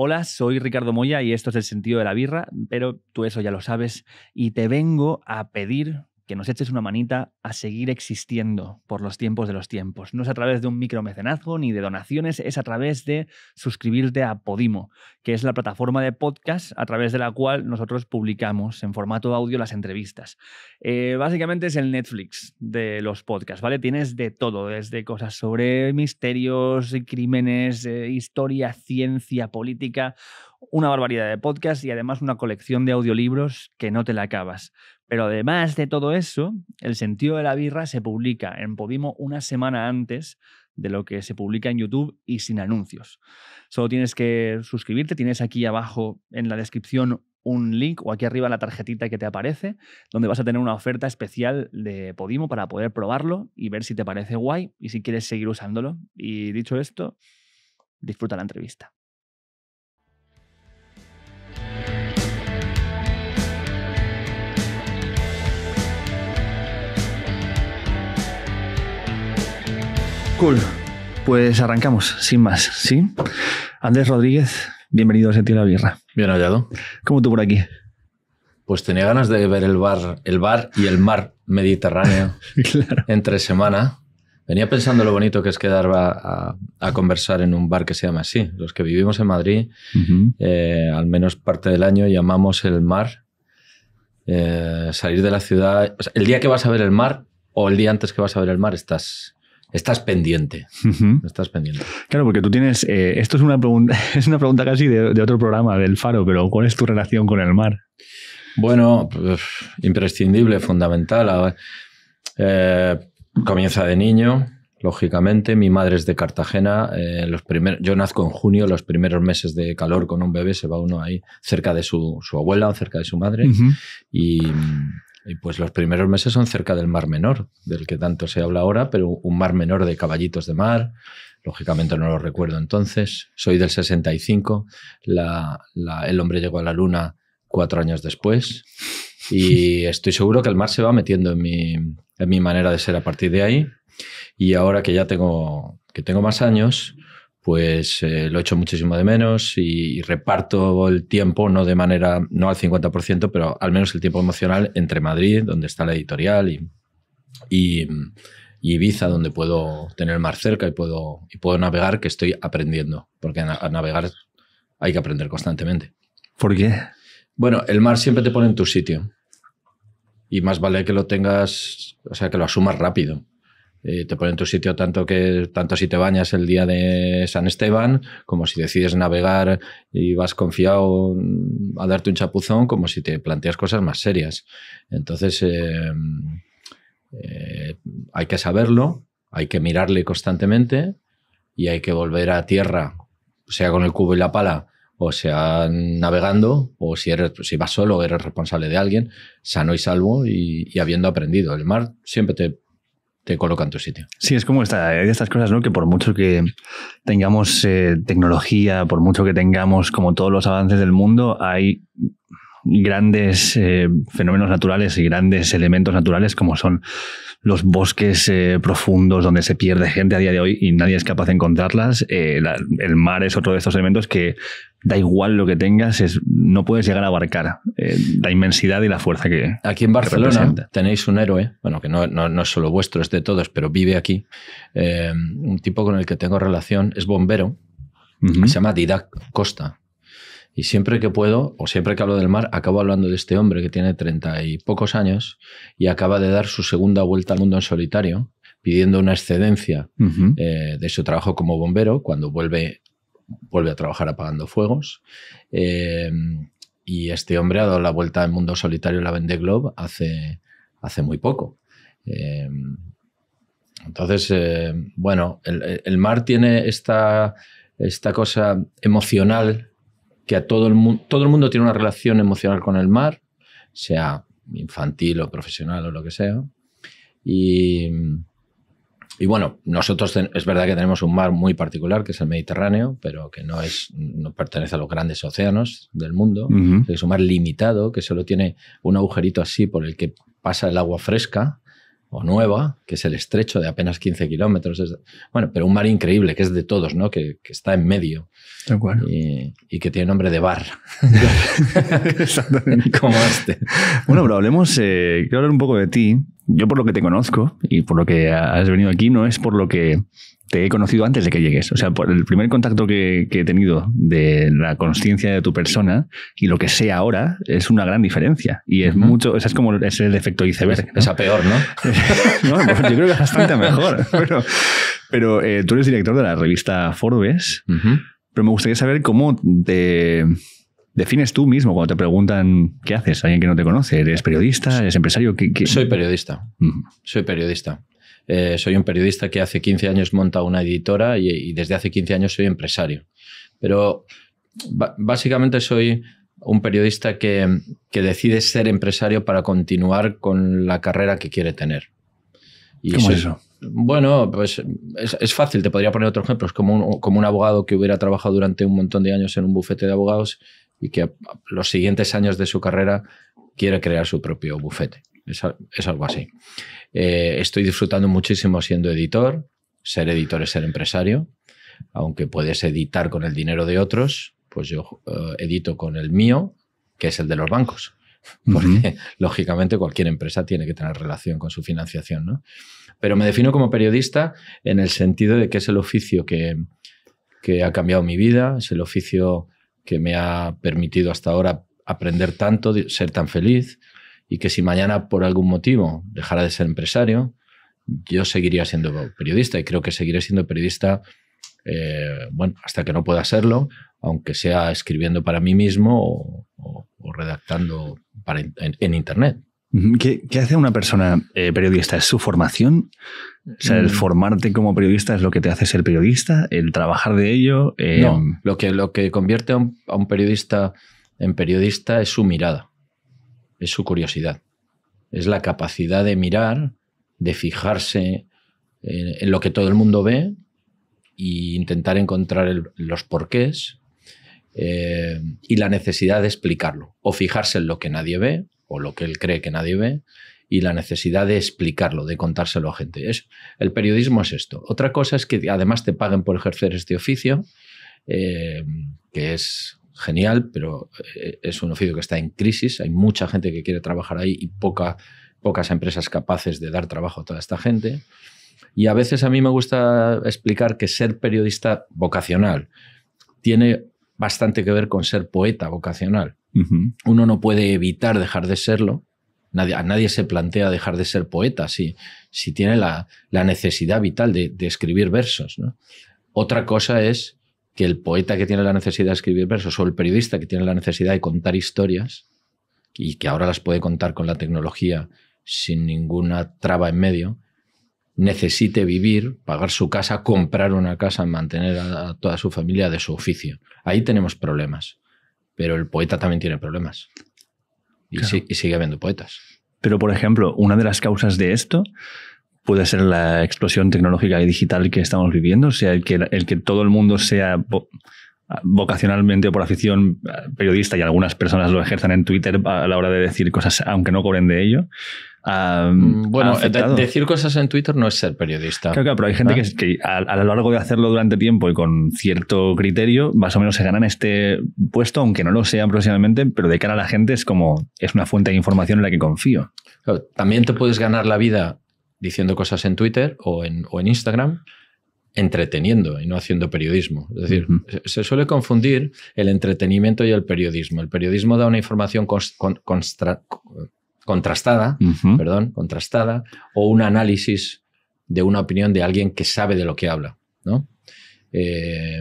Hola, soy Ricardo Moya y esto es el sentido de la birra, pero tú eso ya lo sabes y te vengo a pedir que nos eches una manita a seguir existiendo por los tiempos de los tiempos. No es a través de un micromecenazgo ni de donaciones, es a través de suscribirte a Podimo, que es la plataforma de podcast a través de la cual nosotros publicamos en formato audio las entrevistas. Eh, básicamente es el Netflix de los podcasts, ¿vale? Tienes de todo, desde cosas sobre misterios, crímenes, eh, historia, ciencia, política, una barbaridad de podcasts y además una colección de audiolibros que no te la acabas. Pero además de todo eso, el sentido de la birra se publica en Podimo una semana antes de lo que se publica en YouTube y sin anuncios. Solo tienes que suscribirte, tienes aquí abajo en la descripción un link o aquí arriba la tarjetita que te aparece, donde vas a tener una oferta especial de Podimo para poder probarlo y ver si te parece guay y si quieres seguir usándolo. Y dicho esto, disfruta la entrevista. Cool. Pues arrancamos, sin más, ¿sí? Andrés Rodríguez, bienvenido a Sentir la Birra. Bien hallado. ¿Cómo tú por aquí? Pues tenía ganas de ver el bar, el bar y el mar mediterráneo entre semana. Venía pensando lo bonito que es quedar a, conversar en un bar que se llama así. Los que vivimos en Madrid, eh, al menos parte del año, llamamos el mar. Eh, salir de la ciudad. el día que vas a ver el mar o el día antes que vas a ver el mar, estás Estás pendiente. Estás pendiente. Claro, porque tú tienes. Eh, esto es una, pregunta, es una pregunta casi de, otro programa, del Faro, pero ¿cuál es tu relación con el mar? Bueno, imprescindible, fundamental. Eh, comienza de niño, lógicamente. Mi madre es de Cartagena. Eh, los yo nazco en junio, los primeros meses de calor con un bebé se va uno ahí cerca de su, abuela o cerca de su madre. Y y pues los primeros meses son cerca del Mar Menor, del que tanto se habla ahora, pero un Mar Menor de caballitos de mar. Lógicamente no lo recuerdo entonces. Soy del 65. el hombre llegó a la Luna cuatro años después. Y estoy seguro que el mar se va metiendo en mi, en mi manera de ser a partir de ahí. Y ahora que ya tengo, que tengo más años, pues eh, lo echo muchísimo de menos y, reparto el tiempo, no de manera, no al 50%, pero al menos el tiempo emocional entre Madrid, donde está la editorial, y, y, Ibiza, donde puedo tener mar cerca y puedo, y puedo navegar, que estoy aprendiendo, porque a, a navegar hay que aprender constantemente. ¿Por qué? Bueno, el mar siempre te pone en tu sitio. Y más vale que lo tengas, o sea, que lo asumas rápido. Eh, te te en tu sitio tanto que tanto si te bañas el día de San Esteban, como si decides navegar y vas confiado a darte un chapuzón, como si te planteas cosas más serias. Entonces eh, eh, hay que saberlo, hay que mirarle constantemente y hay que volver a tierra, sea con el cubo y la pala, o sea navegando, o si, eres, si vas solo, eres responsable de alguien, sano y salvo y habiendo aprendido. El mar siempre te te coloca en tu sitio. Sí, es como esta, estas cosas, ¿no? Que por mucho que tengamos eh, tecnología, por mucho que tengamos como todos los avances del mundo, hay grandes eh, fenómenos naturales y grandes elementos naturales como son los bosques eh, profundos donde se pierde gente a día de hoy y nadie es capaz de encontrarlas. Eh, el mar es otro de estos elementos que da igual lo que tengas, es, no puedes llegar a abarcar eh, la inmensidad y la fuerza que. Aquí en Barcelona tenéis un héroe, bueno, que no, es solo vuestro, es de todos, pero vive aquí. un tipo con el que tengo relación es bombero, se llama Didac Costa. Y siempre que puedo, o siempre que hablo del mar, acabo hablando de este hombre que tiene treinta y pocos años y acaba de dar su segunda vuelta al mundo en solitario, pidiendo una excedencia eh, de su trabajo como bombero cuando vuelve, vuelve a trabajar apagando fuegos. Eh, y este hombre ha dado la vuelta al mundo solitario la Vende Globe hace, hace muy poco. Eh, entonces, bueno, el, mar tiene esta, esta cosa emocional que todo el mundo, todo el mundo tiene una relación emocional con el mar, sea infantil o profesional o lo que sea. Y, bueno, nosotros es verdad que tenemos un mar muy particular, que es el Mediterráneo, pero que no, es, no pertenece a los grandes océanos del mundo. Es un mar limitado, que solo tiene un agujerito así por el que pasa el agua fresca o nueva, que es el estrecho de apenas 15 kilómetros. Bueno, pero un mar increíble, que es de todos, ¿no? Que, está en medio. Y, que tiene nombre de bar. Como este. Bueno, pero hablemos, eh, quiero hablar un poco de ti. Yo por lo que te conozco y por lo que has venido aquí, no es por lo que te he conocido antes de que llegues. O sea, por el primer contacto que, he tenido de la conciencia de tu persona y lo que sé ahora es una gran diferencia. Y es mucho, esa es como es el efecto iceberg. Esa peor, ¿no? no pues yo creo que es bastante mejor. Pero, eh, tú eres director de la revista Forbes, pero me gustaría saber cómo te defines tú mismo cuando te preguntan qué haces, alguien que no te conoce, eres periodista, eres empresario, ¿Qué, Soy periodista, soy periodista. Eh, soy un periodista que hace 15 años monta una editora y, desde hace 15 años soy empresario. Pero básicamente soy un periodista que, que, decide ser empresario para continuar con la carrera que quiere tener. Y ¿Cómo es eso? Bueno, pues es, fácil, te podría poner otro ejemplo. Es como un, como un abogado que hubiera trabajado durante un montón de años en un bufete de abogados y que los siguientes años de su carrera quiere crear su propio bufete. es algo así. Eh, estoy disfrutando muchísimo siendo editor. Ser editor es ser empresario. Aunque puedes editar con el dinero de otros, pues yo eh, edito con el mío, que es el de los bancos. Porque, lógicamente, cualquier empresa tiene que tener relación con su financiación. ¿no? Pero me defino como periodista en el sentido de que es el oficio que, que ha cambiado mi vida, es el oficio que me ha permitido hasta ahora aprender tanto, ser tan feliz, y que si mañana por algún motivo dejara de ser empresario, yo seguiría siendo periodista y creo que seguiré siendo periodista, eh, bueno, hasta que no pueda serlo, aunque sea escribiendo para mí mismo o, redactando en, Internet. ¿Qué, hace una persona eh, periodista? ¿Es su formación? el mm. formarte como periodista es lo que te hace ser periodista, el trabajar de ello. Eh, lo que, lo que convierte a un periodista en periodista es su mirada es su curiosidad, es la capacidad de mirar, de fijarse en, lo que todo el mundo ve e intentar encontrar los porqués eh, y la necesidad de explicarlo, o fijarse en lo que nadie ve, o lo que él cree que nadie ve, y la necesidad de explicarlo, de contárselo a gente. Es, el periodismo es esto. Otra cosa es que además te paguen por ejercer este oficio, eh, que es genial, pero eh, es un oficio que está en crisis, hay mucha gente que quiere trabajar ahí y poca, pocas empresas capaces de dar trabajo a toda esta gente. Y a veces a mí me gusta explicar que ser periodista vocacional tiene bastante que ver con ser poeta vocacional. Uno no puede evitar dejar de serlo. Nadie, a nadie se plantea dejar de ser poeta si, si tiene la, la necesidad vital de, escribir versos. Otra cosa es que el poeta que tiene la necesidad de escribir versos o el periodista que tiene la necesidad de contar historias y que ahora las puede contar con la tecnología sin ninguna traba en medio, necesite vivir, pagar su casa, comprar una casa, mantener a toda su familia de su oficio. Ahí tenemos problemas, pero el poeta también tiene problemas y, y sigue habiendo poetas. Pero, por ejemplo, una de las causas de esto puede ser la explosión tecnológica y digital que estamos viviendo, o sea, el que, el que todo el mundo sea vocacionalmente o por afición periodista y algunas personas lo ejercen en Twitter a la hora de decir cosas aunque no cobren de ello. Mm, bueno, decir cosas en Twitter no es ser periodista. Claro, claro pero hay gente que, a, lo largo de hacerlo durante tiempo y con cierto criterio, más o menos se ganan este puesto, aunque no lo sean profesionalmente, pero de cara a la gente es como, es una fuente de información en la que confío. también te puedes ganar la vida diciendo cosas en Twitter o en, o en Instagram, entreteniendo y no haciendo periodismo. Es decir, se suele confundir el entretenimiento y el periodismo. El periodismo da una información contrastada, perdón, contrastada, o un análisis de una opinión de alguien que sabe de lo que habla. ¿no? Eh,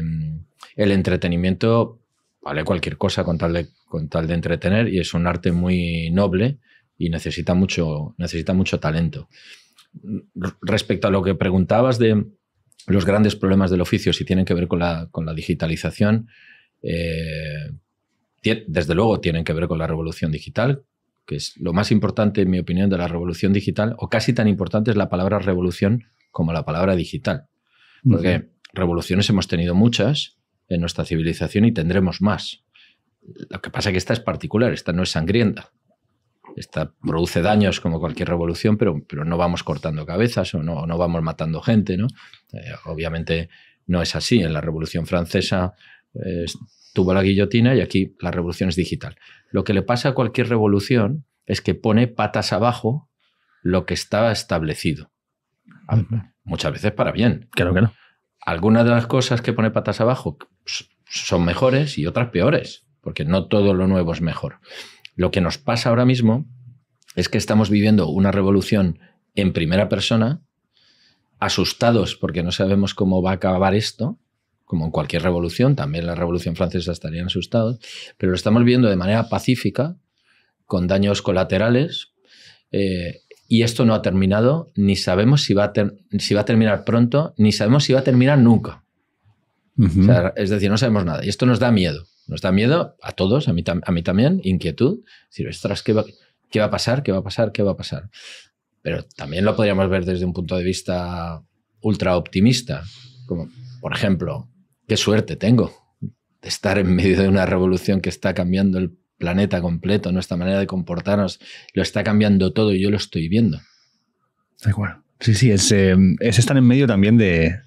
el entretenimiento vale cualquier cosa con tal, de, con tal de entretener y es un arte muy noble y necesita mucho, necesita mucho talento respecto a lo que preguntabas de los grandes problemas del oficio, si tienen que ver con la, digitalización, eh, desde luego tienen que ver con la revolución digital, que es lo más importante, en mi opinión, de la revolución digital, o casi tan importante es la palabra revolución como la palabra digital. Porque revoluciones hemos tenido muchas en nuestra civilización y tendremos más. Lo que pasa es que esta es particular, esta no es sangrienta produce daños como cualquier revolución, pero, pero no vamos cortando cabezas o no, no vamos matando gente. ¿no? Eh, obviamente no es así. En la Revolución Francesa eh, tuvo la guillotina y aquí la revolución es digital. Lo que le pasa a cualquier revolución es que pone patas abajo lo que estaba establecido. Muchas veces para bien. Claro que no. Algunas de las cosas que pone patas abajo son mejores y otras peores, porque no todo lo nuevo es mejor. Lo que nos pasa ahora mismo es que estamos viviendo una revolución en primera persona, asustados porque no sabemos cómo va a acabar esto, como en cualquier revolución, también la revolución francesa estarían asustados, pero lo estamos viviendo de manera pacífica, con daños colaterales, eh, y esto no ha terminado, ni sabemos si va, a terminar pronto, ni sabemos si va a terminar nunca. es decir, no sabemos nada, y esto nos da miedo. Nos da miedo a todos, a mí, a mí también, inquietud. Decir, ¿qué va, ¿qué va a pasar? ¿Qué va a pasar? ¿Qué va a pasar? Pero también lo podríamos ver desde un punto de vista ultra optimista. Como, por ejemplo, qué suerte tengo de estar en medio de una revolución que está cambiando el planeta completo, nuestra manera de comportarnos, lo está cambiando todo y yo lo estoy viendo. De acuerdo. Sí, sí, em, es estar en medio también de...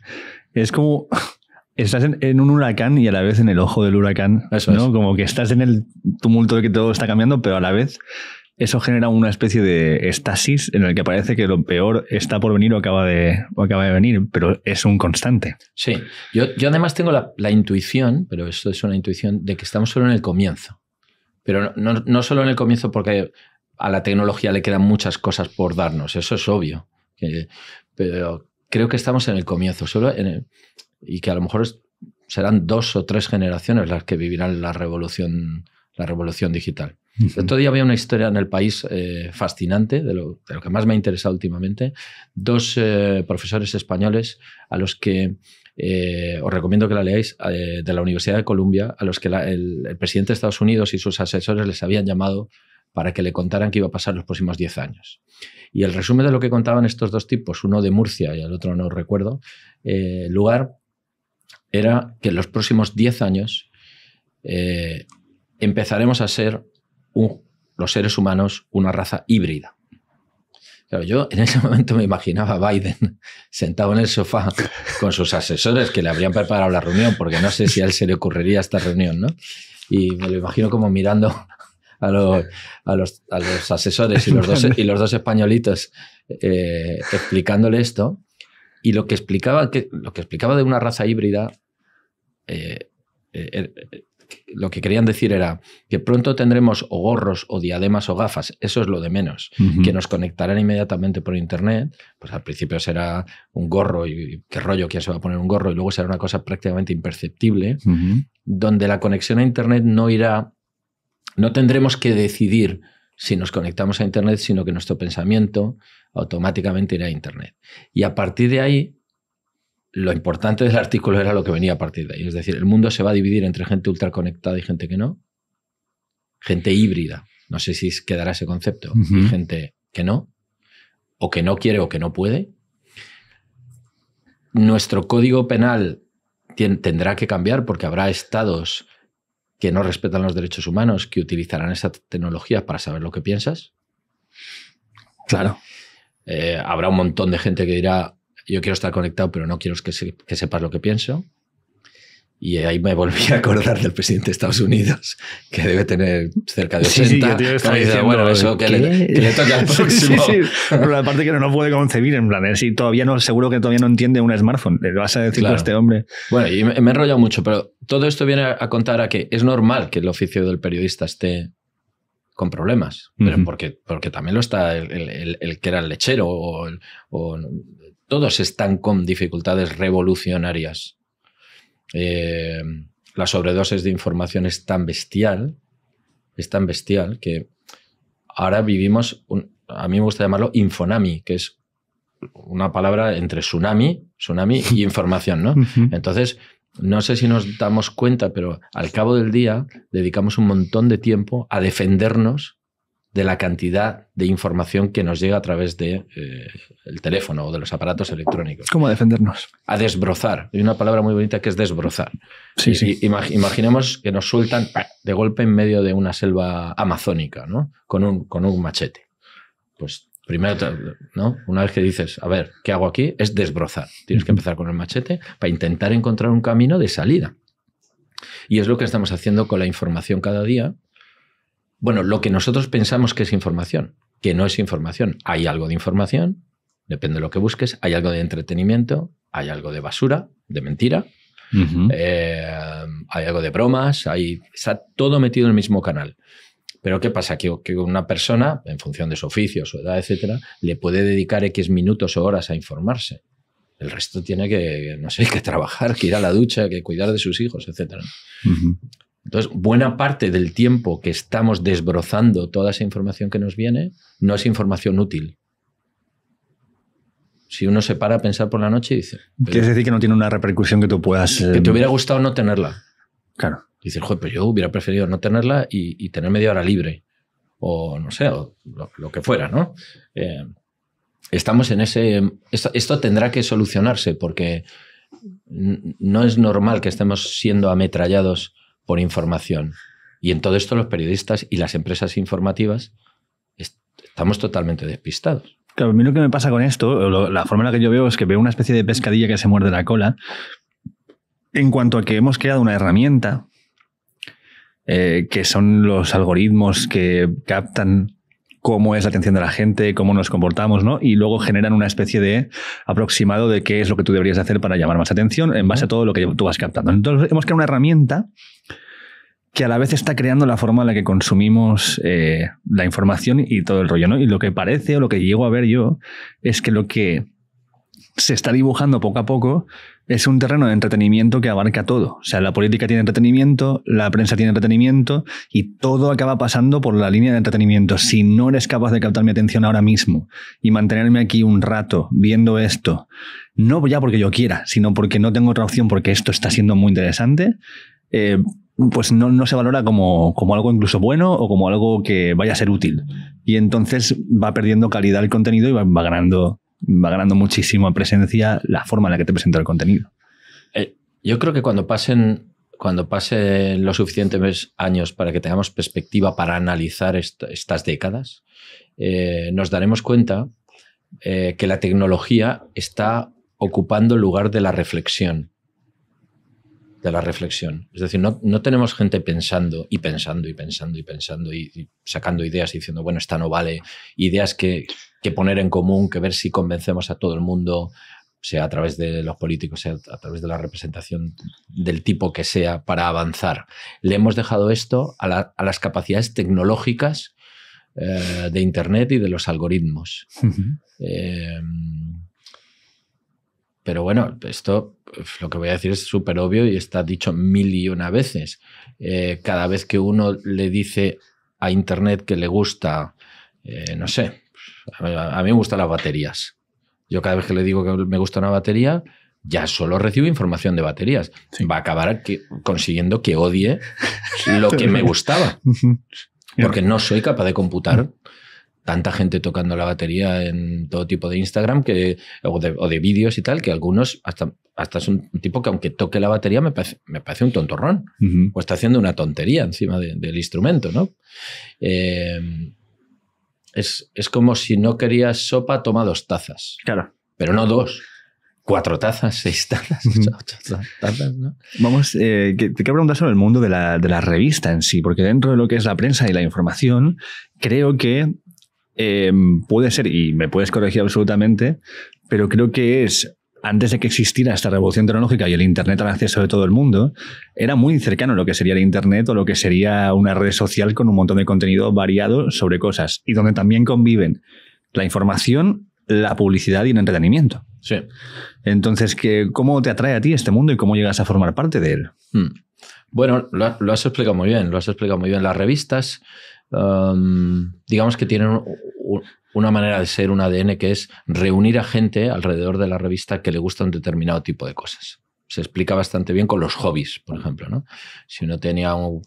Es como estás en, un huracán y a la vez en el ojo del huracán. Eso ¿no? Como que estás en el tumulto de que todo está cambiando, pero a la vez eso genera una especie de estasis en el que parece que lo peor está por venir o acaba de, acaba de venir, pero es un constante. Sí, yo, además tengo la, intuición, pero eso es una intuición, de que estamos solo en el comienzo. Pero no, no solo en el comienzo porque a la tecnología le quedan muchas cosas por darnos, eso es obvio. Pero creo que estamos en el comienzo, solo en el, y que a lo mejor serán dos o tres generaciones las que vivirán la revolución, la revolución digital. Uh había una historia en el país eh, fascinante, de lo, que más me ha interesado últimamente. Dos eh, profesores españoles a los que eh, os recomiendo que la leáis, de la Universidad de Columbia, a los que el, el, presidente de Estados Unidos y sus asesores les habían llamado para que le contaran qué iba a pasar los próximos 10 años. Y el resumen de lo que contaban estos dos tipos, uno de Murcia y el otro no recuerdo, lugar era que en los próximos 10 años eh, empezaremos a ser los seres humanos una raza híbrida. Claro, yo en ese momento me imaginaba a Biden sentado en el sofá con sus asesores que le habrían preparado la reunión, porque no sé si a él se le ocurriría esta reunión, ¿no? Y me lo imagino como mirando a, los, asesores y los dos, los dos españolitos eh, explicándole esto. Y lo que explicaba, que, lo que explicaba de una raza híbrida, eh, eh, er, eh, lo que querían decir era que pronto tendremos o gorros o diademas o gafas, eso es lo de menos, que nos conectarán inmediatamente por internet, pues al principio será un gorro y qué rollo que se va a poner un gorro y luego será una cosa prácticamente imperceptible, donde la conexión a internet no irá, no tendremos que decidir si nos conectamos a Internet, sino que nuestro pensamiento automáticamente irá a Internet. Y a partir de ahí, lo importante del artículo era lo que venía a partir de ahí. Es decir, el mundo se va a dividir entre gente ultraconectada y gente que no. Gente híbrida. No sé si quedará ese concepto. Gente que no, o que no quiere o que no puede. Nuestro código penal tendrá que cambiar porque habrá estados que no respetan los derechos humanos, que utilizarán esa tecnología para saber lo que piensas. Claro. Eh, habrá un montón de gente que dirá, yo quiero estar conectado, pero no quiero que sepas lo que pienso. Y ahí me volví a acordar del presidente de Estados Unidos, que debe tener cerca de 80. Sí, sí, bueno, eso que le, que le, toca próximo. Sí, Pero la parte que no, puede concebir, en plan, ¿eh? si todavía no, seguro que todavía no entiende un smartphone. Le vas a decir a este hombre. Bueno, y me, he enrollado mucho, pero todo esto viene a, contar a que es normal que el oficio del periodista esté con problemas, pero porque, porque también lo está el, el, que era el lechero o todos están con dificultades revolucionarias eh, la sobredosis de información es tan bestial, es tan bestial que ahora vivimos, un, a mí me gusta llamarlo infonami, que es una palabra entre tsunami, tsunami y información, ¿no? Entonces, no sé si nos damos cuenta, pero al cabo del día dedicamos un montón de tiempo a defendernos de la cantidad de información que nos llega a través del de, eh, teléfono o de los aparatos electrónicos. ¿Cómo defendernos? A desbrozar. Hay una palabra muy bonita que es desbrozar. Sí, sí. imaginemos que nos sueltan de golpe en medio de una selva amazónica, ¿no? Con un, con un machete. Pues primero, ¿no? Una vez que dices, a ver, ¿qué hago aquí? Es desbrozar. Tienes que empezar con el machete para intentar encontrar un camino de salida. Y es lo que estamos haciendo con la información cada día bueno, lo que nosotros pensamos que es información, que no es información. Hay algo de información, depende de lo que busques, hay algo de entretenimiento, hay algo de basura, de mentira, eh, hay algo de bromas, está todo metido en el mismo canal. Pero ¿qué pasa? Que, una persona, en función de su oficio, su edad, etcétera, le puede dedicar X minutos o horas a informarse. El resto tiene que, no sé, trabajar, que ir a la ducha, que cuidar de sus hijos, etcétera. Entonces, buena parte del tiempo que estamos desbrozando toda esa información que nos viene no es información útil. Si uno se para a pensar por la noche y dice... Quieres decir que no tiene una repercusión que tú puedas... que te eh, hubiera gustado no tenerla. Claro. Dices, joder, pero pues yo hubiera preferido no tenerla y, tener media hora libre. O no sé, o lo, que fuera, ¿no? Eh, estamos en ese... Em, esto tendrá que solucionarse porque no es normal que estemos siendo ametrallados por información. Y en todo esto los periodistas y las empresas informativas estamos totalmente despistados. Claro, a mí lo que me pasa con esto, la forma en la que yo veo es que veo una especie de pescadilla que se muerde la cola en cuanto a que hemos creado una herramienta eh, que son los algoritmos que captan cómo es la atención de la gente, cómo nos comportamos, ¿no? Y luego generan una especie de aproximado de qué es lo que tú deberías hacer para llamar más atención en base a todo lo que tú vas captando. Entonces, hemos creado una herramienta que a la vez está creando la forma en la que consumimos eh, la información y todo el rollo, ¿no? Y lo que parece o lo que llego a ver yo es que lo que se está dibujando poco a poco es un terreno de entretenimiento que abarca todo. O sea, la política tiene entretenimiento, la prensa tiene entretenimiento y todo acaba pasando por la línea de entretenimiento. Si no eres capaz de captar mi atención ahora mismo y mantenerme aquí un rato viendo esto, no ya porque yo quiera, sino porque no tengo otra opción porque esto está siendo muy interesante, eh, pues no, se valora como, como algo incluso bueno o como algo que vaya a ser útil. Y entonces va perdiendo calidad el contenido y va ganando va ganando muchísimo presencia la forma en la que te presenta el contenido. Eh, yo creo que cuando pasen cuando los suficientes años para que tengamos perspectiva para analizar estas décadas, eh, nos daremos cuenta eh, que la tecnología está ocupando el lugar de la reflexión de la reflexión. Es decir, no, tenemos gente pensando y pensando y pensando y pensando y, sacando ideas y diciendo, bueno, esta no vale, ideas que, que poner en común, que ver si convencemos a todo el mundo, sea a través de los políticos, sea a través de la representación del tipo que sea, para avanzar. Le hemos dejado esto a, las capacidades tecnológicas eh, de Internet y de los algoritmos. Eh, pero bueno, esto lo que voy a decir es súper obvio y está dicho mil y una veces. Eh, cada vez que uno le dice a Internet que le gusta, eh, no sé, a, mí me gustan las baterías. Yo cada vez que le digo que me gusta una batería, ya solo recibo información de baterías. Va a acabar consiguiendo que odie lo que me gustaba. Porque no soy capaz de computar tanta gente tocando la batería en todo tipo de Instagram que, o de, vídeos y tal, que algunos hasta, hasta es un tipo que aunque toque la batería me parece, un tontorrón o está haciendo una tontería encima del instrumento, ¿no? Eh, es, como si no querías sopa, toma dos tazas. Claro. Pero no dos. Cuatro tazas, seis tazas, Vamos, te eh, quiero preguntar sobre el mundo de la, de la revista en sí, porque dentro de lo que es la prensa y la información, creo que Em, puede ser, y me puedes corregir absolutamente, pero creo que es antes de que existiera esta revolución tecnológica y el Internet al acceso de todo el mundo, era muy cercano lo que sería el Internet o lo que sería una red social con un montón de contenido variado sobre cosas y donde también conviven la información, la publicidad y el entretenimiento. Sí. Entonces, ¿cómo te atrae a ti este mundo y cómo llegas a formar parte de él? Hmm. Bueno, lo, has explicado muy bien, lo has explicado muy bien. Las revistas digamos que tienen una manera de ser, un ADN, que es reunir a gente alrededor de la revista que le gusta un determinado tipo de cosas. Se explica bastante bien con los hobbies, por ejemplo. Si uno tenía un,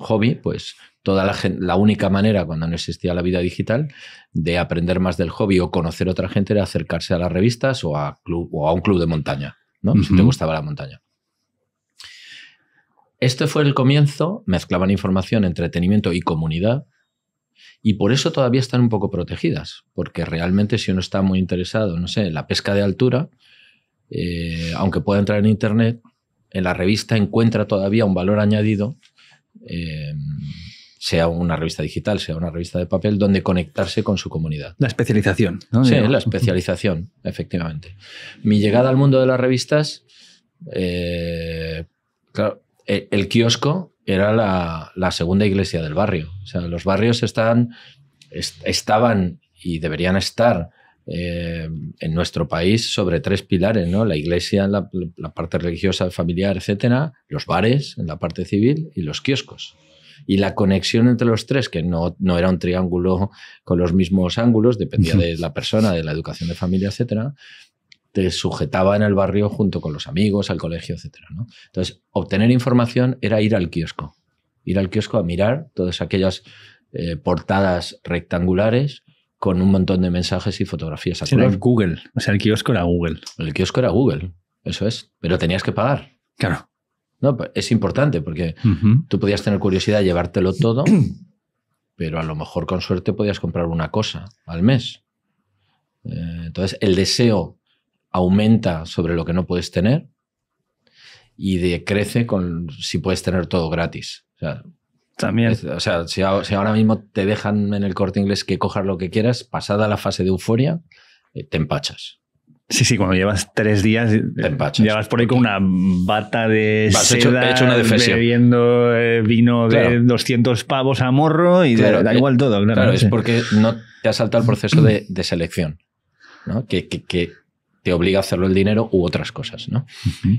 hobby, pues toda la, la, única manera, cuando no existía la vida digital, de aprender más del hobby o conocer a otra gente era acercarse a las revistas o a, club, o a un club de montaña, ¿no? si te gustaba la montaña. Este fue el comienzo, mezclaban información, entretenimiento y comunidad, y por eso todavía están un poco protegidas, porque realmente si uno está muy interesado, no sé, en la pesca de altura, eh, aunque pueda entrar en Internet, en la revista encuentra todavía un valor añadido, eh, sea una revista digital, sea una revista de papel, donde conectarse con su comunidad. La especialización, Sí, la especialización, efectivamente. Mi llegada al mundo de las revistas, eh, claro, eh, el, kiosco era la, segunda iglesia del barrio. O sea, los barrios están, estaban y deberían estar eh, en nuestro país sobre tres pilares, ¿no? La iglesia, la, parte religiosa, familiar, etcétera, los bares en la parte civil y los kioscos y la conexión entre los tres, que no, no, era un triángulo con los mismos ángulos, dependía de la persona, de la educación de familia, etcétera, te sujetaba en el barrio junto con los amigos, al colegio, etc. Entonces, obtener información era ir al kiosco, ir al kiosco a mirar todas aquellas eh, portadas rectangulares con un montón de mensajes y fotografías. A Google, o sea, el kiosco era Google. El kiosco era Google, eso es, pero tenías que pagar. Claro. No, es importante porque tú podías tener curiosidad llevártelo todo, pero a lo mejor con suerte podías comprar una cosa al mes. Eh, entonces, el deseo aumenta sobre lo que no puedes tener y decrece con si puedes tener todo gratis. también. o sea, si, ahora mismo te dejan en el corte inglés que cojas lo que quieras, pasada la fase de euforia, eh, te empachas. Sí, sí, cuando llevas tres días, eh, te empachas. Llevas por ahí con una bata de seda, hecho, una bebiendo eh, vino de 200 pavos a morro y da igual todo. Claro, es porque no te ha saltado el proceso de, selección. ¿no? que, que, te obliga a hacerlo el dinero u otras cosas. ¿no?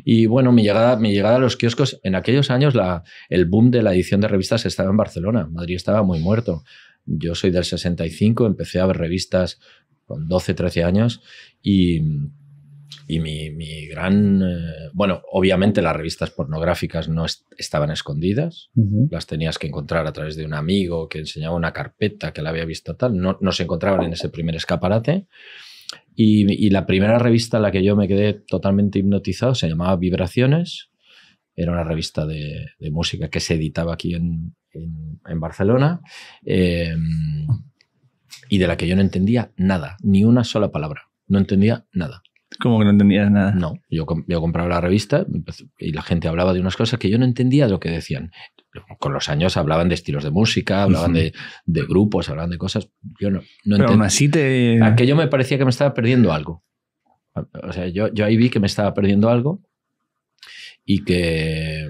Y bueno, mi llegada, mi llegada a los kioscos, en aquellos años la, el boom de la edición de revistas estaba en Barcelona, Madrid estaba muy muerto. Yo soy del 65, empecé a ver revistas con 12, 13 años y, mi, gran... Eh, bueno, obviamente las revistas pornográficas no estaban escondidas, las tenías que encontrar a través de un amigo que enseñaba una carpeta que la había visto tal, no se encontraban en ese primer escaparate. Y, la primera revista en la que yo me quedé totalmente hipnotizado se llamaba Vibraciones. Era una revista de, música que se editaba aquí en, Barcelona em, y de la que yo no entendía nada, ni una sola palabra. No entendía nada. ¿Cómo que no entendías nada? No, yo, yo compraba la revista y la gente hablaba de unas cosas que yo no entendía de lo que decían con los años hablaban de estilos de música, hablaban de, grupos, hablaban de cosas. Yo no, no Pero Aquello me parecía que me estaba perdiendo algo. O sea, yo, yo ahí vi que me estaba perdiendo algo y que,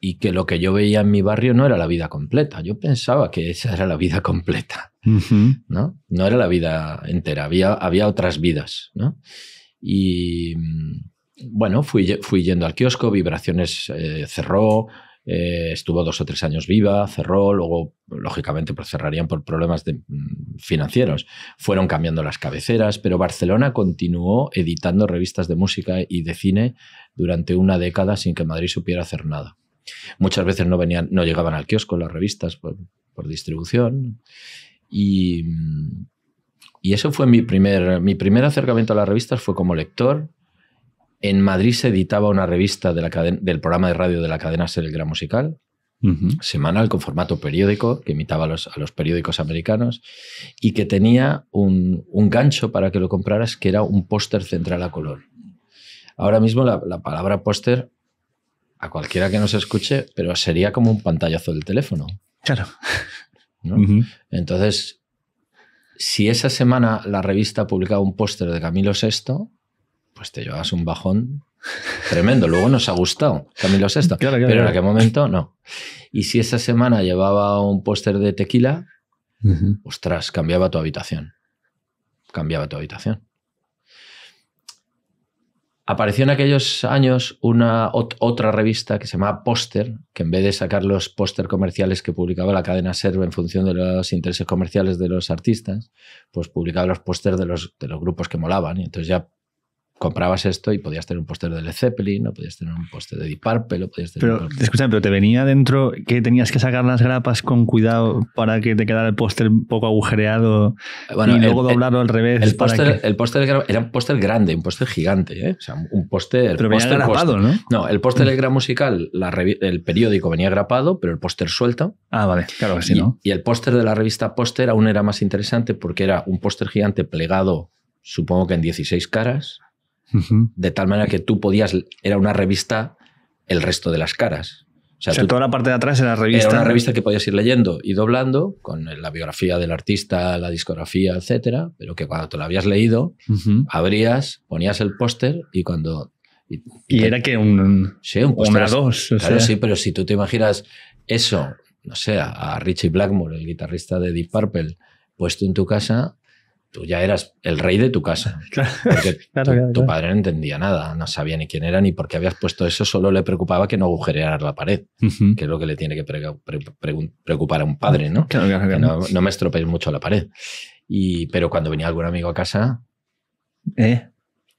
y que lo que yo veía en mi barrio no era la vida completa. Yo pensaba que esa era la vida completa, ¿no? No era la vida entera, había, había otras vidas, Y mm, bueno, fui, fui yendo al kiosco, Vibraciones eh, cerró, eh, estuvo dos o tres años viva, cerró, luego, lógicamente, pues, cerrarían por problemas de, mm, financieros. Fueron cambiando las cabeceras, pero Barcelona continuó editando revistas de música y de cine durante una década sin que Madrid supiera hacer nada. Muchas veces no, venían, no llegaban al kiosco las revistas por, distribución. Mm, y, eso fue mi primer, mi primer acercamiento a las revistas, fue como lector en Madrid se editaba una revista del programa de radio de la cadena Ser el Gran Musical, semanal, con formato periódico, que imitaba a los, periódicos americanos, y que tenía un, gancho para que lo compraras, que era un póster central a color. Ahora mismo la, palabra póster, a cualquiera que nos escuche, pero sería como un pantallazo del teléfono. Claro. Entonces, si esa semana la revista publicaba un póster de Camilo VI, pues te llevabas un bajón tremendo. Luego nos ha gustado Camilo Sexto, pero en aquel momento no. Y si esa semana llevaba un póster de tequila, ostras, cambiaba tu habitación. Cambiaba tu habitación. Apareció en aquellos años una otra revista que se llamaba Póster, que en vez de sacar los póster comerciales que publicaba la cadena Servo en función de los intereses comerciales de los artistas, pues publicaba los pósters de los, de los grupos que molaban. Y entonces ya comprabas esto y podías tener un póster de Led Zeppelin, podías tener un póster de Deep Purple, o podías tener... Pero, escúchame, pero te venía dentro que tenías que sacar las grapas con cuidado para que te quedara el póster un poco agujereado y luego doblarlo al revés. El póster, era un póster grande, un póster gigante, ¿eh? o sea, un póster... Pero venía grapado, ¿no? No, el póster la mm. musical, la el periódico venía grapado, pero el póster suelto. Ah, vale, claro que sí, ¿no? Y el póster de la revista Póster aún era más interesante porque era un póster gigante plegado, supongo que en 16 caras, de tal manera que tú podías, era una revista el resto de las caras. O sea, toda la parte de atrás era revista. Era una revista que podías ir leyendo y doblando con la biografía del artista, la discografía, etcétera, pero que cuando te la habías leído, abrías, ponías el póster y cuando. Y, era que un. Sí, un póster. dos. claro, sí, pero si tú te imaginas eso, no sé, a Richie Blackmore, el guitarrista de Deep Purple, puesto en tu casa, tú ya eras el rey de tu casa. porque tu, padre no entendía nada, no sabía ni quién era ni por qué habías puesto eso, solo le preocupaba que no agujerearas la pared, que es lo que le tiene que preocupar a un padre, ¿no? Que no, me estropees mucho la pared. Y, pero cuando venía algún amigo a casa... ¿Eh?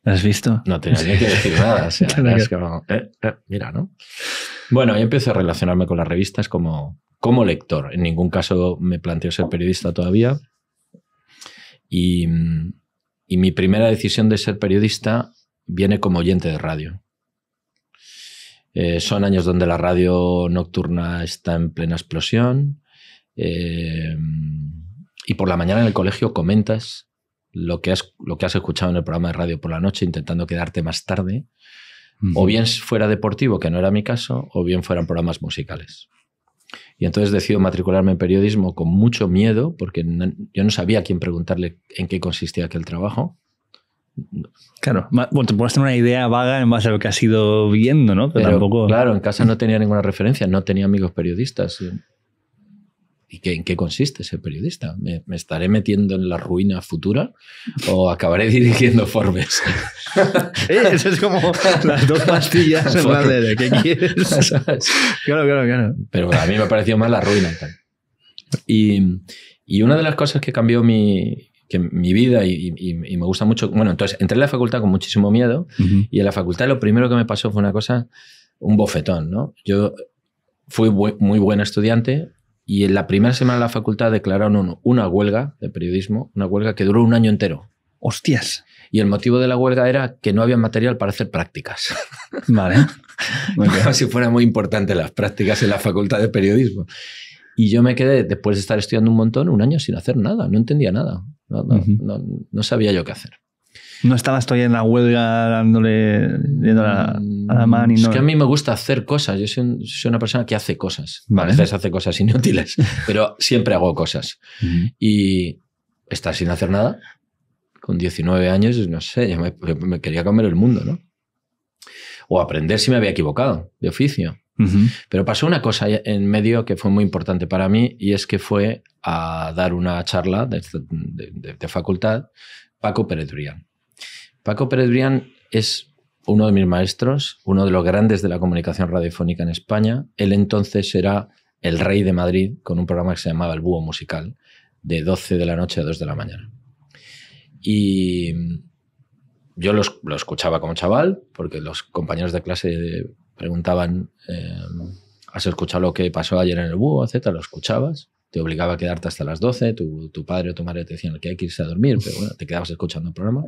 ¿Has visto? No tenía que decir nada. Eh, eh, mira, ¿no? Bueno, ahí empecé a relacionarme con las revistas como, como lector. En ningún caso me planteo ser periodista todavía Mm, y, mi primera decisión de ser periodista viene como oyente de radio. Eh, son años donde la radio nocturna está en plena explosión. Eh, y por la mañana en el colegio comentas lo que, has, escuchado en el programa de radio por la noche, intentando quedarte más tarde. O bien fuera deportivo, que no era mi caso, o bien fueran programas musicales. Y entonces decido matricularme en periodismo con mucho miedo, porque yo no sabía a quién preguntarle en qué consistía aquel trabajo. Claro, bueno, te puedes una idea vaga en base a lo que has ido viendo, ¿no? Pero tampoco. Claro, en casa no tenía ninguna referencia, no tenía amigos periodistas. ¿Y en qué consiste ser periodista? ¿Me, estaré metiendo en la ruina futura o acabaré dirigiendo Forbes? Eh, eso es como las dos pastillas de ¿qué quieres? claro, claro, claro. Pero a mí me pareció más la ruina y Y, una de las cosas que cambió mi, que mi vida y, y, me gusta mucho, bueno, entonces entré a la facultad con muchísimo miedo y en la facultad lo primero que me pasó fue una cosa, un bofetón, ¿no? Yo fui muy buen estudiante, y en la primera semana de la facultad declararon una huelga de periodismo, una huelga que duró un año entero. ¡Hostias! Y el motivo de la huelga era que no había material para hacer prácticas. Vale. Como si fuera muy importante las prácticas en la facultad de periodismo. Y yo me quedé, después de estar estudiando un montón, un año sin hacer nada. No entendía nada. no sabía yo qué hacer. No estabas todavía en la huelga dándole, a, la mano. Mm, es que a mí me gusta hacer cosas. Yo soy, una persona que hace cosas. A veces hace cosas inútiles, pero siempre hago cosas. Y estar sin hacer nada, con 19 años, no sé, me, quería comer el mundo, ¿no? O aprender si me había equivocado de oficio. Pero pasó una cosa en medio que fue muy importante para mí y es que fue a dar una charla de, facultad Paco Peredurian. Paco Pérez Brián es uno de mis maestros, uno de los grandes de la comunicación radiofónica en España. Él entonces era el rey de Madrid con un programa que se llamaba El Búho Musical, de 12 de la noche a 2 de la mañana. Y yo lo, escuchaba como chaval, porque los compañeros de clase preguntaban, eh, ¿has escuchado lo que pasó ayer en el búho, etcétera? Lo escuchabas, te obligaba a quedarte hasta las 12, tu, tu padre o tu madre te decían que hay que irse a dormir, pero bueno, te quedabas escuchando el programa.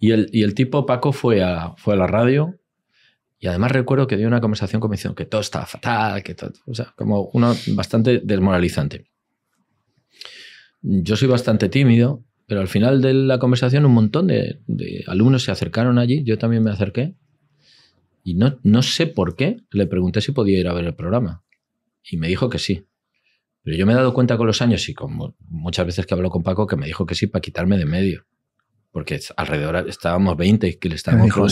Y el, tipo Paco fue a, fue a la radio y además recuerdo que dio una conversación con diciendo que todo estaba fatal, que todo, o sea, como una bastante desmoralizante. Yo soy bastante tímido, pero al final de la conversación un montón de, alumnos se acercaron allí, yo también me acerqué y no, no sé por qué le pregunté si podía ir a ver el programa y me dijo que sí. Pero yo me he dado cuenta con los años y con muchas veces que hablo con Paco que me dijo que sí para quitarme de medio porque alrededor estábamos 20 y que le estábamos dijo,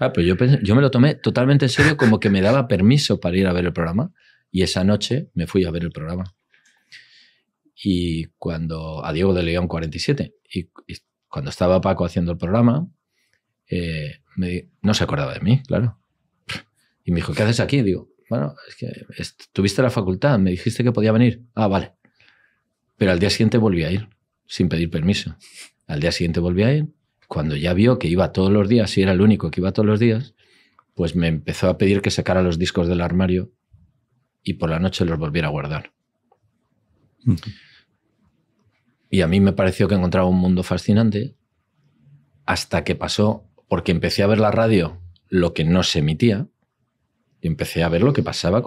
Ah, pero pues yo, yo me lo tomé totalmente en serio, como que me daba permiso para ir a ver el programa. Y esa noche me fui a ver el programa. Y cuando, a Diego de León 47, y, cuando estaba Paco haciendo el programa, eh, no se acordaba de mí, claro. Y me dijo, ¿qué haces aquí? Digo, bueno, es que tuviste la facultad, me dijiste que podía venir. Ah, vale. Pero al día siguiente volví a ir, sin pedir permiso. Al día siguiente volví a ir. Cuando ya vio que iba todos los días, y era el único que iba todos los días, pues me empezó a pedir que sacara los discos del armario y por la noche los volviera a guardar. Y a mí me pareció que encontraba un mundo fascinante hasta que pasó, porque empecé a ver la radio, lo que no se emitía, y empecé a ver lo que pasaba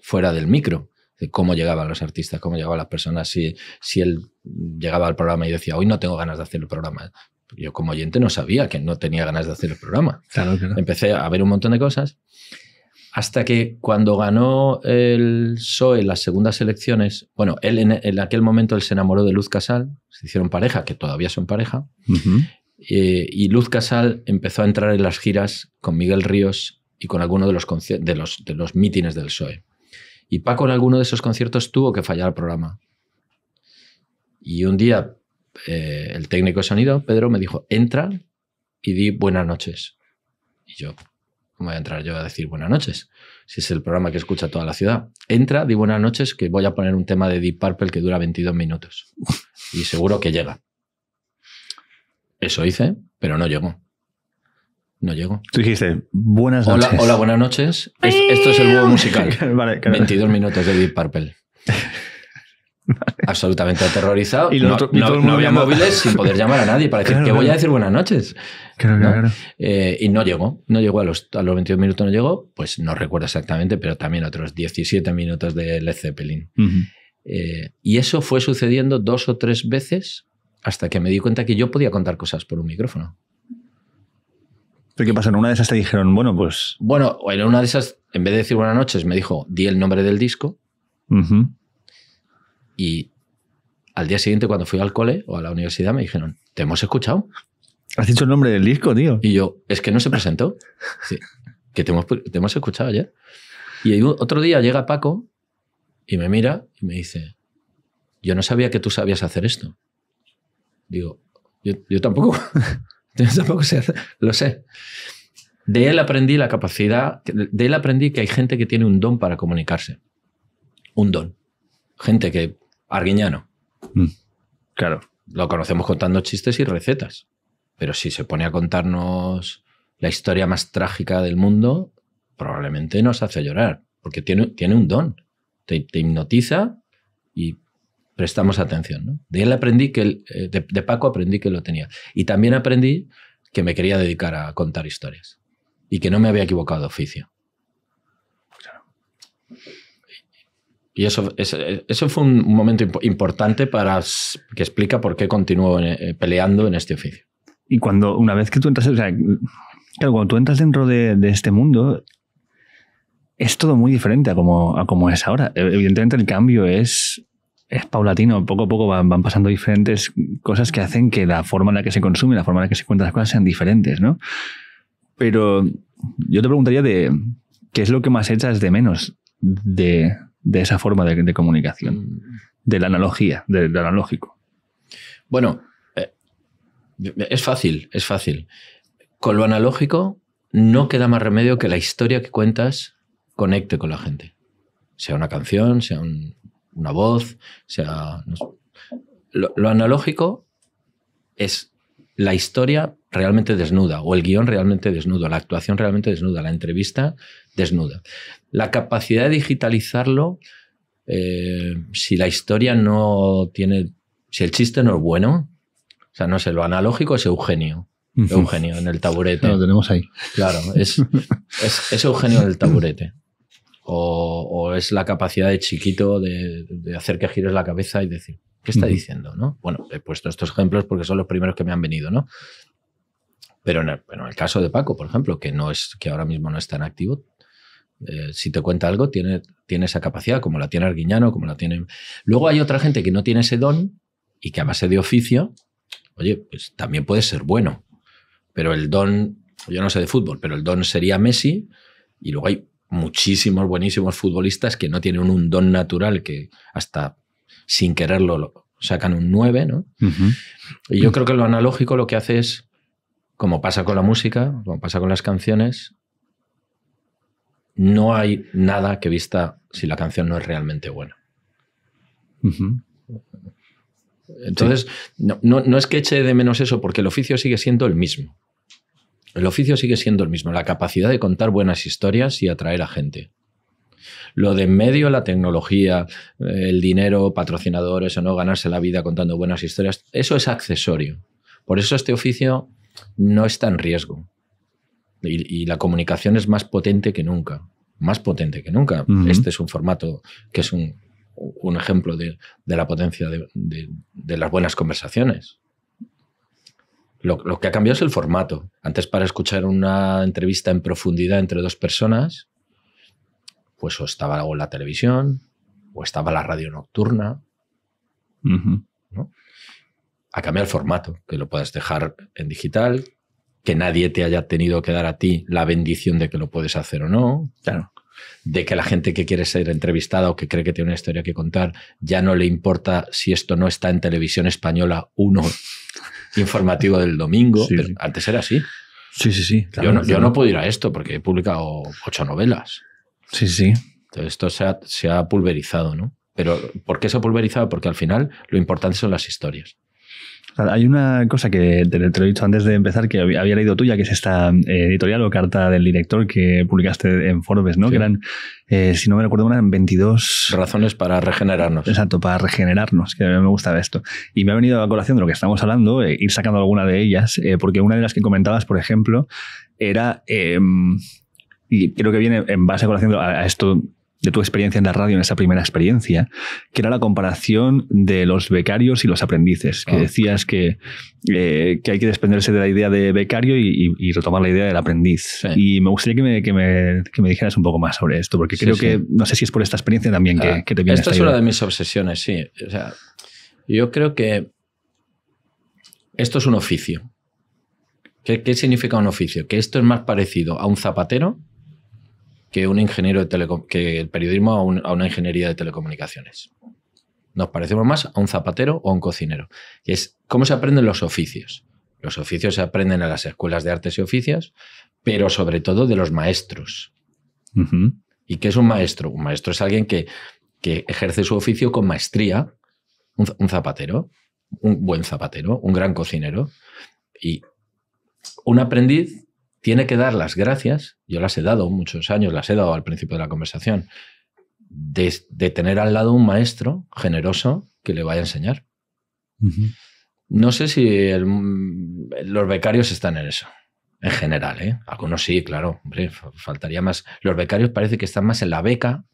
fuera del micro de cómo llegaban los artistas, cómo llegaban las personas, si, si él llegaba al programa y decía, hoy no tengo ganas de hacer el programa. Yo como oyente no sabía que no tenía ganas de hacer el programa. Empecé a ver un montón de cosas. Hasta que cuando ganó el PSOE las segundas elecciones, bueno, él en, aquel momento él se enamoró de Luz Casal, se hicieron pareja, que todavía son pareja, eh, y Luz Casal empezó a entrar en las giras con Miguel Ríos y con alguno de los, de los, de los mítines del PSOE. Y Paco en alguno de esos conciertos tuvo que fallar el programa. Y un día eh, el técnico de sonido, Pedro, me dijo, entra y di buenas noches. Y yo, ¿cómo voy a entrar yo a decir buenas noches? Si es el programa que escucha toda la ciudad. Entra, di buenas noches, que voy a poner un tema de Deep Purple que dura 22 minutos. Y seguro que llega. Eso hice, pero no llegó. No llegó Tú dijiste, buenas noches. Hola, buenas noches. esto es el huevo musical. 22 minutos de Deep Purple. Absolutamente aterrorizado. Y, no, había móviles sin poder llamar a nadie para decir que voy a decir buenas noches. Eh, y no llegó, no llegó a los, 22 minutos, no llegó, pues no recuerdo exactamente, pero también otros 17 minutos de Led Zeppelin. Eh, y eso fue sucediendo dos o tres veces hasta que me di cuenta que yo podía contar cosas por un micrófono qué pasó? En una de esas te dijeron, bueno, pues. Bueno, en una de esas, en vez de decir buenas noches, me dijo, di el nombre del disco. Y al día siguiente, cuando fui al cole o a la universidad, me dijeron, ¿te hemos escuchado? Has dicho el nombre del disco, tío. Y yo, es que no se presentó. que te hemos, hemos escuchado ayer. Y otro día llega Paco y me mira y me dice, yo no sabía que tú sabías hacer esto. Digo, yo, yo tampoco. Tampoco sé, lo sé. De él aprendí la capacidad, de él aprendí que hay gente que tiene un don para comunicarse. Un don. Gente que, arguiñano. Mm, claro. Lo conocemos contando chistes y recetas. Pero si se pone a contarnos la historia más trágica del mundo, probablemente nos hace llorar, porque tiene, tiene un don. te hipnotiza y prestamos atención. ¿no? De él aprendí que, eh, de, Paco aprendí que lo tenía. Y también aprendí que me quería dedicar a contar historias y que no me había equivocado de oficio. Y eso, eso fue un momento importante para que explica por qué continúo eh, eh, peleando en este oficio. Y cuando, una vez que tú entras, o sea, cuando tú entras dentro de, este mundo, es todo muy diferente a como, a como es ahora. Evidentemente el cambio es es paulatino, poco a poco van, pasando diferentes cosas que hacen que la forma en la que se consume, la forma en la que se cuentan las cosas sean diferentes, ¿no? Pero yo te preguntaría de qué es lo que más echas de menos de, esa forma de, comunicación, mm. de la analogía, del analógico. Bueno, eh, es fácil, es fácil. Con lo analógico no queda más remedio que la historia que cuentas conecte con la gente. Sea una canción, sea un una voz, o sea, lo, analógico es la historia realmente desnuda, o el guión realmente desnudo, la actuación realmente desnuda, la entrevista desnuda. La capacidad de digitalizarlo, eh, si la historia no tiene, si el chiste no es bueno, o sea, no sé, lo analógico es Eugenio. Eugenio en el taburete. Lo tenemos ahí. Claro, es, es, es Eugenio en el taburete o, es la capacidad de chiquito de, hacer que gires la cabeza y decir, ¿qué está diciendo? ¿no? Bueno, he puesto estos ejemplos porque son los primeros que me han venido, ¿no? Pero en el, caso de Paco, por ejemplo, que, no es, que ahora mismo no está en activo, eh, si te cuenta algo, tiene, tiene esa capacidad, como la tiene Arguiñano, como la tiene... Luego hay otra gente que no tiene ese don y que a base de oficio, oye, pues también puede ser bueno. Pero el don, yo no sé de fútbol, pero el don sería Messi y luego hay muchísimos buenísimos futbolistas que no tienen un don natural que hasta sin quererlo sacan un 9, ¿no? Y yo creo que lo analógico lo que hace es, como pasa con la música, como pasa con las canciones, no hay nada que vista si la canción no es realmente buena. Entonces, no es que eche de menos eso, porque el oficio sigue siendo el mismo. El oficio sigue siendo el mismo, la capacidad de contar buenas historias y atraer a gente. Lo de medio, la tecnología, eh, el dinero, patrocinadores o no, ganarse la vida contando buenas historias, eso es accesorio. Por eso este oficio no está en riesgo. Y, la comunicación es más potente que nunca. Más potente que nunca. Este es un formato que es un, ejemplo de, la potencia de las buenas conversaciones. Lo, que ha cambiado es el formato. Antes para escuchar una entrevista en profundidad entre dos personas, pues o estaba o la televisión o estaba la radio nocturna. A cambiado el formato, que lo puedas dejar en digital, que nadie te haya tenido que dar a ti la bendición de que lo puedes hacer o no. De que la gente que quiere ser entrevistada o que cree que tiene una historia que contar ya no le importa si esto no está en televisión española 1 informativo del domingo. Antes era así. Sí, sí, sí. yo, no, yo no puedo ir a esto porque he publicado ocho novelas. Sí, sí. esto se ha, se ha pulverizado, ¿no? Pero ¿por qué se ha pulverizado? Porque al final lo importante son las historias. Hay una cosa que te, lo he dicho antes de empezar que había leído tuya, que es esta eh, editorial o carta del director que publicaste en Forbes, ¿no? Que eran, eh, si no me recuerdo, eran 22 razones para regenerarnos. Exacto, para regenerarnos, que a mí me gustaba esto. Y me ha venido a colación de lo que estamos hablando, eh, ir sacando alguna de ellas, porque una de las que comentabas, por ejemplo, era em, y creo que viene en base a, a esto de tu experiencia en la radio, en esa primera experiencia, que era la comparación de los becarios y los aprendices, que ah, decías eh, que, hay que desprenderse de la idea de becario y, retomar la idea del aprendiz. Y me gustaría que me, dijeras un poco más sobre esto, porque creo que, no sé si es por esta experiencia también que, ah, te viene. Esta, esta es una de mis obsesiones, sí. yo creo que esto es un oficio. ¿Qué, ¿Qué significa un oficio? Que esto es más parecido a un zapatero que un ingeniero de que el periodismo a, una ingeniería de telecomunicaciones. Nos parecemos más a un zapatero o a un cocinero. es cómo se aprenden los oficios. Los oficios se aprenden a las escuelas de artes y oficios, pero sobre todo de los maestros. ¿Y qué es un maestro? Un maestro es alguien que, que ejerce su oficio con maestría. un zapatero, un buen zapatero, un gran cocinero. Y un aprendiz tiene que dar las gracias, yo las he dado muchos años, las he dado al principio de la conversación, de, tener al lado un maestro generoso que le vaya a enseñar. No sé si los becarios están en eso, en general. ¿eh? Algunos sí, claro, faltaría más. Los becarios parece que están más en la beca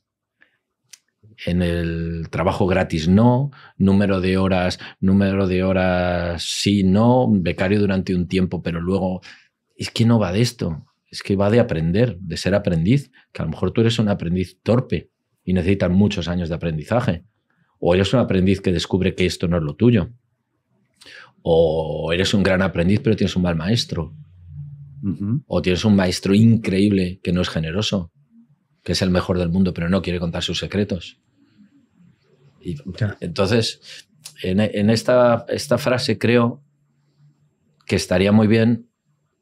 en el trabajo gratis no, número de horas, número de horas sí, no, becario durante un tiempo, pero luego es que no va de esto, es que va de aprender, de ser aprendiz, que a lo mejor tú eres un aprendiz torpe y necesitas muchos años de aprendizaje, o eres un aprendiz que descubre que esto no es lo tuyo, o eres un gran aprendiz pero tienes un mal maestro, o tienes un maestro increíble que no es generoso, que es el mejor del mundo pero no quiere contar sus secretos. Entonces, en, esta frase creo que estaría muy bien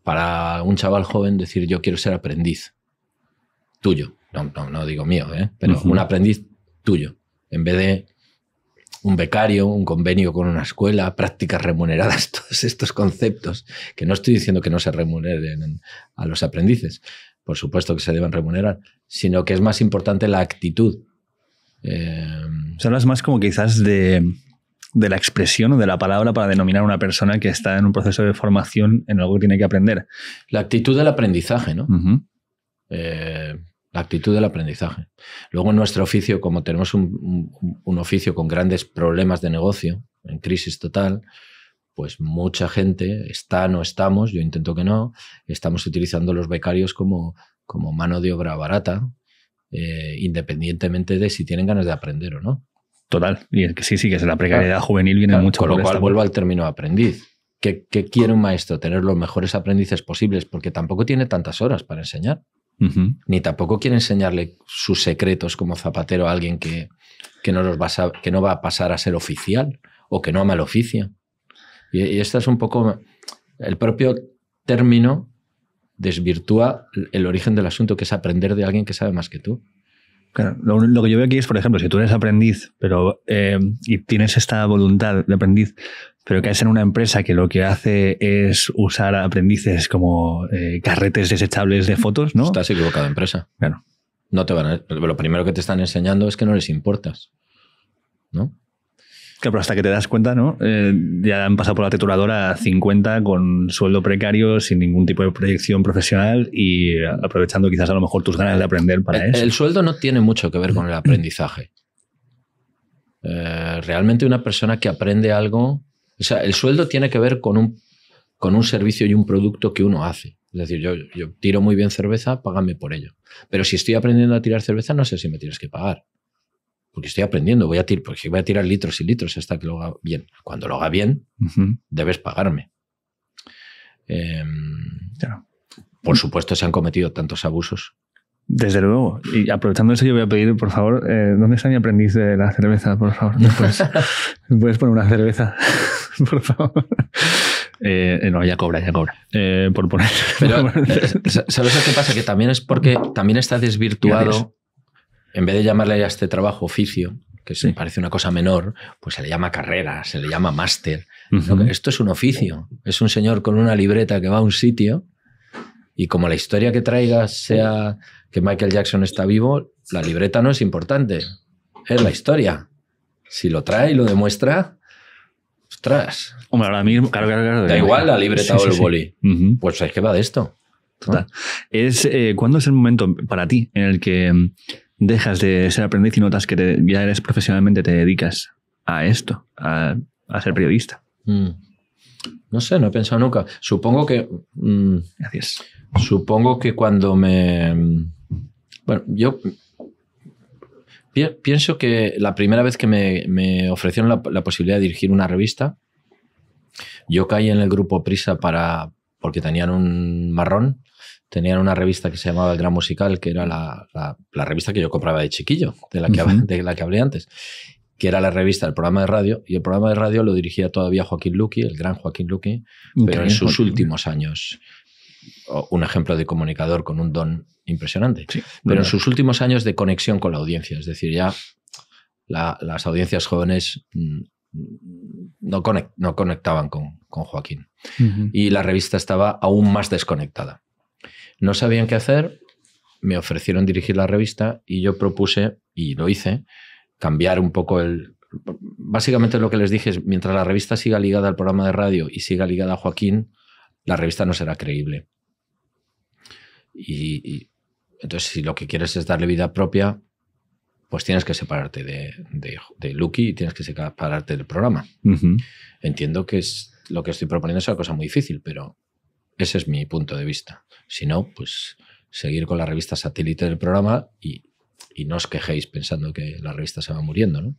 para un chaval joven decir yo quiero ser aprendiz tuyo. No, no, digo mío, ¿eh? pero un aprendiz tuyo. En vez de un becario, un convenio con una escuela, prácticas remuneradas, todos estos conceptos, que no estoy diciendo que no se remuneren a los aprendices, por supuesto que se deben remunerar, sino que es más importante la actitud. Eh, Son las más como quizás de de la expresión o de la palabra para denominar a una persona que está en un proceso de formación en algo que tiene que aprender. La actitud del aprendizaje, ¿no? Eh, la actitud del aprendizaje. Luego en nuestro oficio, como tenemos un, oficio con grandes problemas de negocio, en crisis total, pues mucha gente está, no estamos, yo intento que no, estamos utilizando los becarios como, como mano de obra barata, eh, independientemente de si tienen ganas de aprender o no. Total, y es que sí, sí, que es la precariedad juvenil viene mucho. Con lo cual vuelvo al término aprendiz. ¿Qué, quiere un maestro? Tener los mejores aprendices posibles, porque tampoco tiene tantas horas para enseñar. Ni tampoco quiere enseñarle sus secretos como zapatero a alguien que, que no, los va a, que no va a pasar a ser oficial o que no ama el oficio. Y, y este es un poco. El propio término desvirtúa el origen del asunto, que es aprender de alguien que sabe más que tú lo, que yo veo aquí es, por ejemplo, si tú eres aprendiz pero eh, y tienes esta voluntad de aprendiz, pero caes en una empresa que lo que hace es usar a aprendices como eh, carretes desechables de fotos, ¿no? Estás equivocado, empresa. No te van lo primero que te están enseñando es que no les importas, ¿no? pero hasta que te das cuenta, ¿no? Eh, ya han pasado por la a 50 con sueldo precario, sin ningún tipo de proyección profesional y aprovechando quizás a lo mejor tus ganas de aprender para eso. El sueldo no tiene mucho que ver con el aprendizaje. Eh, realmente una persona que aprende algo, o sea, el sueldo tiene que ver con un, con un servicio y un producto que uno hace. Es decir, yo, yo tiro muy bien cerveza, págame por ello. Pero si estoy aprendiendo a tirar cerveza, no sé si me tienes que pagar porque estoy aprendiendo, voy a tirar, porque voy a tirar litros y litros hasta que lo haga bien. Cuando lo haga bien, debes pagarme. Em, por supuesto, se han cometido tantos abusos. Desde luego. Y aprovechando eso, yo voy a pedir, por favor, eh, ¿dónde está mi aprendiz de la cerveza? Por favor, ¿me puedes, poner una cerveza? por favor. Eh, no, ya cobra, ya cobra. Eh, por poner. ¿sabes lo que pasa? Que también es porque también está desvirtuado en vez de llamarle a este trabajo oficio, que se parece una cosa menor, pues se le llama carrera, se le llama máster. Esto es un oficio. Es un señor con una libreta que va a un sitio y como la historia que traiga sea que Michael Jackson está vivo, la libreta no es importante. Es la historia. Si lo trae y lo demuestra, ostras. Da igual la libreta o el boli. Pues es que va de esto. Eh, ¿Cuándo es el momento para ti en el que mm, dejas de ser aprendiz y notas que ya eres profesionalmente, te dedicas a esto, a, ser periodista. Mm. No sé, no he pensado nunca. Supongo que. Mm, supongo que cuando me. Mm, bueno, yo pienso que la primera vez que me, me ofrecieron la, la, posibilidad de dirigir una revista, yo caí en el grupo Prisa para porque tenían un marrón tenían una revista que se llamaba El Gran Musical, que era la, revista que yo compraba de chiquillo, de la, que, hablé antes, que era la revista, del programa de radio, y el programa de radio lo dirigía todavía Joaquín Luqui, el gran Joaquín Luqui, pero en sus últimos años, un ejemplo de comunicador con un don impresionante, pero en sus últimos años de conexión con la audiencia, es decir, ya las audiencias jóvenes mm, no, conectaban con, Joaquín. Y la revista estaba aún más desconectada. No sabían qué hacer, me ofrecieron dirigir la revista y yo propuse, y lo hice, cambiar un poco el... Básicamente lo que les dije es, mientras la revista siga ligada al programa de radio y siga ligada a Joaquín, la revista no será creíble. Y, entonces, si lo que quieres es darle vida propia, pues tienes que separarte de, de, Lucky y tienes que separarte del programa. Entiendo que es, lo que estoy proponiendo es una cosa muy difícil, pero ese es mi punto de vista. Si no, pues seguir con la revista satélite del programa y, no os quejéis pensando que la revista se va muriendo. ¿no?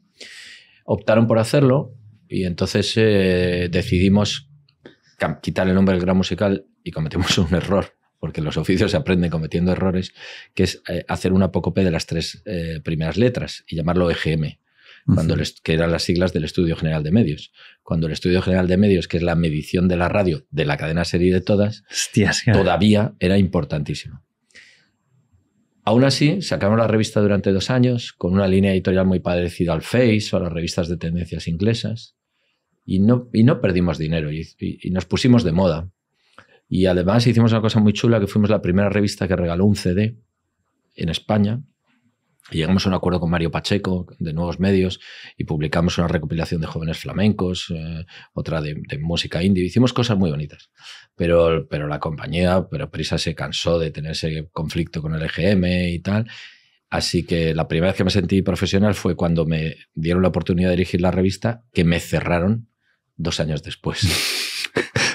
Optaron por hacerlo y entonces eh, decidimos quitar el nombre del gran musical y cometimos un error, porque los oficios se aprenden cometiendo errores, que es eh, hacer una apócope de las tres eh, primeras letras y llamarlo EGM cuando que eran las siglas del Estudio General de Medios. Cuando el Estudio General de Medios, que es la medición de la radio de la cadena serie de todas, todavía era importantísimo. Aún así, sacamos la revista durante dos años, con una línea editorial muy parecida al Face o a las revistas de tendencias inglesas, y no, y no perdimos dinero, y, y nos pusimos de moda. Y además hicimos una cosa muy chula, que fuimos la primera revista que regaló un CD en España, llegamos a un acuerdo con Mario Pacheco de Nuevos Medios y publicamos una recopilación de jóvenes flamencos, eh, otra de, música indie. Hicimos cosas muy bonitas, pero, pero la compañía, pero Prisa se cansó de tener ese conflicto con el EGM y tal. Así que la primera vez que me sentí profesional fue cuando me dieron la oportunidad de dirigir la revista, que me cerraron dos años después.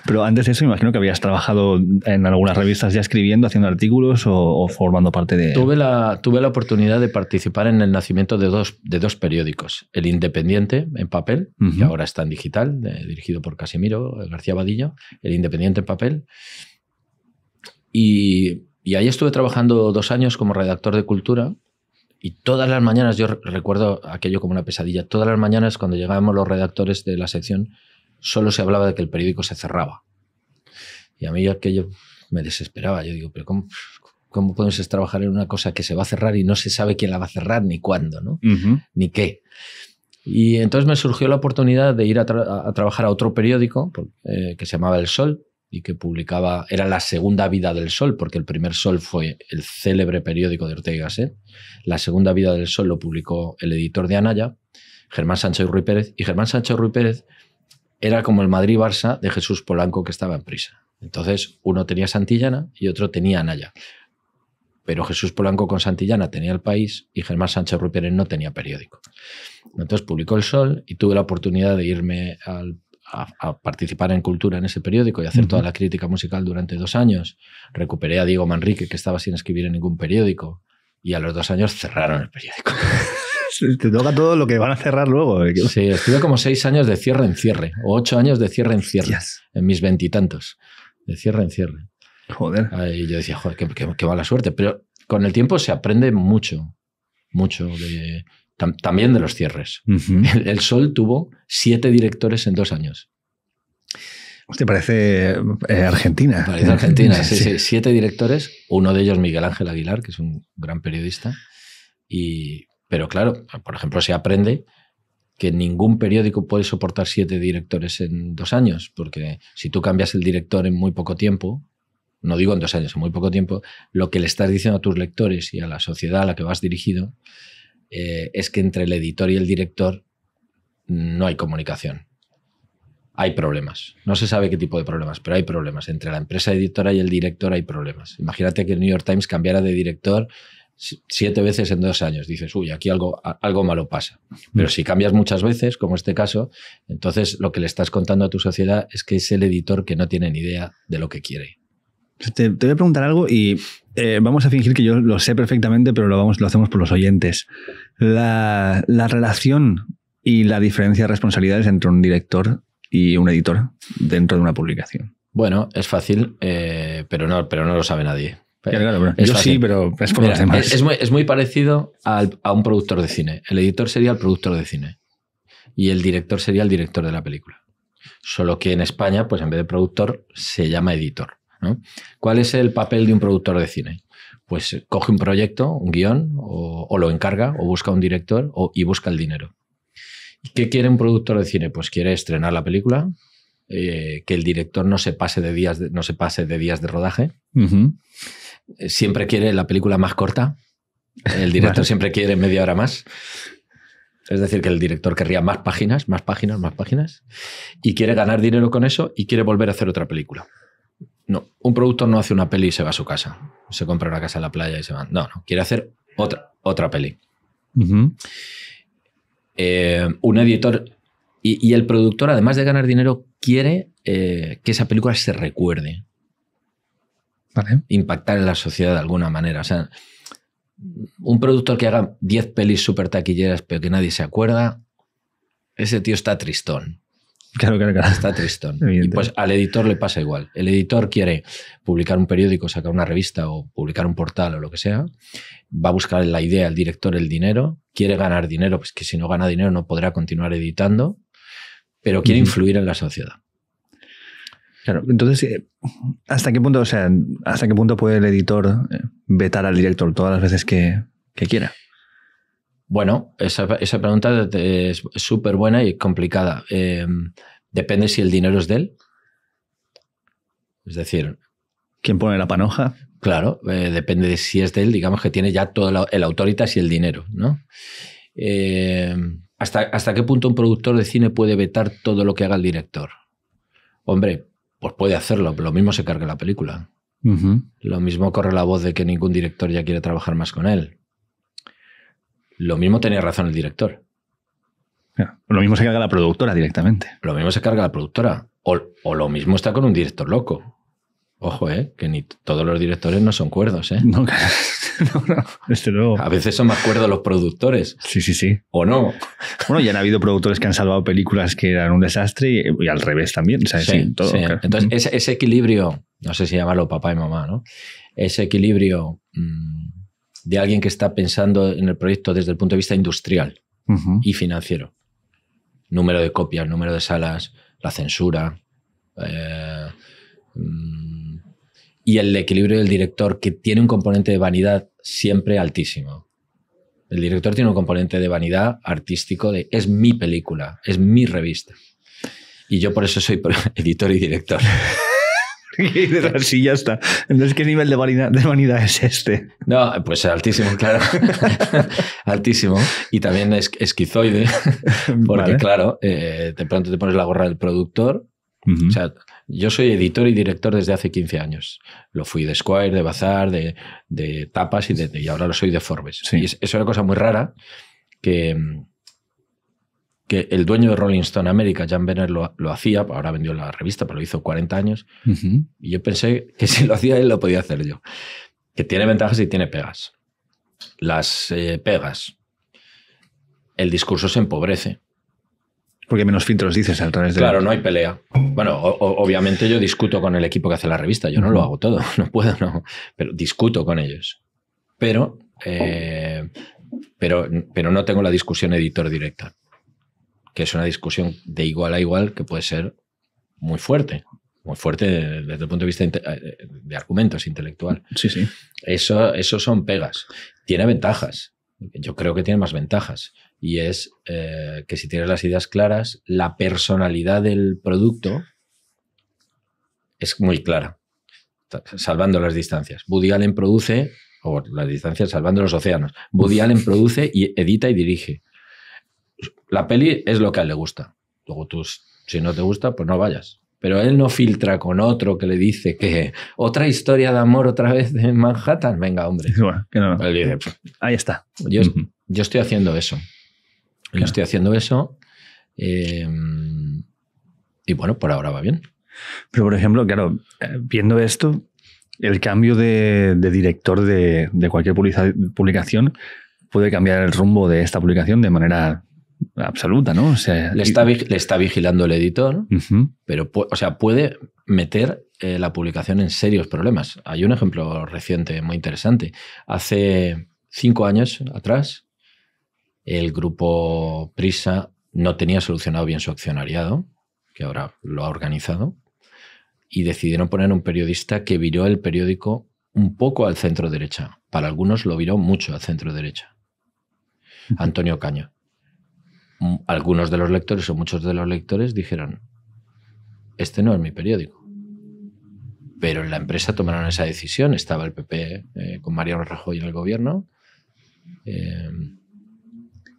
Pero antes de eso, imagino que habías trabajado en algunas revistas ya escribiendo, haciendo artículos o, formando parte de... Tuve la, tuve la oportunidad de participar en el nacimiento de dos, de dos periódicos. El Independiente en papel, que ahora está en digital, dirigido por Casimiro García Badillo. El Independiente en papel. Y, y ahí estuve trabajando dos años como redactor de cultura. Y todas las mañanas, yo recuerdo aquello como una pesadilla, todas las mañanas cuando llegábamos los redactores de la sección, solo se hablaba de que el periódico se cerraba. Y a mí aquello me desesperaba. Yo digo, pero ¿cómo, cómo podemos trabajar en una cosa que se va a cerrar y no se sabe quién la va a cerrar, ni cuándo, ¿no? ni qué? Y entonces me surgió la oportunidad de ir a, trabajar a otro periódico eh, que se llamaba El Sol y que publicaba, era la segunda vida del Sol, porque el primer Sol fue el célebre periódico de Ortega La segunda vida del Sol lo publicó el editor de Anaya, Germán Sánchez Ruiz Pérez, y Germán Sánchez Ruiz Pérez era como el Madrid-Barça de Jesús Polanco que estaba en prisa. Entonces, uno tenía Santillana y otro tenía Anaya. Pero Jesús Polanco con Santillana tenía el país y Germán Sánchez Ruy no tenía periódico. Entonces publicó El Sol y tuve la oportunidad de irme a, participar en cultura en ese periódico y hacer toda la crítica musical durante dos años. Recuperé a Diego Manrique, que estaba sin escribir en ningún periódico, y a los dos años cerraron el periódico. Pues, eh, te toca todo lo que van a cerrar luego. Eh, sí, estuve como seis años de cierre en cierre, o ocho años de cierre en cierre, en mis veintitantos, de cierre en cierre. Joder. Y yo decía, joder, qué, qué, mala suerte. Pero con el tiempo se aprende mucho, mucho también de los cierres. el, Sol tuvo siete directores en dos años. Te parece eh, Argentina. Parece Argentina, sí. Siete directores, uno de ellos Miguel Ángel Aguilar, que es un gran periodista. Y pero claro, por ejemplo, se aprende que ningún periódico puede soportar siete directores en dos años, porque si tú cambias el director en muy poco tiempo, no digo en dos años, en muy poco tiempo, lo que le estás diciendo a tus lectores y a la sociedad a la que vas dirigido eh, es que entre el editor y el director no hay comunicación. Hay problemas. No se sabe qué tipo de problemas, pero hay problemas. Entre la empresa editora y el director hay problemas. Imagínate que el New York Times cambiara de director siete veces en dos años. Dices, uy, aquí algo, algo malo pasa. Pero si cambias muchas veces, como este caso, entonces lo que le estás contando a tu sociedad es que es el editor que no tiene ni idea de lo que quiere. Te, voy a preguntar algo y eh, vamos a fingir que yo lo sé perfectamente, pero lo, vamos, lo hacemos por los oyentes. La, relación y la diferencia de responsabilidades entre un director y un editor dentro de una publicación. Bueno, es fácil, eh, pero, no, pero no lo sabe nadie yo sí, pero es por los demás. Es, muy, parecido a un productor de cine. El editor sería el productor de cine. Y el director sería el director de la película. Solo que en España, pues en vez de productor, se llama editor. ¿Cuál es el papel de un productor de cine? Pues eh, coge un proyecto, un guión, o, lo encarga, o busca un director y busca el dinero. ¿Qué quiere un productor de cine? Pues quiere estrenar la película, eh, que el director no se pase de días de, no se pase de, días de rodaje siempre quiere la película más corta. El director siempre quiere media hora más. Es decir, que el director querría más páginas, más páginas, más páginas. Y quiere ganar dinero con eso y quiere volver a hacer otra película. No, un productor no hace una peli y se va a su casa. Se compra una casa en la playa y se va. No, no, quiere hacer otra, otra peli. Eh, un editor y, el productor, además de ganar dinero, quiere eh, que esa película se recuerde impactar en la sociedad de alguna manera. sea, un productor que haga 10 pelis súper taquilleras pero que nadie se acuerda, ese tío está tristón. Claro, claro, claro. Está tristón. y pues al editor le pasa igual. El editor quiere publicar un periódico, sacar una revista o publicar un portal o lo que sea. Va a buscar la idea, el director, el dinero. Quiere ganar dinero, pues que si no gana dinero no podrá continuar editando, pero quiere influir en la sociedad entonces, eh, ¿hasta qué punto, hasta qué punto puede el editor eh, vetar al director todas las veces que, quiera? Bueno, esa, pregunta es súper buena y complicada. Eh, depende si el dinero es de él. Es decir... ¿Quién pone la panoja? Claro, depende de si es de él, digamos que tiene ya todo el autoritas y el dinero, ¿no? ¿hasta, ¿Hasta qué punto un productor de cine puede vetar todo lo que haga el director? Hombre, pues puede hacerlo, pero lo mismo se carga la película. Lo mismo corre la voz de que ningún director ya quiere trabajar más con él. Lo mismo tenía razón el director. Lo mismo se carga la productora directamente. Lo mismo se carga la productora. O, o lo mismo está con un director loco. Ojo, ¿eh? que ni todos los directores no son cuerdos. ¿eh? A veces son más cuerdos los productores. Sí, sí, sí. O no. Bueno, ya han habido productores que han salvado películas que eran un desastre y, al revés también. Entonces, ese, equilibrio, no sé si llamarlo papá y mamá, ¿no? Ese equilibrio mm, de alguien que está pensando en el proyecto desde el punto de vista industrial y financiero. Número de copias, número de salas, la censura. Eh, mm, y el equilibrio del director, que tiene un componente de vanidad siempre altísimo. El director tiene un componente de vanidad artístico de es mi película, es mi revista. Y yo por eso soy editor y director. Y ya está. Entonces, ¿qué nivel de vanidad, es este? No, pues altísimo, claro. altísimo. Y también es esquizoide. Porque, claro, eh, de pronto te pones la gorra del productor. Yo soy editor y director desde hace 15 años. Lo fui de Squire, de Bazar, de, Tapas y, y, ahora lo soy de Forbes. es, una cosa muy rara que, que el dueño de Rolling Stone América, Jan Benner, lo, hacía. Ahora vendió la revista, pero lo hizo 40 años. Y yo pensé que si lo hacía él, lo podía hacer yo. Que tiene ventajas y tiene pegas. Las eh, pegas. El discurso se empobrece porque menos filtros dices al través de. Claro, no hay pelea. Bueno, obviamente yo discuto con el equipo que hace la revista. Yo no lo hago todo, no puedo, no. Pero discuto con ellos. Pero, eh, pero, pero no tengo la discusión editor directa que es una discusión de igual a igual que puede ser muy fuerte. Muy fuerte desde el punto de vista eh, de argumentos intelectual. Sí, sí. Eso, eso son pegas. Tiene ventajas. Yo creo que tiene más ventajas y es eh, que si tienes las ideas claras, la personalidad del producto es muy clara, salvando las distancias. Woody Allen produce, o las distancias salvando los océanos, Woody Allen produce y edita y dirige. La peli es lo que a él le gusta. Luego tú, si no te gusta, pues no vayas. Pero él no filtra con otro que le dice que otra historia de amor otra vez en Manhattan. Venga, hombre. Ahí está. Yo, yo estoy haciendo eso. Yo estoy haciendo eso. Em, y bueno, por ahora va bien. Pero, por ejemplo, claro, eh, viendo esto, el cambio de, director de, cualquier publicación puede cambiar el rumbo de esta publicación de manera absoluta, ¿no? O sea, le, está, vigilando el editor, pero o sea, puede meter eh, la publicación en serios problemas. Hay un ejemplo reciente muy interesante. Hace cinco años atrás, el grupo Prisa no tenía solucionado bien su accionariado, que ahora lo ha organizado, y decidieron poner un periodista que viró el periódico un poco al centro derecha. Para algunos lo viró mucho al centro derecha. Antonio Caño. Mm, algunos de los lectores o muchos de los lectores dijeron, este no es mi periódico. Pero en la empresa tomaron esa decisión. Estaba el PP eh, con Mariano Rajoy en el gobierno. Eh,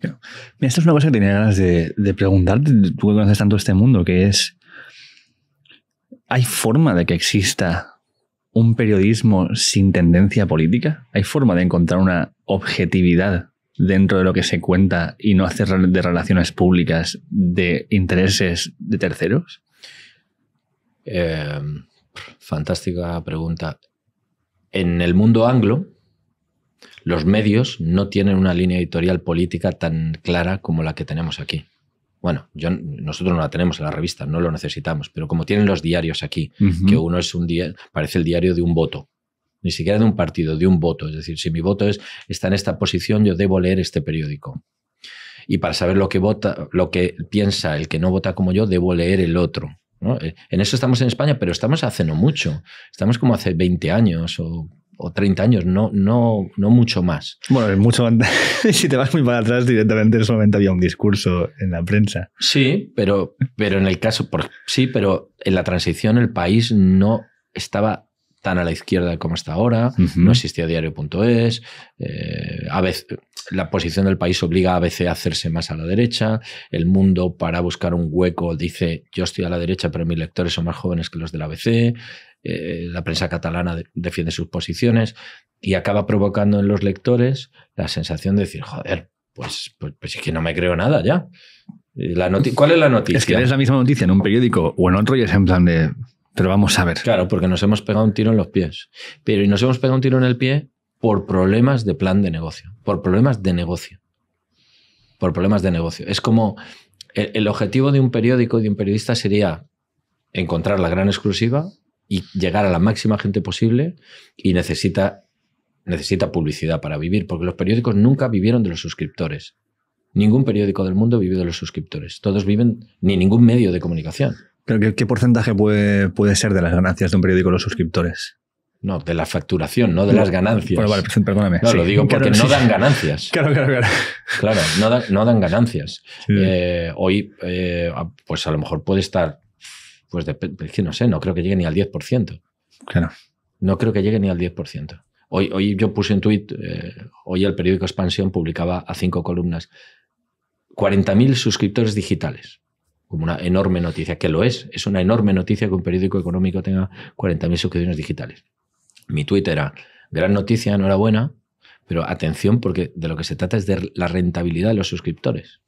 esto Esta es una cosa que tenía ganas de, preguntarte, tú conoces tanto este mundo, que es, ¿hay forma de que exista un periodismo sin tendencia política? ¿Hay forma de encontrar una objetividad dentro de lo que se cuenta y no hacer de relaciones públicas de intereses de terceros? Eh, fantástica pregunta. En el mundo anglo, los medios no tienen una línea editorial política tan clara como la que tenemos aquí. Bueno, nosotros no la tenemos en la revista, no lo necesitamos, pero como tienen los diarios aquí, que uno es un día, parece el diario de un voto, ni siquiera de un partido, de un voto. Es decir, si mi voto está en esta posición, yo debo leer este periódico. Y para saber lo que piensa el que no vota como yo, debo leer el otro. Eh, en eso estamos en España, pero estamos hace no mucho. Estamos como hace 20 años o o 30 años, no, no, no mucho más. Bueno, es mucho si te vas muy para atrás, directamente solamente había un discurso en la prensa. Sí, pero, pero en el caso, por, sí, pero en la transición el país no estaba tan a la izquierda como está ahora, no existía diario.es, eh, a veces la posición del país obliga a ABC a hacerse más a la derecha, el mundo para buscar un hueco dice yo estoy a la derecha pero mis lectores son más jóvenes que los de la ABC, eh, la prensa catalana defiende sus posiciones y acaba provocando en los lectores la sensación de decir, joder, pues, pues, pues es que no me creo nada ya. Eh, la ¿Cuál es la noticia? Es que es la misma noticia en un periódico o en otro y es en plan de, pero vamos a ver. Claro, porque nos hemos pegado un tiro en los pies. Pero y nos hemos pegado un tiro en el pie por problemas de plan de negocio, por problemas de negocio. Por problemas de negocio. Es como el, el objetivo de un periódico y de un periodista sería encontrar la gran exclusiva y llegar a la máxima gente posible y necesita, necesita publicidad para vivir, porque los periódicos nunca vivieron de los suscriptores. Ningún periódico del mundo vive de los suscriptores. Todos viven, ni ningún medio de comunicación. ¿Pero qué, qué porcentaje puede, ser de las ganancias de un periódico los suscriptores? No, de la facturación, no de las ganancias. perdóname. No, lo digo porque no dan ganancias. Claro, claro, claro. no, dan ganancias. Eh, hoy, eh, pues a lo mejor puede estar pues que no sé, no creo que llegue ni al 10%. Claro. No creo que llegue ni al 10%. Hoy, hoy yo puse en tuit, eh, hoy el periódico Expansión publicaba a cinco columnas 40.000 suscriptores digitales. Como una enorme noticia, que lo es, es una enorme noticia que un periódico económico tenga 40.000 suscriptores digitales. Mi tuit era, gran noticia, enhorabuena, pero atención porque de lo que se trata es de la rentabilidad de los suscriptores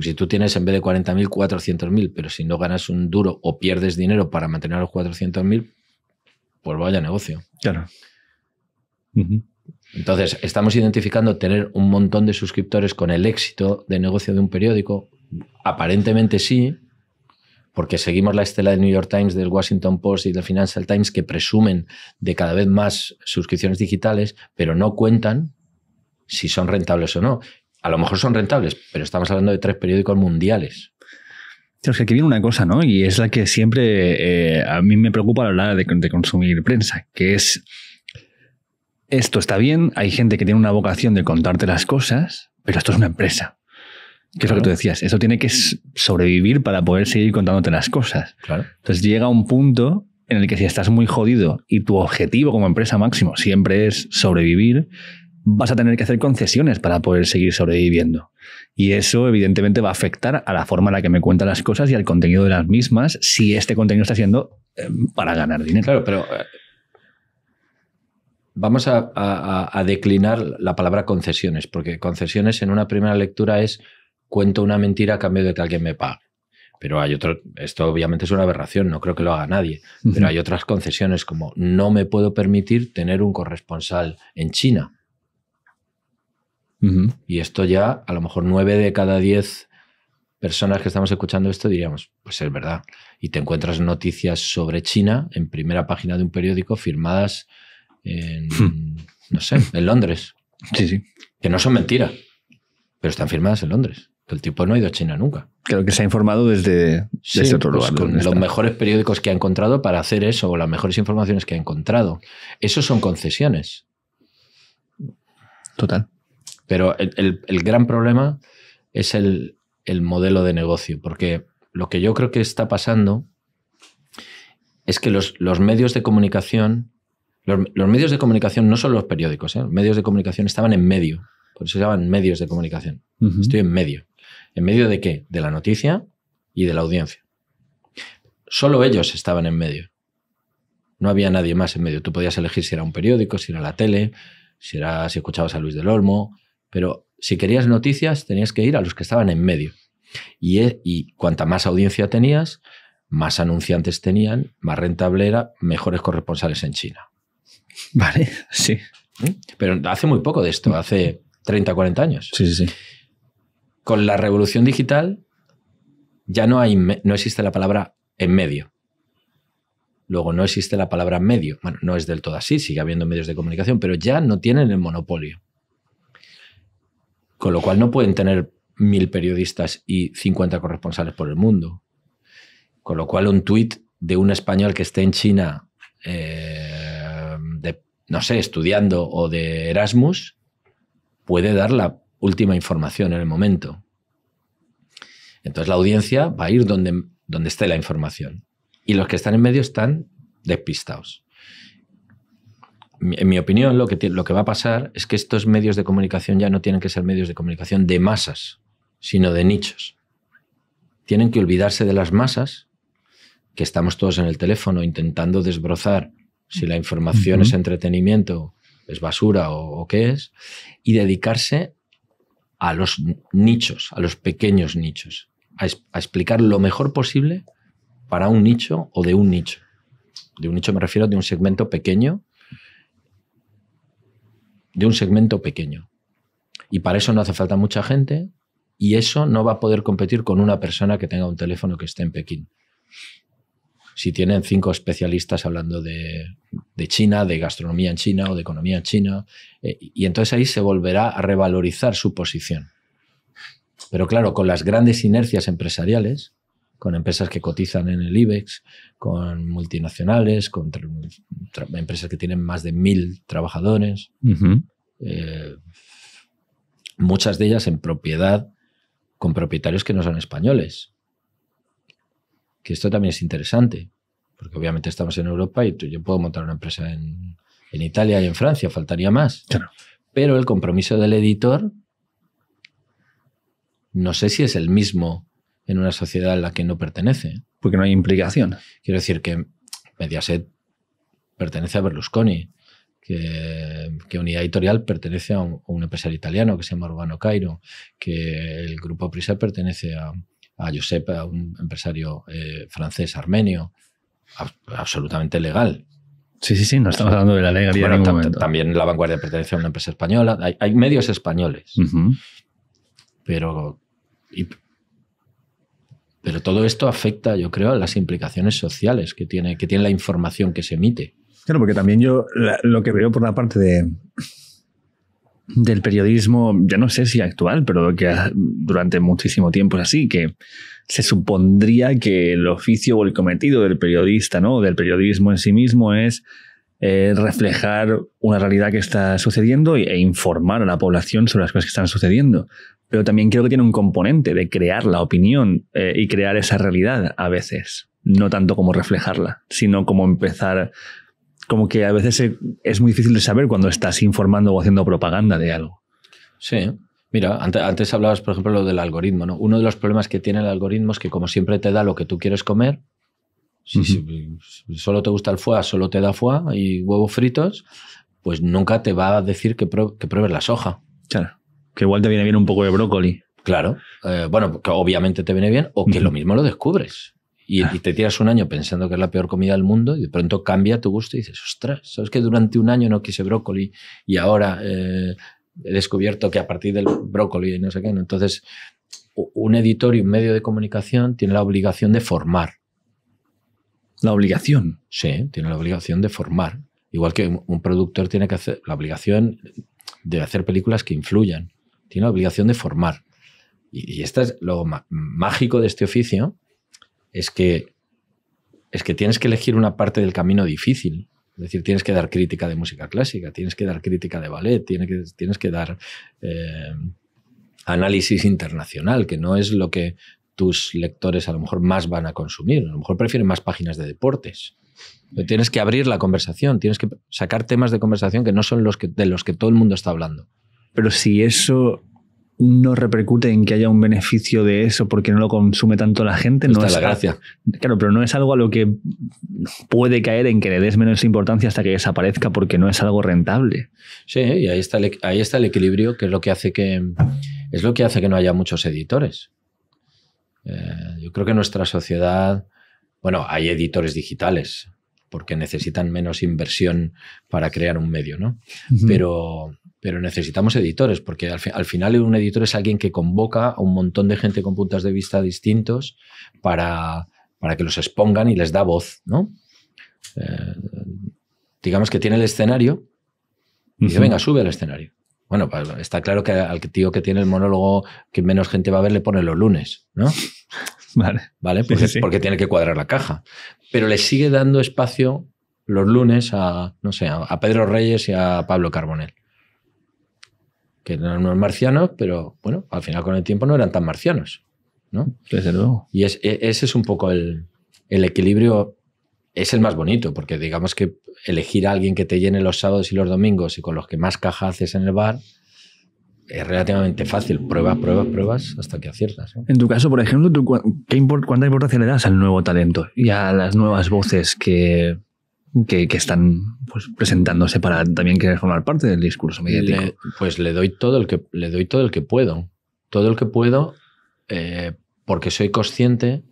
si tú tienes en vez de 40.000, 400.000, pero si no ganas un duro o pierdes dinero para mantener los 400.000, pues vaya negocio. Claro. Entonces, estamos identificando tener un montón de suscriptores con el éxito de negocio de un periódico. Aparentemente sí, porque seguimos la estela del New York Times, del Washington Post y del Financial Times que presumen de cada vez más suscripciones digitales, pero no cuentan si son rentables o no a lo mejor son rentables, pero estamos hablando de tres periódicos mundiales. Creo que viene una cosa, ¿no? Y es la que siempre eh, a mí me preocupa a la de, consumir prensa, que es, esto está bien, hay gente que tiene una vocación de contarte las cosas, pero esto es una empresa. ¿Qué es lo que tú decías, Eso tiene que sobrevivir para poder seguir contándote las cosas. Claro. Entonces llega un punto en el que si estás muy jodido y tu objetivo como empresa máximo siempre es sobrevivir, vas a tener que hacer concesiones para poder seguir sobreviviendo. Y eso evidentemente va a afectar a la forma en la que me cuentan las cosas y al contenido de las mismas si este contenido está siendo em, para ganar dinero. Claro, pero eh, vamos a, declinar la palabra concesiones, porque concesiones en una primera lectura es cuento una mentira a cambio de que alguien me pague. Pero hay otro, esto obviamente es una aberración, no creo que lo haga nadie, pero hay otras concesiones como no me puedo permitir tener un corresponsal en China y esto ya, a lo mejor nueve de cada diez personas que estamos escuchando esto diríamos, pues es verdad. Y te encuentras noticias sobre China en primera página de un periódico firmadas en, hmm. no sé, en Londres. Sí, sí. Que no son mentiras, pero están firmadas en Londres. el tipo no ha ido a China nunca. Creo que se ha informado desde, pues los mejores periódicos que ha encontrado para hacer eso, o las mejores informaciones que ha encontrado. Eso son concesiones. Total. Pero el, gran problema es el, modelo de negocio, porque lo que yo creo que está pasando es que los, medios de comunicación, los, medios de comunicación no son los periódicos, ¿eh? los medios de comunicación estaban en medio, por eso se llaman medios de comunicación. Estoy en medio. ¿En medio de qué? De la noticia y de la audiencia. Solo ellos estaban en medio. No había nadie más en medio. Tú podías elegir si era un periódico, si era la tele, si, era, si escuchabas a Luis del Olmo, pero si querías noticias, tenías que ir a los que estaban en medio. E, y, cuanta más audiencia tenías, más anunciantes tenían, más rentable era, mejores corresponsales en China. Vale, sí. ¿Mm? Pero hace muy poco de esto, mm. hace 30, 40 años. Sí, sí, sí. Con la revolución digital ya no, hay, no existe la palabra en medio. Luego no existe la palabra medio. Bueno, no es del todo así, sigue habiendo medios de comunicación, pero ya no tienen el monopolio. Con lo cual no pueden tener mil periodistas y 50 corresponsales por el mundo. Con lo cual un tuit de un español que esté en China, eh, de, no sé, estudiando o de Erasmus, puede dar la última información en el momento. Entonces la audiencia va a ir donde, donde esté la información. Y los que están en medio están despistados en mi opinión, lo que, va a pasar es que estos medios de comunicación ya no tienen que ser medios de comunicación de masas, sino de nichos. Tienen que olvidarse de las masas, que estamos todos en el teléfono intentando desbrozar si la información es entretenimiento, es basura o, qué es, y dedicarse a los nichos, a los pequeños nichos, a, a, explicar lo mejor posible para un nicho o de un nicho. De un nicho me refiero de un segmento pequeño de un segmento pequeño. Y para eso no hace falta mucha gente y eso no va a poder competir con una persona que tenga un teléfono que esté en Pekín. Si tienen cinco especialistas hablando de, China, de gastronomía en China o de economía en China, eh, y entonces ahí se volverá a revalorizar su posición. Pero claro, con las grandes inercias empresariales, con empresas que cotizan en el IBEX, con multinacionales, con empresas que tienen más de mil trabajadores, eh, muchas de ellas en propiedad, con propietarios que no son españoles. Que esto también es interesante, porque obviamente estamos en Europa y yo puedo montar una empresa en, Italia y en Francia, faltaría más. Pero el compromiso del editor no sé si es el mismo en una sociedad a la que no pertenece. Porque no hay implicación. Quiero decir que Mediaset pertenece a Berlusconi, que, Unidad Editorial pertenece a un, empresario italiano que se llama Urbano Cairo, que el grupo Prisa pertenece a, a Josep, a un empresario eh, francés armenio, absolutamente legal. Sí, sí, sí, no estamos hablando de la ley. en también la vanguardia pertenece a una empresa española. Hay, medios españoles. Pero. Y, pero todo esto afecta, yo creo, a las implicaciones sociales que tiene, que tiene la información que se emite. Claro, porque también yo lo que veo por la parte de, del periodismo, ya no sé si actual, pero que durante muchísimo tiempo es así, que se supondría que el oficio o el cometido del periodista, ¿no? Del periodismo en sí mismo es eh, reflejar una realidad que está sucediendo e informar a la población sobre las cosas que están sucediendo. Pero también creo que tiene un componente de crear la opinión eh, y crear esa realidad a veces. No tanto como reflejarla, sino como empezar. Como que a veces es muy difícil de saber cuando estás informando o haciendo propaganda de algo. Sí. Mira, antes, hablabas, por ejemplo, lo del algoritmo. ¿no? Uno de los problemas que tiene el algoritmo es que, como siempre, te da lo que tú quieres comer si, solo te gusta el foie, solo te da foie y huevos fritos, pues nunca te va a decir que, pruebes la soja. Claro. Que igual te viene bien un poco de brócoli. Claro. Eh, bueno, que obviamente te viene bien o que lo mismo lo descubres. Ah. Y, te tiras un año pensando que es la peor comida del mundo y de pronto cambia tu gusto y dices, ostras, ¿sabes que durante un año no quise brócoli y ahora eh, he descubierto que a partir del brócoli y no sé qué? Entonces, un editor y un medio de comunicación tiene la obligación de formar la obligación. Sí, tiene la obligación de formar. Igual que un productor tiene que hacer la obligación de hacer películas que influyan. Tiene la obligación de formar. Y, esto es lo mágico de este oficio, es que, es que tienes que elegir una parte del camino difícil. Es decir, tienes que dar crítica de música clásica, tienes que dar crítica de ballet, tienes que, tienes que dar eh, análisis internacional, que no es lo que tus lectores a lo mejor más van a consumir. A lo mejor prefieren más páginas de deportes. tienes que abrir la conversación, tienes que sacar temas de conversación que no son los que, de los que todo el mundo está hablando. Pero si eso no repercute en que haya un beneficio de eso porque no lo consume tanto la gente, no Está la gracia. Claro, pero no es algo a lo que puede caer en que le des menos importancia hasta que desaparezca porque no es algo rentable. Sí, y ahí está el, e, ahí está el equilibrio que es lo que hace que es lo que hace que no haya muchos editores. Eh, yo creo que nuestra sociedad, bueno, hay editores digitales porque necesitan menos inversión para crear un medio, ¿no? pero, pero necesitamos editores, porque al, final un editor es alguien que convoca a un montón de gente con puntos de vista distintos para, que los expongan y les da voz, ¿no? Eh, digamos que tiene el escenario y dice, venga, sube al escenario. Bueno, está claro que al tío que tiene el monólogo que menos gente va a ver le pone los lunes, ¿no? Vale. ¿Vale? Pues porque, tiene que cuadrar la caja. Pero le sigue dando espacio los lunes a, no sé, a Pedro Reyes y a Pablo Carbonell. Que eran unos marcianos, pero bueno, al final con el tiempo no eran tan marcianos. ¿no? Desde luego. Y e, ese es un poco el, el, equilibrio, es el más bonito, porque digamos que elegir a alguien que te llene los sábados y los domingos y con los que más caja haces en el bar, es relativamente fácil. Pruebas, pruebas, pruebas hasta que aciertas. En tu caso, por ejemplo, qué ¿cuánta importancia le das al nuevo talento y a las nuevas voces que, que, están pues, presentándose para también querer formar parte del discurso mediático? pues le doy, todo el que, le doy todo el que puedo. Todo el que puedo eh, porque soy consciente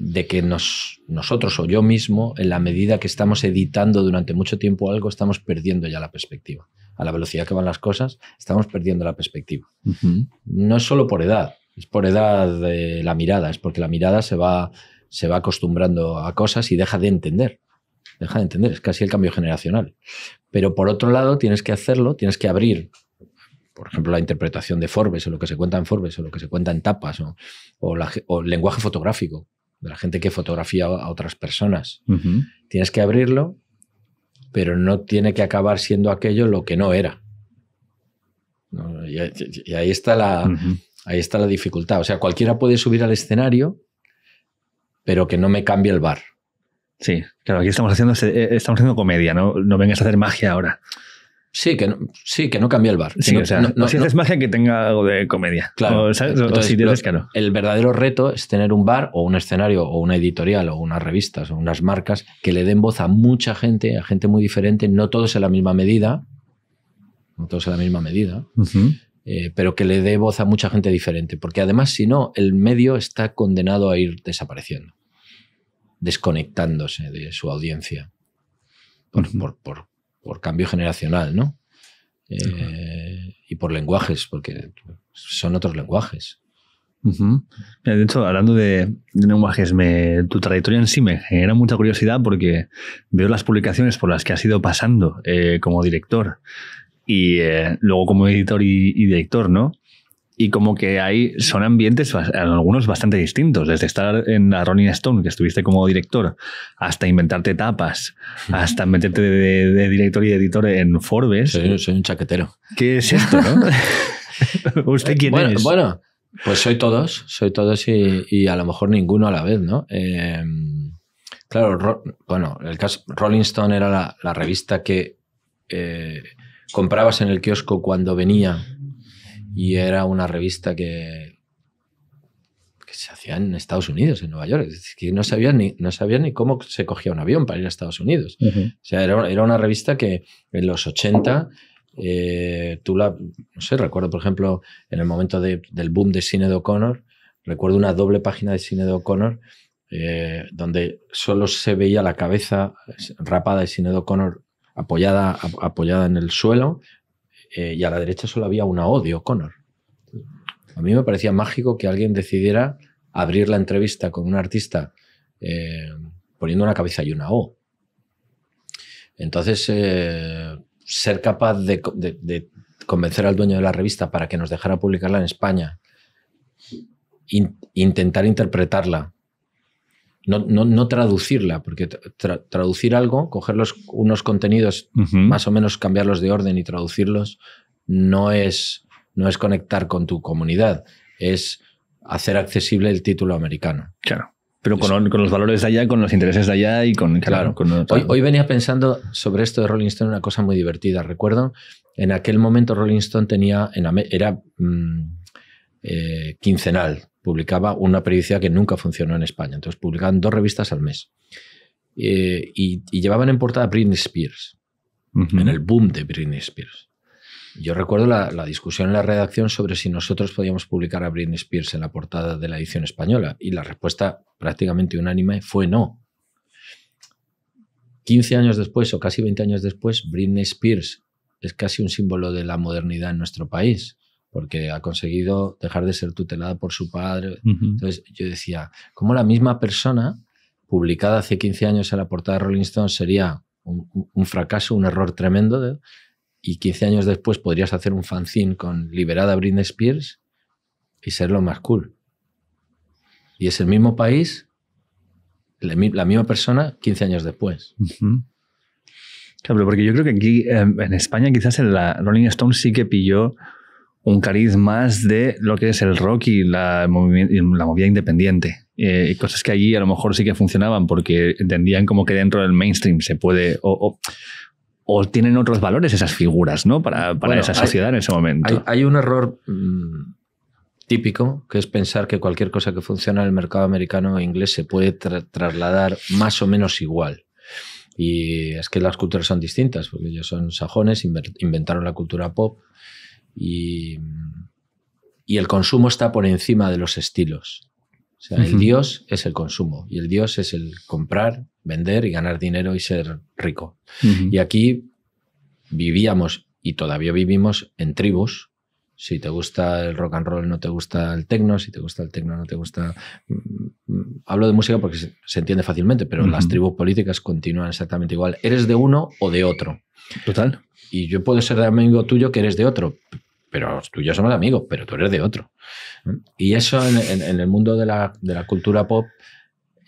de que nosotros o yo mismo, en la medida que estamos editando durante mucho tiempo algo, estamos perdiendo ya la perspectiva a la velocidad que van las cosas, estamos perdiendo la perspectiva. No es solo por edad, es por edad de la mirada, es porque la mirada se va, se va acostumbrando a cosas y deja de entender. Deja de entender, es casi el cambio generacional. Pero por otro lado, tienes que hacerlo, tienes que abrir por ejemplo, la interpretación de Forbes o lo que se cuenta en Forbes o lo que se cuenta en tapas o, el lenguaje fotográfico de la gente que fotografía a otras personas. Tienes que abrirlo pero no tiene que acabar siendo aquello lo que no era. Y, ahí está la, ahí está la dificultad. O sea, cualquiera puede subir al escenario, pero que no me cambie el bar. Sí, claro, aquí estamos haciendo, este, eh, estamos haciendo comedia, No vengas a hacer magia ahora. Sí, que no, sí, que no cambie el bar. no, si haces magia que tenga algo de comedia. Claro. El verdadero reto es tener un bar o un escenario o una editorial o unas revistas o unas marcas que le den voz a mucha gente, a gente muy diferente, no todos en la misma medida, no todos a la misma medida, eh, pero que le dé voz a mucha gente diferente. Porque además, si no, el medio está condenado a ir desapareciendo, desconectándose de su audiencia. por, por cambio generacional, ¿no? Eh, y por lenguajes, porque son otros lenguajes. de hecho, hablando de, lenguajes, me, tu trayectoria en sí me genera mucha curiosidad porque veo las publicaciones por las que has ido pasando eh, como director y eh, luego como editor y director, ¿no? y como que hay, son ambientes algunos bastante distintos, desde estar en Rolling Stone, que estuviste como director, hasta inventarte tapas, hasta meterte de, director y editor en Forbes. Soy, un chaquetero. ¿Qué es esto, no? ¿Usted quién es? Bueno, pues soy todos, soy todos y, a lo mejor ninguno a la vez, ¿no? Em, claro, bueno, el caso Rolling Stone era la, revista que eh, comprabas en el kiosco cuando venía y era una revista que, se hacía en Estados Unidos, en Nueva York. Es decir, que no sabían ni, no ni cómo se cogía un avión para ir a Estados Unidos. O sea, era, una revista que en los 80... Eh, tú no sé, recuerdo por ejemplo en el momento del boom de Cine de O'Connor, recuerdo una doble página de Cine de O'Connor eh, donde solo se veía la cabeza rapada de de O'Connor apoyada, apoyada en el suelo, eh, y a la derecha solo había una O de O'Connor. A mí me parecía mágico que alguien decidiera abrir la entrevista con un artista eh, poniendo una cabeza y una O. Entonces, eh, ser capaz de, convencer al dueño de la revista para que nos dejara publicarla en España, intentar interpretarla, no, traducirla, porque traducir algo, coger unos contenidos, más o menos cambiarlos de orden y traducirlos, no es, no es conectar con tu comunidad, es hacer accesible el título americano. Claro. Pero con, los valores de allá, con los intereses de allá y con... Claro. hoy, venía pensando sobre esto de Rolling Stone una cosa muy divertida. Recuerdo, en aquel momento Rolling Stone tenía, en, era mm, eh, quincenal, publicaba una periodicidad que nunca funcionó en España. Entonces publicaban dos revistas al mes. Eh, y, llevaban en portada a Britney Spears, en el boom de Britney Spears. Yo recuerdo la, la, discusión en la redacción sobre si nosotros podíamos publicar a Britney Spears en la portada de la edición española y la respuesta prácticamente unánime fue no. 15 años después o casi 20 años después, Britney Spears es casi un símbolo de la modernidad en nuestro país porque ha conseguido dejar de ser tutelada por su padre. Entonces yo decía, ¿cómo la misma persona publicada hace 15 años en la portada de Rolling Stone sería un, fracaso, un error tremendo? y 15 años después podrías hacer un fanzine con Liberada Britney Spears y ser lo más cool. Y es el mismo país, la, misma persona 15 años después. Claro, porque yo creo que aquí em, en España quizás en la Rolling Stone sí que pilló un cariz más de lo que es el rock y la, movida independiente. Eh, cosas que allí a lo mejor sí que funcionaban porque entendían como que dentro del mainstream se puede... O, tienen otros valores esas figuras, ¿no? Para, esa sociedad en ese momento. Hay, un error mm, típico, que es pensar que cualquier cosa que funciona en el mercado americano o e inglés se puede trasladar más o menos igual. Y es que las culturas son distintas, porque ellos son sajones, inventaron la cultura pop, y, el consumo está por encima de los estilos. O sea, el Dios es el consumo y el Dios es el comprar, vender y ganar dinero y ser rico. Y aquí vivíamos y todavía vivimos en tribus. Si te gusta el rock and roll, no te gusta el tecno. Si te gusta el tecno, no te gusta. Mm, mm, hablo de música porque se entiende fácilmente, pero las tribus políticas continúan exactamente igual. Eres de uno o de otro. Total. Y yo puedo ser de amigo tuyo que eres de otro, pero tú y yo somos amigos, pero tú eres de otro. ¿Mm? Y eso en, el mundo de la, de la cultura pop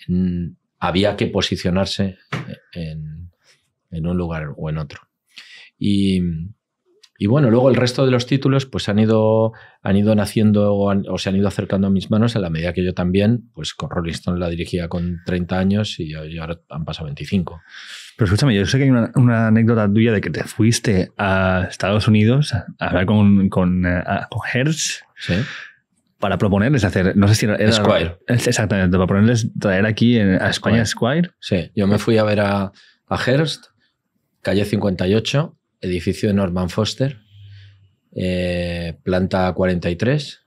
mm, había que posicionarse en, en, un lugar o en otro. Y, y bueno, luego el resto de los títulos pues han ido, han ido naciendo o, se han ido acercando a mis manos a la medida que yo también, pues con Rolling Stone la dirigía con 30 años y, ahora han pasado 25. Pero escúchame, yo sé que hay una, anécdota tuya de que te fuiste a Estados Unidos a hablar con, con, eh, para proponerles hacer, no sé si era... Exactamente, para proponerles traer aquí a España Squire. Sí, yo me fui a ver a, a Hearst, calle 58, edificio de Norman Foster, eh, planta 43.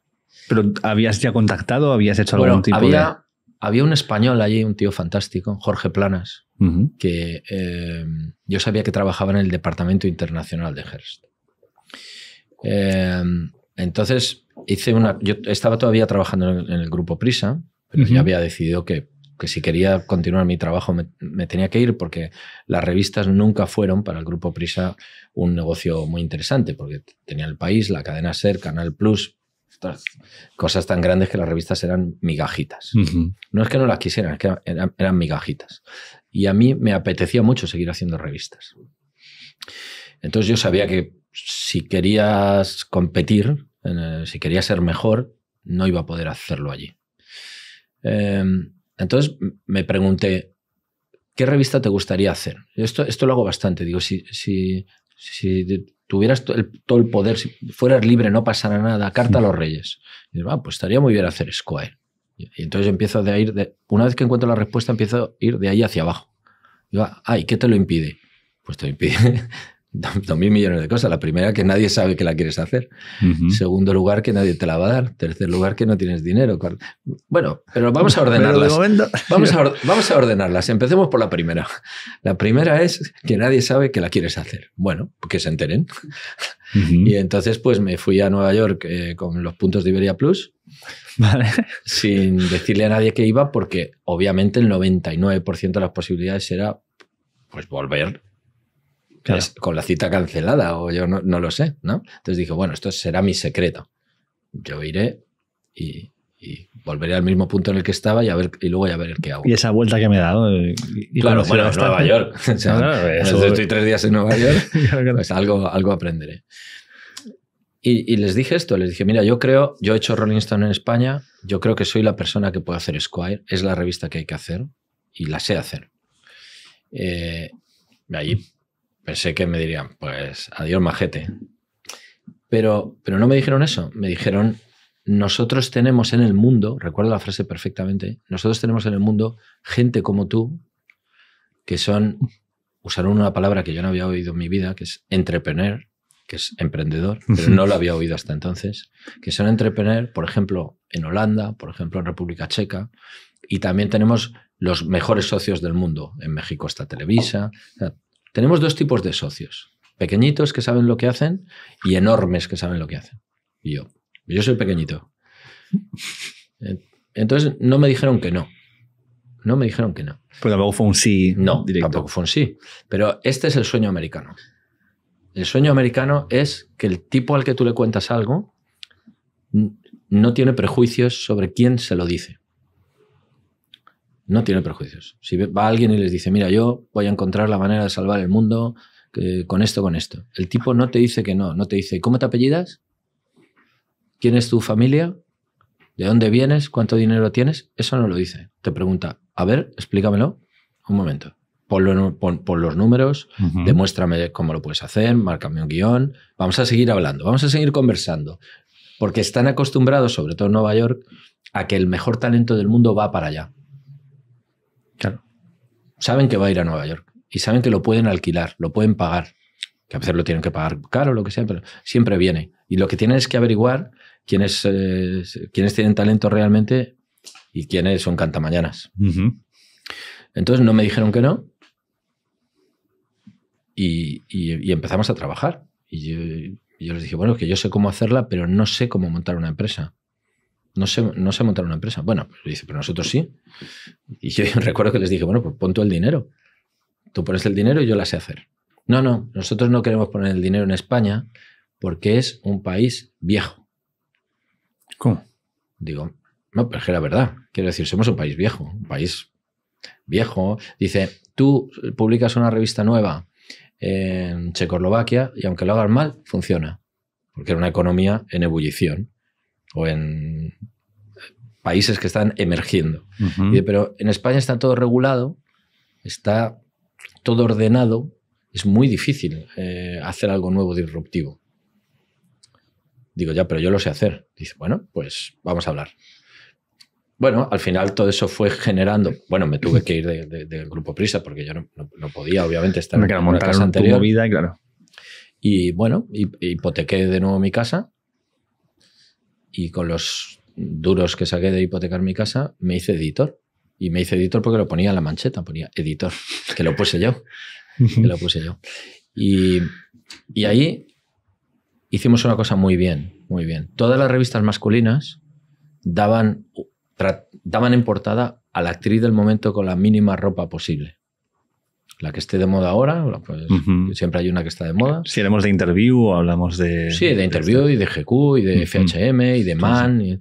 ¿Pero habías ya contactado? ¿Habías hecho algún había, Había un español allí, un tío fantástico, Jorge Planas, que eh, yo sabía que trabajaba en el Departamento Internacional de Hearst. Eh, entonces hice una... Yo estaba todavía trabajando en el, grupo Prisa, pero ya había decidido que que si quería continuar mi trabajo me, tenía que ir porque las revistas nunca fueron para el grupo Prisa un negocio muy interesante, porque tenía el país, la cadena SER, Canal Plus, cosas tan grandes que las revistas eran migajitas. No es que no las quisieran, es que eran, migajitas. Y a mí me apetecía mucho seguir haciendo revistas. Entonces yo sabía que si querías competir, si querías ser mejor, no iba a poder hacerlo allí. Em, entonces me pregunté, ¿qué revista te gustaría hacer? Esto, esto lo hago bastante. Digo, si, si, tuvieras todo el poder, si fueras libre, no pasara nada, carta a los reyes. Y digo, ah, pues estaría muy bien hacer Square. Y entonces empiezo de ir, de, una vez que encuentro la respuesta, empiezo a ir de ahí hacia abajo. Digo, ay, ah, ¿qué te lo impide? Pues te lo impide dos mil millones de cosas. La primera, que nadie sabe que la quieres hacer. Segundo lugar, que nadie te la va a dar. Tercer lugar, que no tienes dinero. Bueno, pero vamos a ordenarlas. Vamos, a vamos a ordenarlas. Empecemos por la primera. La primera es que nadie sabe que la quieres hacer. Bueno, que se enteren. Y entonces, pues me fui a Nueva York eh, con los puntos de Iberia Plus. Sin decirle a nadie que iba, porque obviamente el 99% de las posibilidades era pues volver con la cita cancelada o yo no, lo sé, Entonces dije, bueno, esto será mi secreto. Yo iré y, volveré al mismo punto en el que estaba y, a ver, y luego ya veré qué hago. Y esa vuelta que me he dado. Eh, claro, Nueva York. Estoy tres días en Nueva York, pues algo, algo aprenderé. Y, les dije esto, les dije, mira, yo creo, yo he hecho Rolling Stone en España, yo creo que soy la persona que puede hacer Squire, es la revista que hay que hacer y la sé hacer. Eh, ahí pensé que me dirían, pues adiós majete. Pero, pero no me dijeron eso, me dijeron, nosotros tenemos en el mundo, recuerdo la frase perfectamente, nosotros tenemos en el mundo gente como tú, que son, usaron una palabra que yo no había oído en mi vida, que es entrepreneur, que es emprendedor, pero no lo había oído hasta entonces, que son entrepreneur, por ejemplo, en Holanda, por ejemplo, en República Checa, y también tenemos los mejores socios del mundo. En México está Televisa, tenemos dos tipos de socios. Pequeñitos que saben lo que hacen y enormes que saben lo que hacen. Y yo, yo soy pequeñito. Entonces no me dijeron que no. No me dijeron que no. Pero pues tampoco fue un sí. No, tampoco fue un sí. Pero este es el sueño americano. El sueño americano es que el tipo al que tú le cuentas algo no tiene prejuicios sobre quién se lo dice no tiene prejuicios. Si va alguien y les dice, mira, yo voy a encontrar la manera de salvar el mundo con esto, con esto. El tipo no te dice que no, no te dice, ¿cómo te apellidas? ¿Quién es tu familia? ¿De dónde vienes? ¿Cuánto dinero tienes? Eso no lo dice. Te pregunta, a ver, explícamelo. Un momento. Por pon, los números, demuéstrame cómo lo puedes hacer, márcame un guión. Vamos a seguir hablando, vamos a seguir conversando. Porque están acostumbrados, sobre todo en Nueva York, a que el mejor talento del mundo va para allá saben que va a ir a Nueva York y saben que lo pueden alquilar, lo pueden pagar, que a veces lo tienen que pagar caro, lo que sea, pero siempre viene. Y lo que tienen es que averiguar quiénes, eh, tienen talento realmente y quiénes son cantamañanas. Entonces no me dijeron que no y, empezamos a trabajar. Y yo les dije, bueno, que yo sé cómo hacerla, pero no sé cómo montar una empresa no se no una empresa. Bueno, pues dice, pero nosotros sí. Y yo recuerdo que les dije, bueno, pues pon tú el dinero. Tú pones el dinero y yo la sé hacer. No, no, nosotros no queremos poner el dinero en España porque es un país viejo. ¿Cómo? Digo, no, pero es que la verdad. Quiero decir, somos un país viejo, un país viejo. Dice, tú publicas una revista nueva en Checoslovaquia y aunque lo hagas mal, funciona. Porque era una economía en ebullición o en países que están emergiendo. Pero en España está todo regulado, está todo ordenado, es muy difícil eh, hacer algo nuevo disruptivo. Digo, ya, pero yo lo sé hacer. Dice, bueno, pues vamos a hablar. Bueno, al final todo eso fue generando. Bueno, me tuve que ir del grupo Prisa porque yo no, no, podía, obviamente, estar en la casa anterior. Vida, claro. Y bueno, hipotequé de nuevo mi casa y con los duros que saqué de hipotecar mi casa, me hice editor. Y me hice editor porque lo ponía en la mancheta, ponía editor, que lo puse yo. que lo puse yo. Y, ahí hicimos una cosa muy bien, muy bien. Todas las revistas masculinas daban, daban en portada a la actriz del momento con la mínima ropa posible la que esté de moda ahora, pues, siempre hay una que está de moda. Si hablamos de interview o hablamos de... Sí, de interview este. y de GQ y de FHM y de MAN.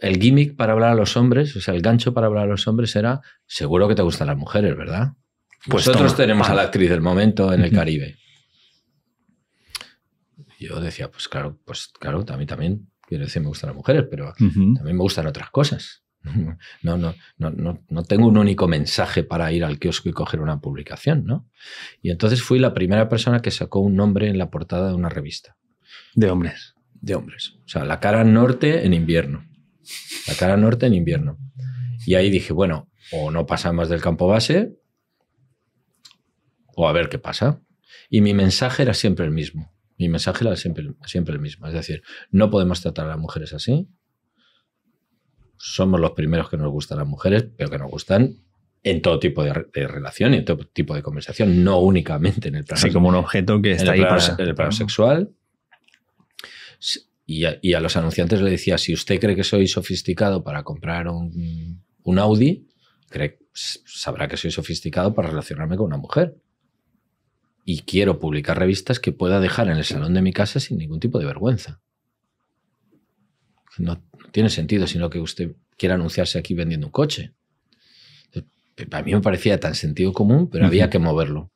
el gimmick para hablar a los hombres, o sea, el gancho para hablar a los hombres era, seguro que te gustan las mujeres, ¿verdad? Pues Nosotros tenemos a la actriz del momento en el Caribe. Yo decía, pues claro, pues claro, a mí también, quiero decir, me gustan las mujeres, pero también me gustan otras cosas. No, no, no, tengo un único mensaje para ir al kiosco y coger una publicación, ¿no? Y entonces fui la primera persona que sacó un nombre en la portada de una revista. De hombres. De hombres. O sea, la cara norte en invierno. La cara norte en invierno. Y ahí dije, bueno, o no pasa más del campo base, o a ver qué pasa. Y mi mensaje era siempre el mismo. Mi mensaje era siempre, siempre el mismo. Es decir, no podemos tratar a las mujeres así, somos los primeros que nos gustan las mujeres, pero que nos gustan en todo tipo de, relación y en todo tipo de conversación, no únicamente en el plano. Sí, como un objeto que está el plano sexual. Y a, los anunciantes le decía, si usted cree que soy sofisticado para comprar un, Audi, sabrá que soy sofisticado para relacionarme con una mujer. Y quiero publicar revistas que pueda dejar en el salón de mi casa sin ningún tipo de vergüenza. No, tiene sentido, sino que usted quiera anunciarse aquí vendiendo un coche. Para mí me parecía tan sentido común, pero había que moverlo.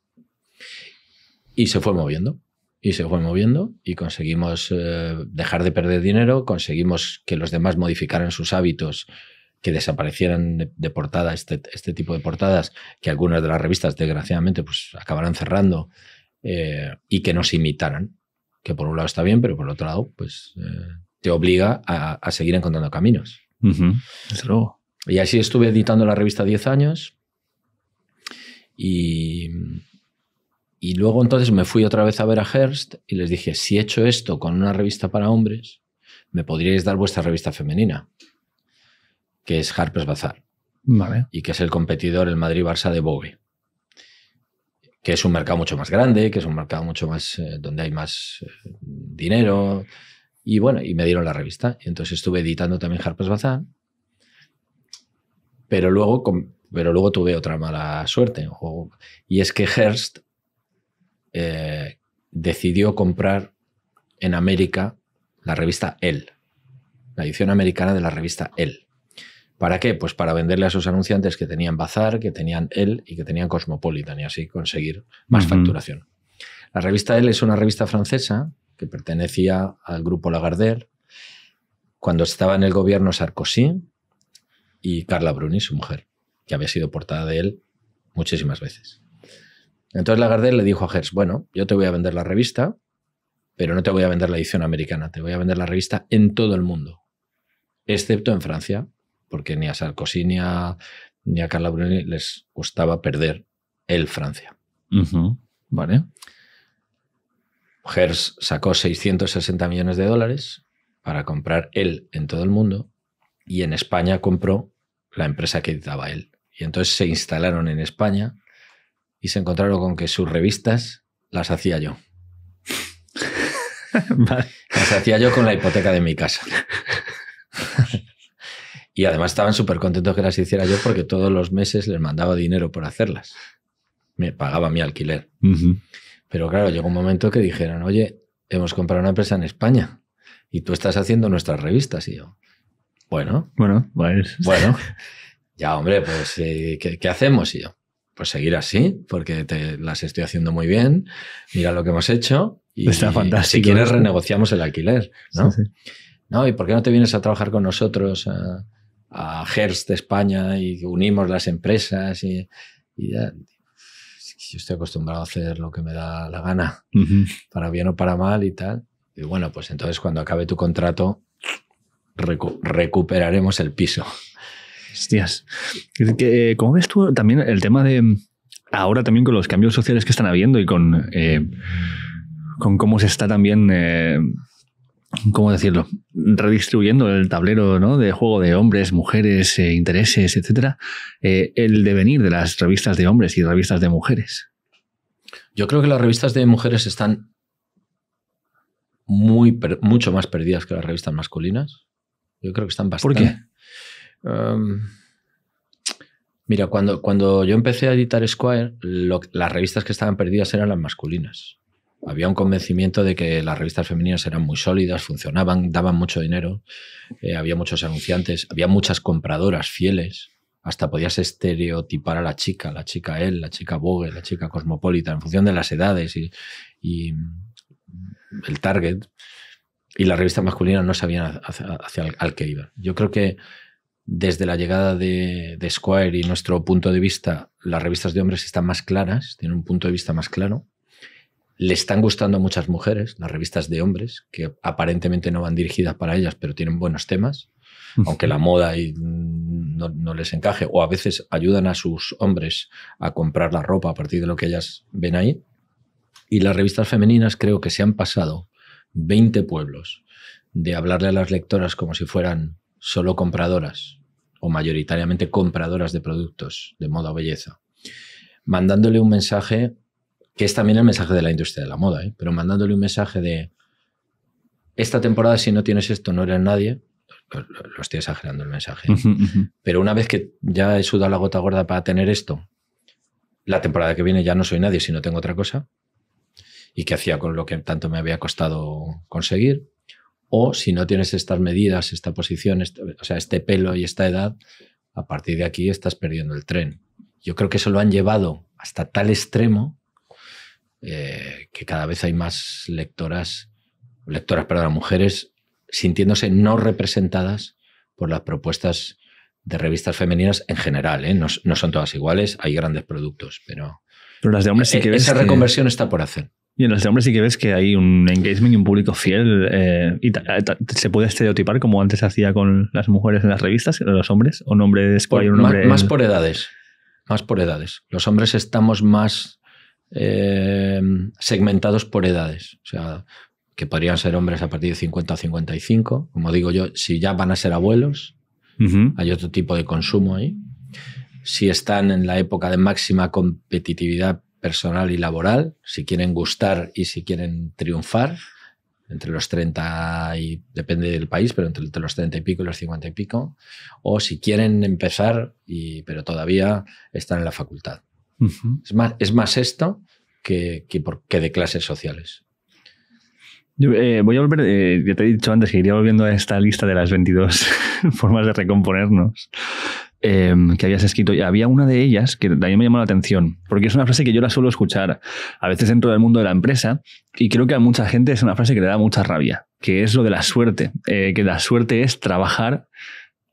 Y se fue moviendo, y se fue moviendo, y conseguimos eh, dejar de perder dinero, conseguimos que los demás modificaran sus hábitos, que desaparecieran de, portadas portada este, este, tipo de portadas, que algunas de las revistas, desgraciadamente, pues acabarán cerrando, eh, y que nos imitaran. Que por un lado está bien, pero por otro lado, pues eh, te obliga a, seguir encontrando caminos. Y así estuve editando la revista 10 años y, luego entonces me fui otra vez a ver a Hearst y les dije, si he hecho esto con una revista para hombres, me podríais dar vuestra revista femenina, que es Harper's Bazaar. Vale. Y que es el competidor, el Madrid-Barça de Bowie. Que es un mercado mucho más grande, que es un mercado mucho más. Eh, donde hay más eh, dinero, y bueno, y me dieron la revista. Entonces estuve editando también Harper's Bazaar. Pero luego, pero luego tuve otra mala suerte. y es que Hearst eh, decidió comprar en América la revista Él, la edición americana de la revista Él. ¿Para qué? Pues para venderle a sus anunciantes que tenían Bazar, que tenían él y que tenían Cosmopolitan y así conseguir más facturación. La revista Él es una revista francesa que pertenecía al grupo Lagardère. Cuando estaba en el gobierno Sarkozy y Carla Bruni, su mujer, que había sido portada de él muchísimas veces. Entonces Lagardère le dijo a Gers: bueno, yo te voy a vender la revista, pero no te voy a vender la edición americana, te voy a vender la revista en todo el mundo, excepto en Francia, porque ni a Sarkozy ni a, Carla Bruni les gustaba perder el Francia. Vale. Hers sacó 660 millones de dólares para comprar él en todo el mundo y en España compró la empresa que editaba él. Y entonces se instalaron en España y se encontraron con que sus revistas las hacía yo. Las hacía yo con la hipoteca de mi casa. y además estaban súper contentos que las hiciera yo porque todos los meses les mandaba dinero por hacerlas. Me pagaba mi alquiler. Pero claro, llegó un momento que dijeron, oye, hemos comprado una empresa en España y tú estás haciendo nuestras revistas. Y yo, bueno. Bueno, pues Bueno, ya hombre, pues, eh, ¿qué, hacemos? Y yo, pues seguir así, porque te, las estoy haciendo muy bien, mira lo que hemos hecho. Y, Está fantástico. si quieres, renegociamos el alquiler, ¿no? ¿No? ¿Y por qué no te vienes a trabajar con nosotros a, a de España y unimos las empresas? Y, y ya, yo estoy acostumbrado a hacer lo que me da la gana, para bien o para mal y tal. Y bueno, pues entonces cuando acabe tu contrato, recuperaremos el piso. Hostias. Eh, ¿Cómo ves tú también el tema de ahora también con los cambios sociales que están habiendo y con, eh, con cómo se está también... Eh, ¿cómo decirlo? Redistribuyendo el tablero ¿no? de juego de hombres, mujeres, eh, intereses, etc. Eh, el devenir de las revistas de hombres y revistas de mujeres. Yo creo que las revistas de mujeres están muy, mucho más perdidas que las revistas masculinas. Yo creo que están bastante. ¿Por qué? Em, mira, cuando, cuando yo empecé a editar Square, las revistas que estaban perdidas eran las masculinas había un convencimiento de que las revistas femeninas eran muy sólidas, funcionaban, daban mucho dinero, eh, había muchos anunciantes, había muchas compradoras fieles, hasta podías estereotipar a la chica, la chica él, la chica Vogue, la chica cosmopolita, en función de las edades y, mm, el target. Y las revistas masculinas no sabían hacia, al que iban. Yo creo que desde la llegada de, de Squire y nuestro punto de vista, las revistas de hombres están más claras, tienen un punto de vista más claro le están gustando a muchas mujeres las revistas de hombres, que aparentemente no van dirigidas para ellas, pero tienen buenos temas, aunque la moda no, no, les encaje, o a veces ayudan a sus hombres a comprar la ropa a partir de lo que ellas ven ahí. Y las revistas femeninas creo que se han pasado 20 pueblos de hablarle a las lectoras como si fueran solo compradoras o mayoritariamente compradoras de productos de moda o belleza, mandándole un mensaje que es también el mensaje de la industria de la moda, ¿eh? pero mandándole un mensaje de esta temporada si no tienes esto no eres nadie, lo, estoy exagerando el mensaje, pero una vez que ya he sudado la gota gorda para tener esto, la temporada que viene ya no soy nadie si no tengo otra cosa, y qué hacía con lo que tanto me había costado conseguir, o si no tienes estas medidas, esta posición, este, o sea, este pelo y esta edad, a partir de aquí estás perdiendo el tren. Yo creo que eso lo han llevado hasta tal extremo eh, que cada vez hay más lectoras, lectoras, perdón, mujeres sintiéndose no representadas por las propuestas de revistas femeninas en general. ¿eh? No, no, son todas iguales, hay grandes productos, pero. Pero las de hombres eh, Esa reconversión está por hacer. Y en las de hombres sí que ves que hay un engagement y un público fiel. y ¿Se puede estereotipar como antes hacía con las mujeres en las revistas, los hombres? ¿O nombres pues más por edades. Más por edades. Los hombres estamos más Em, segmentados por edades. O sea, que podrían ser hombres a partir de 50 a 55. Como digo yo, si ya van a ser abuelos, hay otro tipo de consumo ahí. Si están en la época de máxima competitividad personal y laboral, si quieren gustar y si quieren triunfar, entre los 30 y, depende del país, pero entre, los 30 y pico y los 50 y pico, o si quieren empezar, y, pero todavía están en la facultad es, más, es más esto que, que, de clases sociales. Yo, eh, voy a volver, eh, ya te he dicho antes que iría volviendo a esta lista de las 22 formas de recomponernos em, que habías escrito. Y había una de ellas que también me llamó la atención, porque es una frase que yo la suelo escuchar a veces dentro del mundo de la empresa y creo que a mucha gente es una frase que le da mucha rabia, que es lo de la suerte, eh, que la suerte es trabajar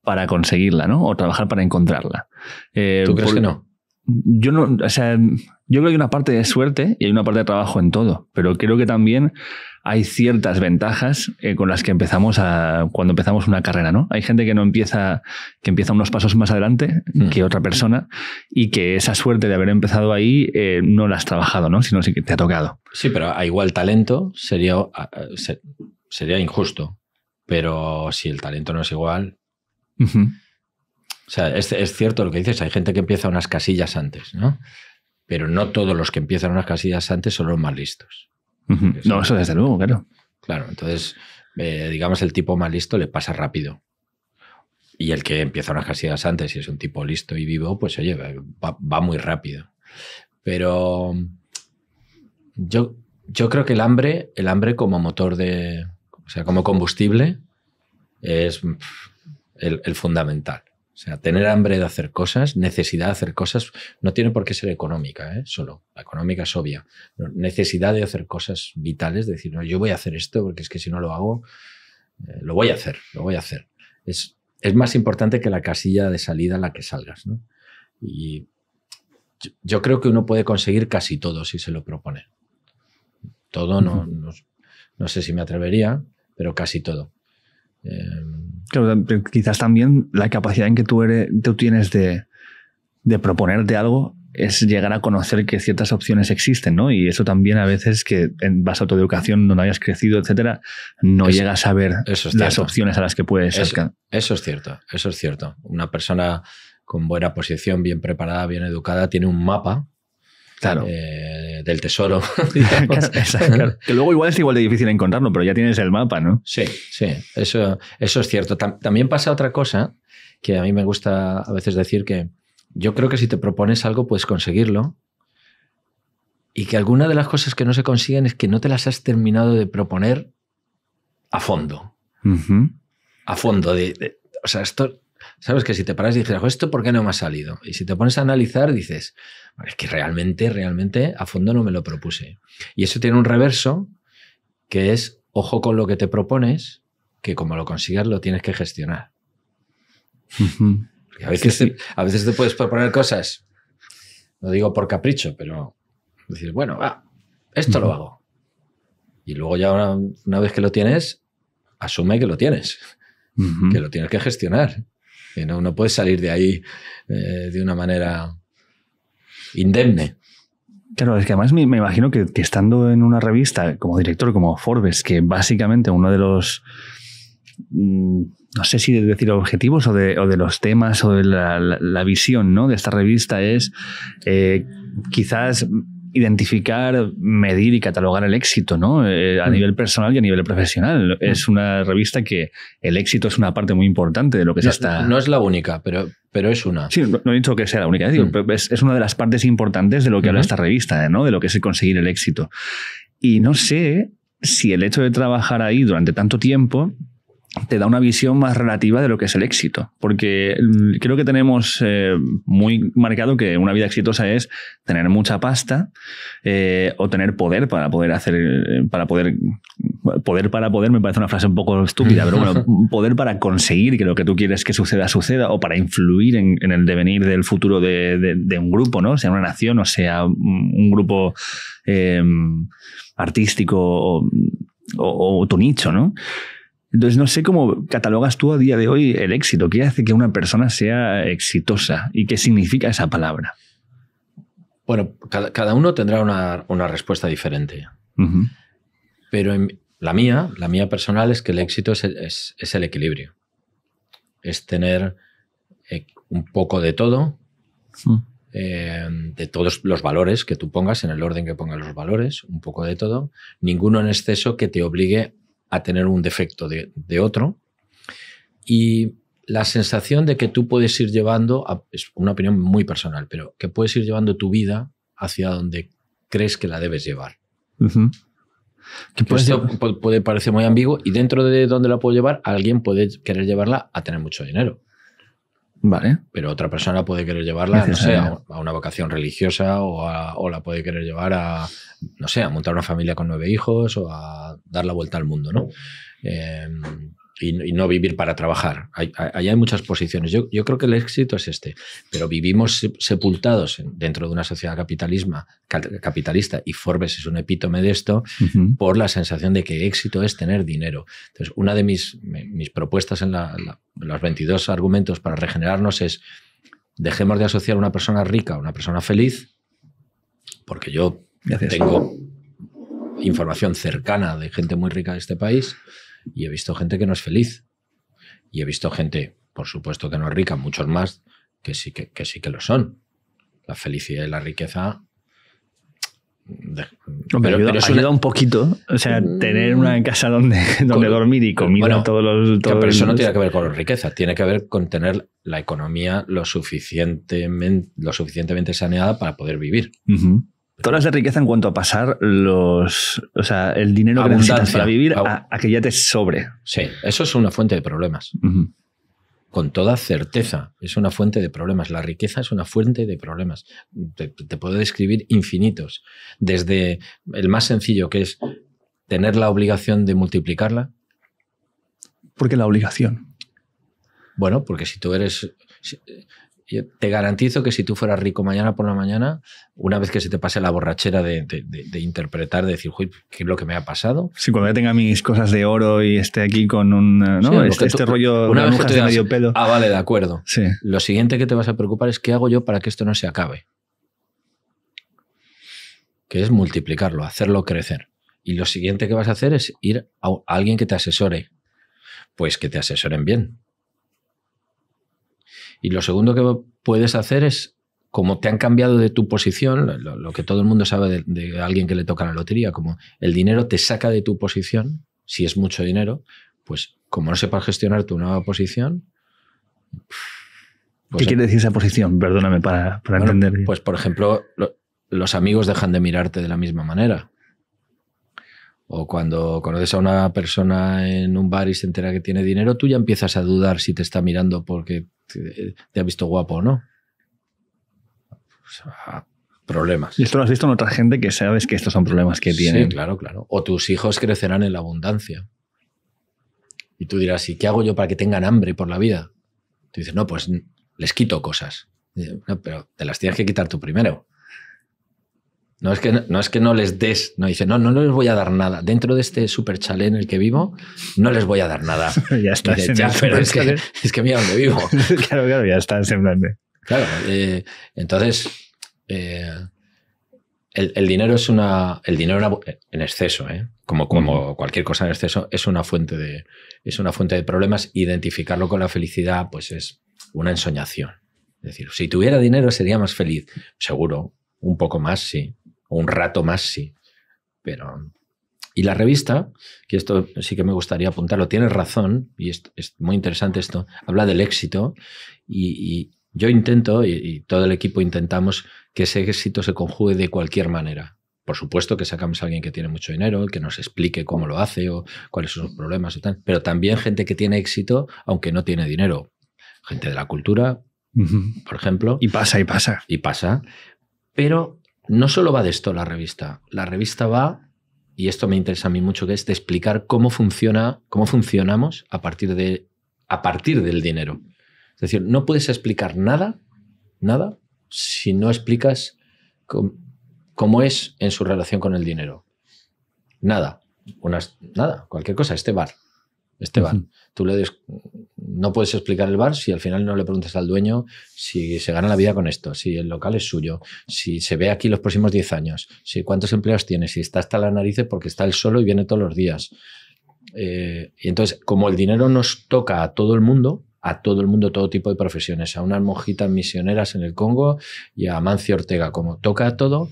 para conseguirla, ¿no? O trabajar para encontrarla. Em, ¿Tú crees que no? yo no, sea, yo creo que hay una parte de suerte y hay una parte de trabajo en todo, pero creo que también hay ciertas ventajas eh, con las que empezamos a, cuando empezamos una carrera, ¿no? Hay gente que no empieza, que empieza unos pasos más adelante mm. que otra persona y que esa suerte de haber empezado ahí eh, no la has trabajado, ¿no? Sino que te ha tocado. Sí, pero a igual talento sería, sería injusto, pero si el talento no es igual. O sea, es, cierto lo que dices, hay gente que empieza unas casillas antes, ¿no? Pero no todos los que empiezan unas casillas antes son los más listos. no, eso desde luego, claro. Claro, entonces, eh, digamos, el tipo más listo le pasa rápido. Y el que empieza unas casillas antes y es un tipo listo y vivo, pues oye, va, muy rápido. Pero yo, yo creo que el hambre, el hambre como motor de, o sea, como combustible, es el fundamental. O sea, tener hambre de hacer cosas, necesidad de hacer cosas, no tiene por qué ser económica, ¿eh? solo. La económica es obvia. necesidad de hacer cosas vitales, decir, no, yo voy a hacer esto porque es que si no lo hago, eh, lo voy a hacer, lo voy a hacer. Es, es, más importante que la casilla de salida a la que salgas. Y yo, creo que uno puede conseguir casi todo si se lo propone. Todo no, no, sé si me atrevería, pero casi todo. Em, Claro, quizás también la capacidad en que tú, eres, tienes de, proponerte algo es llegar a conocer que ciertas opciones existen, ¿no? Y eso también a veces que en base a tu educación donde hayas crecido, etcétera, no llegas a ver las opciones a las que puedes eso, eso es cierto, eso es cierto. Una persona con buena posición, bien preparada, bien educada, tiene un mapa eh, del tesoro. Que luego igual es igual de difícil encontrarlo, pero ya tienes el mapa, ¿no? Sí, sí, eso, eso es cierto. también pasa otra cosa que a mí me gusta a veces decir que yo creo que si te propones algo puedes conseguirlo y que alguna de las cosas que no se consiguen es que no te las has terminado de proponer a fondo. A fondo. o sea, esto Sabes que si te paras y dices, esto por qué no me ha salido. Y si te pones a analizar, dices, es que realmente, realmente a fondo no me lo propuse. Y eso tiene un reverso que es, ojo con lo que te propones, que como lo consigas lo tienes que gestionar. a, veces te, puedes proponer cosas, no digo por capricho, pero decir, bueno, esto lo hago. Y luego ya una, vez que lo tienes, asume que lo tienes, que lo tienes que gestionar. Uno no, salir de ahí eh, de una manera indemne. Claro, es que además me, imagino que, estando en una revista como director, como Forbes, que básicamente uno de los, mm, no sé si decir objetivos o de, los temas o de la, visión ¿no? de esta revista es eh, quizás identificar, medir y catalogar el éxito, ¿no? Eh, a mm. nivel personal y a nivel profesional. Mm. Es una revista que el éxito es una parte muy importante de lo que se está. No es la única, pero, pero es una. Sí, no, he dicho que sea la única. Mm. es, una de las partes importantes de lo que habla esta revista, ¿no? De lo que es conseguir el éxito. Y no sé si el hecho de trabajar ahí durante tanto tiempo te da una visión más relativa de lo que es el éxito. Porque mm, creo que tenemos eh, muy marcado que una vida exitosa es tener mucha pasta eh, o tener poder para poder hacer, eh, para poder, poder para poder, me parece una frase un poco estúpida, pero bueno, poder para conseguir que lo que tú quieres que suceda, suceda o para influir en, el devenir del futuro de, un grupo, ¿no? Sea una nación o sea un grupo artístico o, o tu nicho, ¿no? Entonces, no sé cómo catalogas tú a día de hoy el éxito. ¿Qué hace que una persona sea exitosa? ¿Y qué significa esa palabra? Bueno, cada, uno tendrá una, respuesta diferente. Pero la mía, la mía personal es que el éxito es, el equilibrio. Es tener eh, un poco de todo, mm. eh, de todos los valores que tú pongas, en el orden que pongas los valores, un poco de todo, ninguno en exceso que te obligue a tener un defecto de, otro. Y la sensación de que tú puedes ir llevando, es una opinión muy personal, pero que puedes ir llevando tu vida hacia donde crees que la debes llevar. Que puede, parecer muy ambiguo y dentro de donde la puedo llevar, alguien puede querer llevarla a tener mucho dinero. Vale. Pero otra persona puede querer llevarla, no sé, a, una vocación religiosa o, o, la puede querer llevar a, no sé, a montar una familia con nueve hijos o a dar la vuelta al mundo, ¿no? Em, y, no vivir para trabajar. Hay, hay, muchas posiciones. Yo, yo, creo que el éxito es este, pero vivimos sepultados dentro de una sociedad capitalisma, capitalista y Forbes es un epítome de esto, por la sensación de que éxito es tener dinero. Entonces, una de mis, mis propuestas en los 22 argumentos para regenerarnos es dejemos de asociar una persona rica a una persona feliz, porque yo tengo información cercana de gente muy rica de este país y he visto gente que no es feliz. Y he visto gente, por supuesto que no es rica, muchos más, que sí que, sí que lo son. La felicidad y la riqueza pero, pero un poquito, o sea, mm. tener una casa donde, donde dormir y comida bueno, todos los... pero eso no tiene que ver con la riqueza, tiene que ver con tener la economía lo suficientemente, lo suficientemente saneada para poder vivir todas las de riqueza en cuanto a pasar los, o sea, el dinero que necesitas para vivir a, que ya te sobre. Sí, eso es una fuente de problemas. Con toda certeza, es una fuente de problemas. La riqueza es una fuente de problemas. Te, te puedo describir infinitos. Desde el más sencillo, que es tener la obligación de multiplicarla. ¿Por qué la obligación? Bueno, porque si tú eres te garantizo que si tú fueras rico mañana por la mañana, una vez que se te pase la borrachera de, interpretar, de decir, ¿qué es lo que me ha pasado? Sí, cuando ya tenga mis cosas de oro y esté aquí con un, eh, este, este rollo de medio pelo. Ah, vale, de acuerdo. Lo siguiente que te vas a preocupar es qué hago yo para que esto no se acabe. Que es multiplicarlo, hacerlo crecer. Y lo siguiente que vas a hacer es ir a alguien que te asesore. Pues que te asesoren bien y lo segundo que puedes hacer es, como te han cambiado de tu posición, lo, que todo el mundo sabe de, alguien que le toca la lotería, como el dinero te saca de tu posición, si es mucho dinero, pues como no sepas gestionar tu nueva posición... Pues ¿Qué quiere decir esa posición? Perdóname para, entender. Pues, por ejemplo, los amigos dejan de mirarte de la misma manera. O cuando conoces a una persona en un bar y se entera que tiene dinero, tú ya empiezas a dudar si te está mirando porque este, te, ha visto guapo o no. problemas. Y esto lo has visto en otra gente que sabes que estos son problemas que tienen. Sí, claro, claro. O tus hijos crecerán en la abundancia. Y tú dirás, ¿y qué hago yo para que tengan hambre por la vida? Tú dices, no, pues les quito cosas. pero te las tienes que quitar tú primero. No es, que, no, es que no les des, no dice, no, no, les voy a dar nada. Dentro de este super chalet en el que vivo, no les voy a dar nada. ya está. pero es que, es que mira donde vivo. claro, claro, ya está, sembrando. Claro, eh, entonces eh, el, dinero es una. El dinero en exceso, eh, como, como cualquier cosa en exceso, es una fuente de. Es una fuente de problemas. Identificarlo con la felicidad, pues es una ensoñación. Es decir, si tuviera dinero sería más feliz. Seguro, un poco más, sí un rato más sí. Pero. Y la revista, que esto sí que me gustaría apuntarlo, tienes razón, y es, muy interesante esto, habla del éxito y, yo intento, y, todo el equipo intentamos, que ese éxito se conjugue de cualquier manera. Por supuesto que sacamos a alguien que tiene mucho dinero, que nos explique cómo lo hace o cuáles son sus problemas y tal, pero también gente que tiene éxito aunque no tiene dinero. Gente de la cultura, por ejemplo. Y pasa, y pasa. Y pasa. Pero no solo va de esto la revista, la revista va, y esto me interesa a mí mucho, que es de explicar cómo funciona, cómo funcionamos a partir, de, a partir del dinero. Es decir, no puedes explicar nada, nada, si no explicas cómo, es en su relación con el dinero. Nada, nada, cualquier cosa, este bar. Este bar. Tú le des no puedes explicar el bar si al final no le preguntas al dueño si se gana la vida con esto, si el local es suyo, si se ve aquí los próximos 10 años, si cuántos empleos tiene, si está hasta la nariz porque está él solo y viene todos los días. Eh, y entonces, como el dinero nos toca a todo el mundo, a todo el mundo, todo tipo de profesiones, a unas monjitas misioneras en el Congo y a Mancio Ortega, como toca a todo,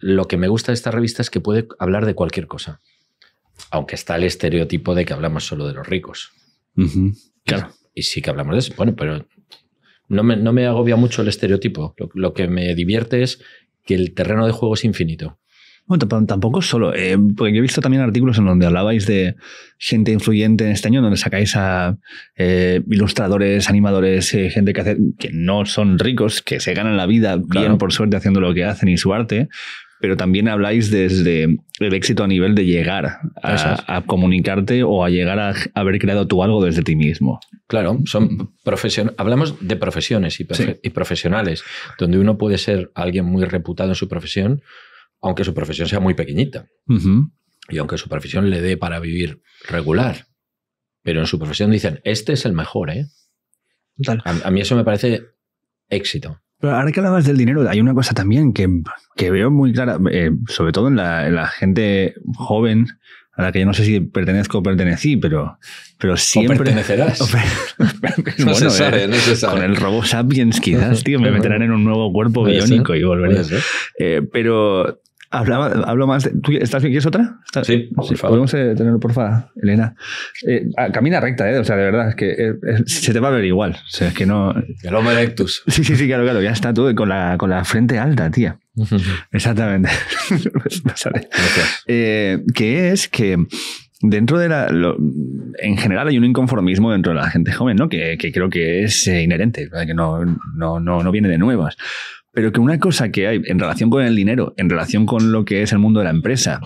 lo que me gusta de esta revista es que puede hablar de cualquier cosa aunque está el estereotipo de que hablamos solo de los ricos. Claro. Y, sí que hablamos de eso. Bueno, pero no me, no me agobia mucho el estereotipo. Lo, que me divierte es que el terreno de juego es infinito. Bueno, tampoco solo, eh, porque yo he visto también artículos en donde hablabais de gente influyente en este año, donde sacáis a eh, ilustradores, animadores, eh, gente que, hace, que no son ricos, que se ganan la vida bien por suerte haciendo lo que hacen y su arte, pero también habláis desde el éxito a nivel de llegar a, comunicarte o a llegar a haber creado tú algo desde ti mismo. Claro, son hablamos de profesiones y, profesionales, donde uno puede ser alguien muy reputado en su profesión, aunque su profesión sea muy pequeñita. Y aunque su profesión le dé para vivir regular, pero en su profesión dicen, este es el mejor, ¿eh? a, mí eso me parece éxito. Pero ahora que hablabas del dinero, hay una cosa también que, que veo muy clara, eh, sobre todo en la, gente joven, a la que yo no sé si pertenezco o pertenecí, pero, pero siempre. ¿O pertenecerás. no, se sabe, eh, no se sabe. Con el robot Sapiens, quizás, tío, me meterán en un nuevo cuerpo biónico y volveré. Eh, pero Hablaba, hablo más. ¿Tú estás bien? ¿Quieres otra? Sí, favor. Podemos eh, tenerlo por porfa, Elena. Eh, ah, camina recta, ¿eh? O sea, de verdad, es que eh, se te va a ver igual. O sea, es que no. El hombre erectus. Sí, sí, sí, claro, claro. Ya está tú con la, con la frente alta, tía. Exactamente. que es que dentro de la. en general hay un inconformismo dentro de la gente joven, ¿no? Que, que creo que es inherente, que no, no, no, no viene de nuevas. Pero que una cosa que hay en relación con el dinero, en relación con lo que es el mundo de la empresa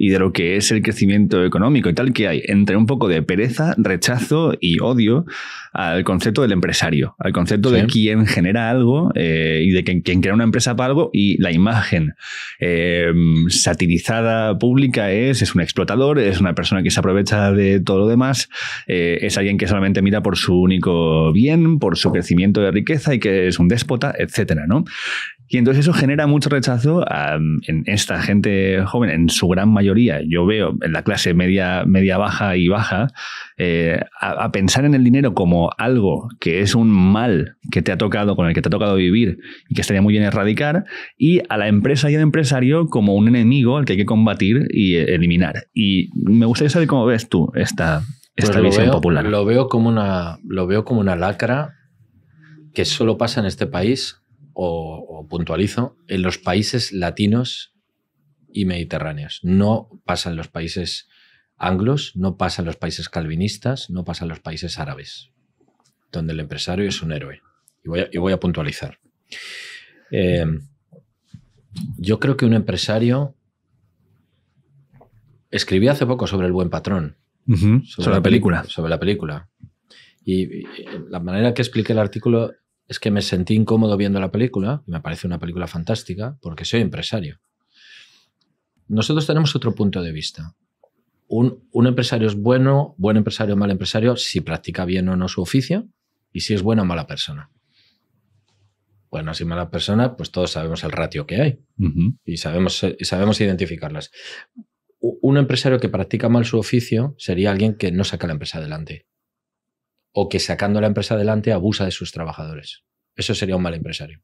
y de lo que es el crecimiento económico y tal que hay entre un poco de pereza, rechazo y odio al concepto del empresario, al concepto de quien genera algo eh, y de quien, crea una empresa para algo y la imagen em, satirizada pública es, es un explotador, es una persona que se aprovecha de todo lo demás, eh, es alguien que solamente mira por su único bien, por su crecimiento de riqueza y que es un déspota, etcétera, ¿no? Y entonces eso genera mucho rechazo en esta gente joven, en su gran mayoría. Yo veo en la clase media, media baja y baja, eh, a, pensar en el dinero como algo que es un mal que te ha tocado, con el que te ha tocado vivir y que estaría muy bien erradicar, y a la empresa y al empresario como un enemigo al que hay que combatir y eh, eliminar. Y me gustaría saber cómo ves tú esta, esta pues visión popular. Lo veo, como una, lo veo como una lacra que solo pasa en este país o, puntualizo, en los países latinos y mediterráneos. No pasa en los países anglos, no pasa en los países calvinistas, no pasa en los países árabes, donde el empresario es un héroe. Y voy a, puntualizar. Eh, yo creo que un empresario... Escribí hace poco sobre el buen patrón. sobre, la película. Sobre la película. Y, y la manera que expliqué el artículo es que me sentí incómodo viendo la película, y me parece una película fantástica, porque soy empresario. Nosotros tenemos otro punto de vista. Un, empresario es bueno, buen empresario, mal empresario, si practica bien o no su oficio y si es buena o mala persona. Bueno, si mala persona, pues todos sabemos el ratio que hay y sabemos, sabemos identificarlas. Un empresario que practica mal su oficio sería alguien que no saca la empresa adelante o que sacando la empresa adelante abusa de sus trabajadores. Eso sería un mal empresario.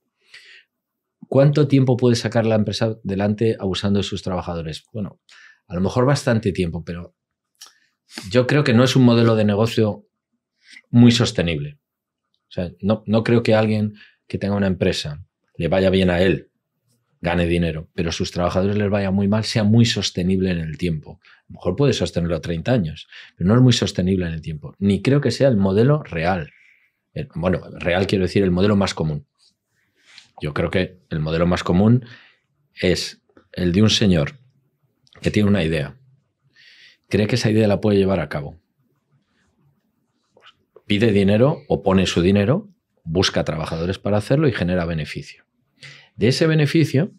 ¿Cuánto tiempo puede sacar la empresa adelante abusando de sus trabajadores? Bueno, a lo mejor bastante tiempo, pero yo creo que no es un modelo de negocio muy sostenible. no, no creo que alguien que tenga una empresa le vaya bien a él gane dinero, pero sus trabajadores les vaya muy mal, sea muy sostenible en el tiempo. A lo mejor puede sostenerlo 30 años, pero no es muy sostenible en el tiempo. Ni creo que sea el modelo real. Eh, bueno, real quiero decir el modelo más común. Yo creo que el modelo más común es el de un señor que tiene una idea, cree que esa idea la puede llevar a cabo. Pide dinero o pone su dinero, busca trabajadores para hacerlo y genera beneficio. De ese beneficio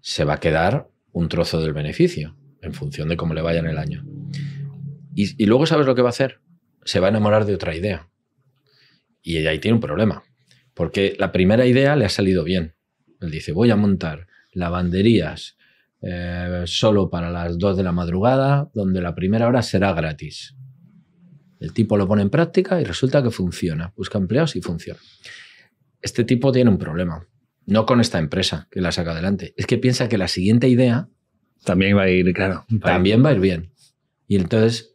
se va a quedar un trozo del beneficio en función de cómo le vaya en el año. Y, luego sabes lo que va a hacer. Se va a enamorar de otra idea. Y ahí tiene un problema. Porque la primera idea le ha salido bien. Él dice, voy a montar lavanderías eh, solo para las 2 de la madrugada, donde la primera hora será gratis. El tipo lo pone en práctica y resulta que funciona. Busca empleados y funciona. Este tipo tiene un problema. No con esta empresa que la saca adelante. Es que piensa que la siguiente idea. También va a ir, claro. También va a ir bien. Y entonces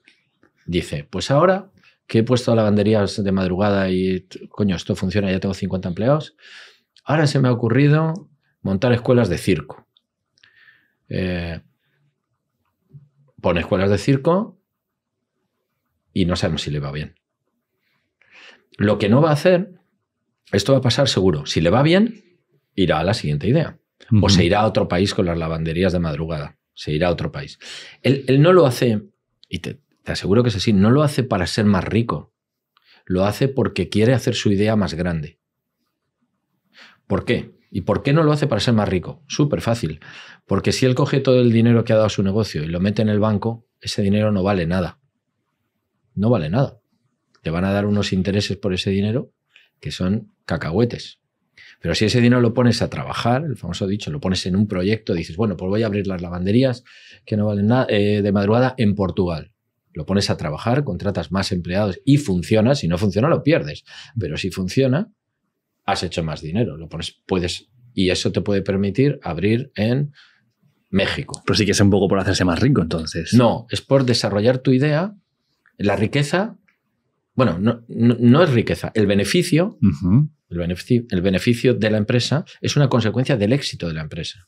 dice: Pues ahora que he puesto lavanderías de madrugada y coño, esto funciona, ya tengo 50 empleados. Ahora se me ha ocurrido montar escuelas de circo. Eh, pone escuelas de circo y no sabemos si le va bien. Lo que no va a hacer, esto va a pasar seguro. Si le va bien, irá a la siguiente idea. O se irá a otro país con las lavanderías de madrugada. Se irá a otro país. Él, no lo hace, y te, te aseguro que es así, no lo hace para ser más rico. Lo hace porque quiere hacer su idea más grande. ¿Por qué? ¿Y por qué no lo hace para ser más rico? Súper fácil. Porque si él coge todo el dinero que ha dado a su negocio y lo mete en el banco, ese dinero no vale nada. No vale nada. Te van a dar unos intereses por ese dinero que son cacahuetes. Pero si ese dinero lo pones a trabajar, el famoso dicho, lo pones en un proyecto, dices, bueno, pues voy a abrir las lavanderías que no valen nada eh, de madrugada en Portugal. Lo pones a trabajar, contratas más empleados y funciona. Si no funciona, lo pierdes. Pero si funciona, has hecho más dinero. Lo puedes, y eso te puede permitir abrir en México. Pero sí que es un poco por hacerse más rico, entonces. No, es por desarrollar tu idea. La riqueza, bueno, no, es riqueza. El beneficio el beneficio, de la empresa es una consecuencia del éxito de la empresa.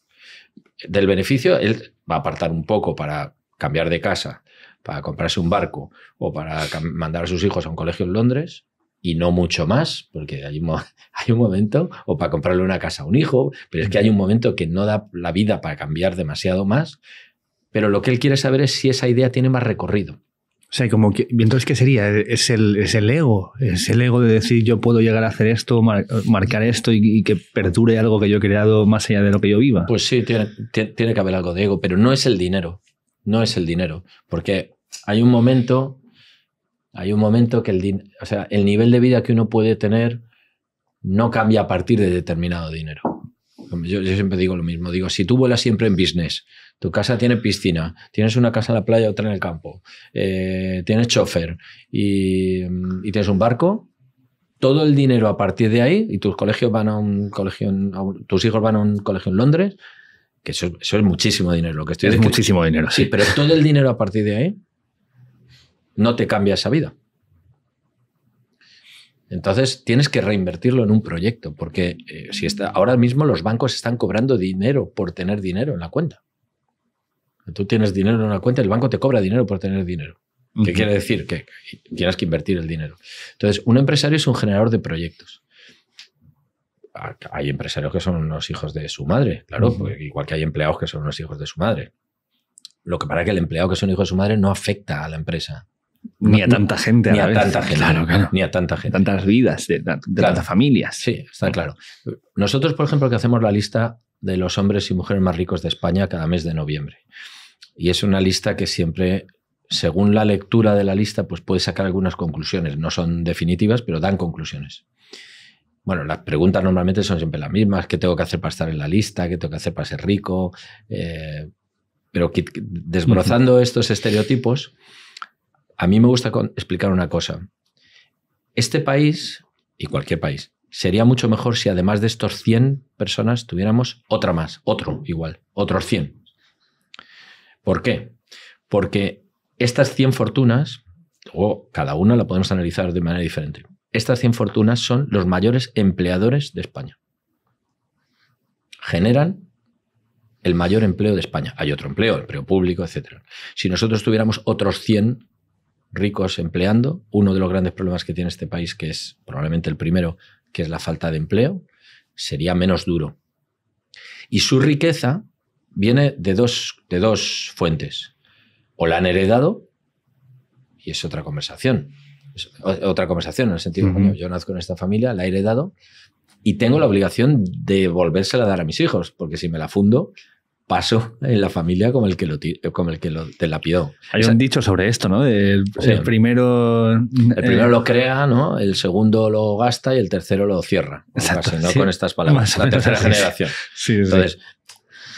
Del beneficio, él va a apartar un poco para cambiar de casa, para comprarse un barco o para mandar a sus hijos a un colegio en Londres y no mucho más, porque hay un, hay un momento, o para comprarle una casa a un hijo, pero es que hay un momento que no da la vida para cambiar demasiado más, pero lo que él quiere saber es si esa idea tiene más recorrido entonces, ¿qué sería? ¿Es el, ego, es el ego de decir yo puedo llegar a hacer esto, marcar esto y, que perdure algo que yo he creado más allá de lo que yo viva. Pues sí, tiene, tiene que haber algo de ego, pero no es el dinero, no es el dinero, porque hay un momento, hay un momento que el, o sea, el nivel de vida que uno puede tener no cambia a partir de determinado dinero yo, siempre digo lo mismo, digo, si tú vuelas siempre en business, tu casa tiene piscina, tienes una casa en la playa, otra en el campo, eh, tienes chofer mm, y, tienes un barco, todo el dinero a partir de ahí, y tus colegios van a un colegio, tus hijos van a un colegio en Londres, que eso, es muchísimo dinero, lo que estoy Es muchísimo dinero. sí, pero todo el dinero a partir de ahí no te cambia esa vida. Entonces tienes que reinvertirlo en un proyecto, porque eh, si está, ahora mismo los bancos están cobrando dinero por tener dinero en la cuenta. Tú tienes dinero en una cuenta, el banco te cobra dinero por tener dinero. ¿Qué quiere decir? Que tienes que invertir el dinero. Entonces, un empresario es un generador de proyectos. Ah, hay empresarios que son los hijos de su madre, claro, pues, igual que hay empleados que son los hijos de su madre. Lo que para que el empleado que es un hijo de su madre no afecta a la empresa. Ni a tanta gente. A ni a, vez. tanta gente. Ni a tanta gente. Tantas vidas, de, tantas familias. Sí, está claro. Nosotros, por ejemplo, que hacemos la lista de los hombres y mujeres más ricos de España cada mes de noviembre. Y es una lista que siempre, según la lectura de la lista, pues puede sacar algunas conclusiones. No son definitivas, pero dan conclusiones. Bueno, las preguntas normalmente son siempre las mismas. ¿Qué tengo que hacer para estar en la lista? ¿Qué tengo que hacer para ser rico? Eh, pero desbrozando estos estereotipos, a mí me gusta explicar una cosa. Este país, y cualquier país, sería mucho mejor si además de estos 100 personas tuviéramos otra más, otro igual, otros 100. ¿Por qué? Porque estas 100 fortunas, o cada una la podemos analizar de manera diferente, estas 100 fortunas son los mayores empleadores de España. Generan el mayor empleo de España. Hay otro empleo, empleo público, etc. Si nosotros tuviéramos otros 100 ricos empleando, uno de los grandes problemas que tiene este país, que es probablemente el primero, que es la falta de empleo, sería menos duro. Y su riqueza viene de dos, de dos fuentes. O la han heredado, y es otra conversación, otra conversación en el sentido, uh yo nazco en esta familia, la he heredado, y tengo la obligación de volvérsela a dar a mis hijos, porque si me la fundo, paso en la familia como el que lo el que te la pidió. Hay un dicho sobre esto, ¿no? El, primero el primero eh, lo crea, ¿no? El segundo lo gasta y el tercero lo cierra. Exacto, con estas palabras, la tercera generación. Entonces,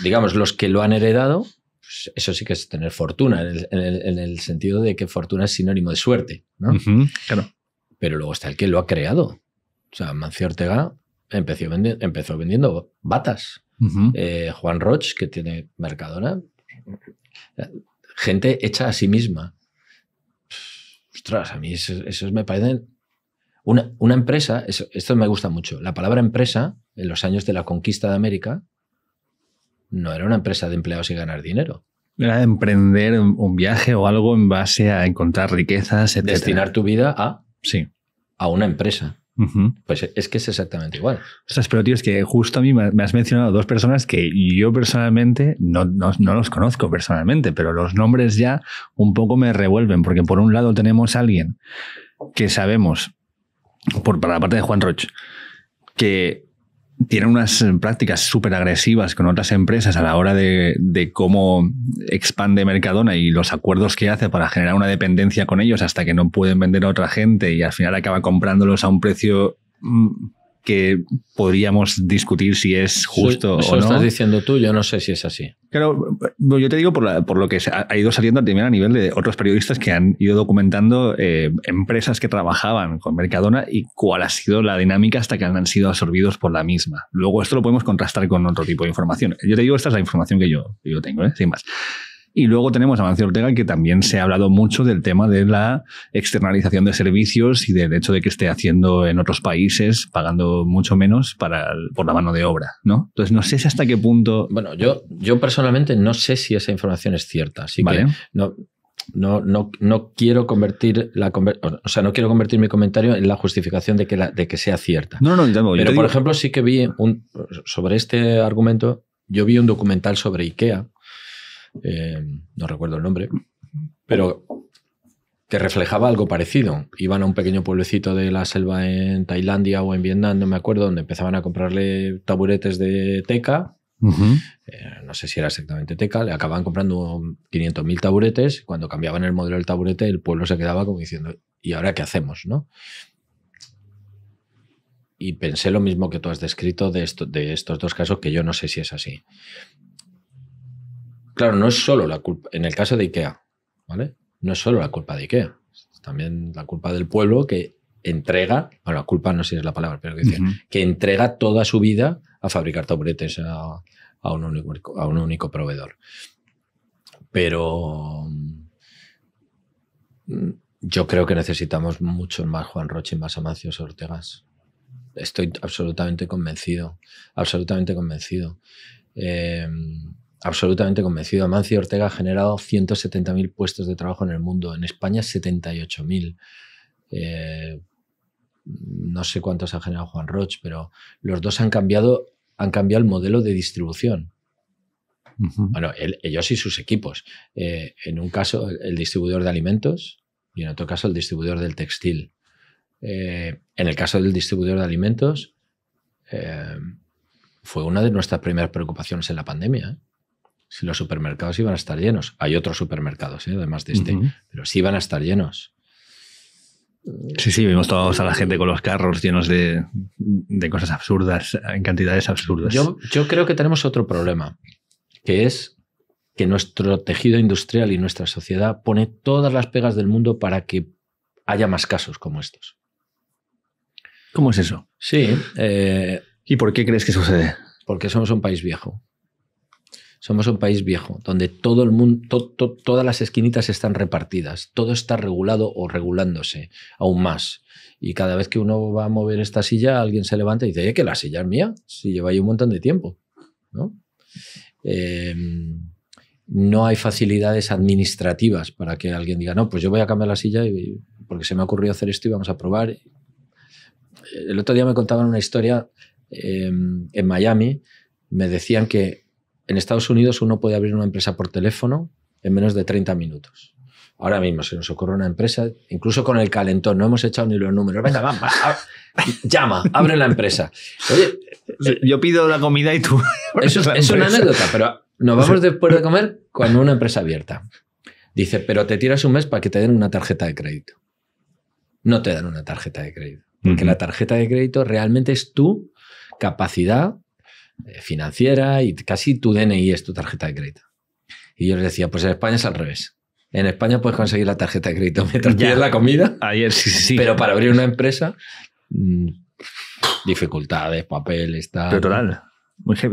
digamos los que lo han heredado, pues eso sí que es tener fortuna en el, sentido de que fortuna es sinónimo de suerte, ¿no? claro. Pero luego está el que lo ha creado. O sea, Mancio Ortega empezó vendiendo batas eh, Juan Roch, que tiene Mercadona, gente hecha a sí misma. Ostras, a mí eso me parece Una, empresa, esto me gusta mucho, la palabra empresa en los años de la conquista de América no era una empresa de empleados y ganar dinero. Era emprender un viaje o algo en base a encontrar riquezas, Destinar tu vida a, sí. a una empresa. Pues es que es exactamente igual. pero tío, es que justo a mí me has mencionado dos personas que yo personalmente no, los conozco personalmente, pero los nombres ya un poco me revuelven, porque por un lado tenemos a alguien que sabemos, por, la parte de Juan Roche que tienen unas eh, prácticas súper agresivas con otras empresas a la hora de, de, cómo expande Mercadona y los acuerdos que hace para generar una dependencia con ellos hasta que no pueden vender a otra gente y al final acaba comprándolos a un precio mm, que podríamos discutir si es justo o no. Eso estás diciendo tú, yo no sé si es así. Claro, yo te digo por, lo que ha ido saliendo también a nivel de otros periodistas que han ido documentando eh, empresas que trabajaban con Mercadona y cuál ha sido la dinámica hasta que han sido absorbidos por la misma. Luego esto lo podemos contrastar con otro tipo de información. Yo te digo, esta es la información que yo, yo tengo, ¿eh? sin más. Y luego tenemos a Mancio Ortega, que también se ha hablado mucho del tema de la externalización de servicios y del hecho de que esté haciendo en otros países, pagando mucho menos para, por la mano de obra, ¿no? Entonces, no sé si hasta qué punto... Bueno, yo, yo personalmente no sé si esa información es cierta, así que no, no, no, no, quiero convertir la o sea, no quiero convertir mi comentario en la justificación de que, la, de que sea cierta. No, no, no Pero por ejemplo, sí que vi un, sobre este argumento, yo vi un documental sobre IKEA eh, no recuerdo el nombre, pero que reflejaba algo parecido. Iban a un pequeño pueblecito de la selva en Tailandia o en Vietnam, no me acuerdo, donde empezaban a comprarle taburetes de teca. Eh, no sé si era exactamente teca, le acababan comprando 500.000 taburetes. Cuando cambiaban el modelo del taburete, el pueblo se quedaba como diciendo, ¿y ahora qué hacemos? ¿no? Y pensé lo mismo que tú has descrito de estos dos casos, que yo no sé si es así. Claro, no es solo la culpa, en el caso de IKEA, ¿vale? No es solo la culpa de IKEA, también la culpa del pueblo que entrega, bueno, la culpa no sé si es la palabra, pero que, entrega toda su vida a fabricar taburetes a, un, único, proveedor. Pero mm, yo creo que necesitamos mucho más Juan Roche y más Amancio Ortegas. Estoy absolutamente convencido, absolutamente convencido. Em, absolutamente convencido. Amancio Ortega ha generado 170.000 puestos de trabajo en el mundo, en España 78.000. Eh, no sé cuántos ha generado Juan Roche, pero los dos han cambiado, han cambiado el modelo de distribución. Bueno, ellos y sus equipos. Eh, en un caso, el, distribuidor de alimentos y en otro caso, el distribuidor del textil. Eh, en el caso del distribuidor de alimentos, fue una de nuestras primeras preocupaciones en la pandemia si los supermercados iban a estar llenos. Hay otros supermercados, ¿eh? además de este, pero sí iban a estar llenos. Sí, sí, vimos todos a la gente con los carros llenos de, cosas absurdas, en cantidades absurdas. Yo, creo que tenemos otro problema, que es que nuestro tejido industrial y nuestra sociedad pone todas las pegas del mundo para que haya más casos como estos. ¿Cómo es eso? Sí. Eh, ¿Y por qué crees que sucede? Porque somos un país viejo. Somos un país viejo, donde todo el mundo, todas las esquinitas están repartidas, todo está regulado o regulándose, aún más. Y cada vez que uno va a mover esta silla, alguien se levanta y dice, eh, que la silla es mía, si lleva ahí un montón de tiempo. ¿no? Em, no hay facilidades administrativas para que alguien diga, no, pues yo voy a cambiar la silla y, porque se me ha ocurrido hacer esto y vamos a probar. El otro día me contaban una historia em, en Miami, me decían que en Estados Unidos uno puede abrir una empresa por teléfono en menos de 30 minutos. Ahora mismo se nos ocurre una empresa, incluso con el calentón, no hemos echado ni los números. Venga, vamos, llama, abre la empresa. Oye, yo pido la comida y tú. Eso, es una anécdota, pero nos vamos después de comer con una empresa abierta. Dice, pero te tiras un mes para que te den una tarjeta de crédito. No te dan una tarjeta de crédito, porque la tarjeta de crédito realmente es tu capacidad eh, financiera y casi tu DNI es tu tarjeta de crédito. Y yo les decía, pues en España es al revés. En España puedes conseguir la tarjeta de crédito mientras ya, la comida. Ayer sí, sí. Pero para abrir una empresa, mm, dificultades, papeles, está. Pero total.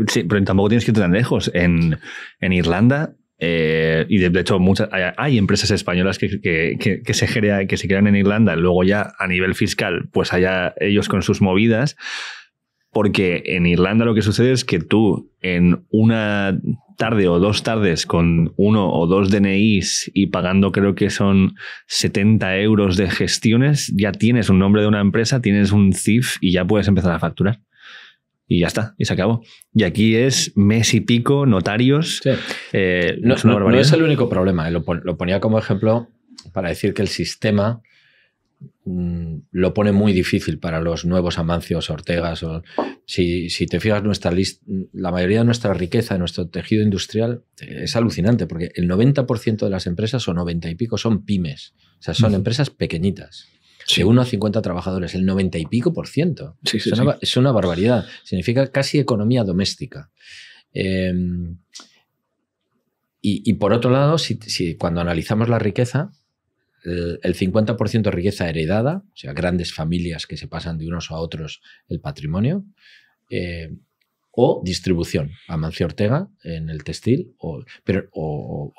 Sí, pero tampoco tienes que ir tan lejos. En, en Irlanda, eh, y de, hecho muchas, hay, empresas españolas que, que, que, se que se crean en Irlanda, luego ya a nivel fiscal, pues allá ellos con sus movidas. Porque en Irlanda lo que sucede es que tú en una tarde o dos tardes con uno o dos DNIs y pagando creo que son 70 euros de gestiones, ya tienes un nombre de una empresa, tienes un CIF y ya puedes empezar a facturar. Y ya está, y se acabó. Y aquí es mes y pico, notarios. Eh, no, es el único problema. Eh. Lo, lo ponía como ejemplo para decir que el sistema Mm, lo pone muy difícil para los nuevos Amancios, Ortegas. O, si, te fijas, nuestra la mayoría de nuestra riqueza, de nuestro tejido industrial, eh, es alucinante, porque el 90% de las empresas, o 90 y pico, son pymes. O sea, son empresas pequeñitas. De 1 a 50 trabajadores, el 90 y pico por ciento. es, una, barbaridad. Significa casi economía doméstica. Em, y, por otro lado, si, cuando analizamos la riqueza, el, 50% de riqueza heredada, o sea, grandes familias que se pasan de unos a otros el patrimonio, eh, o distribución. Amancio Ortega en el textil, o, pero, o,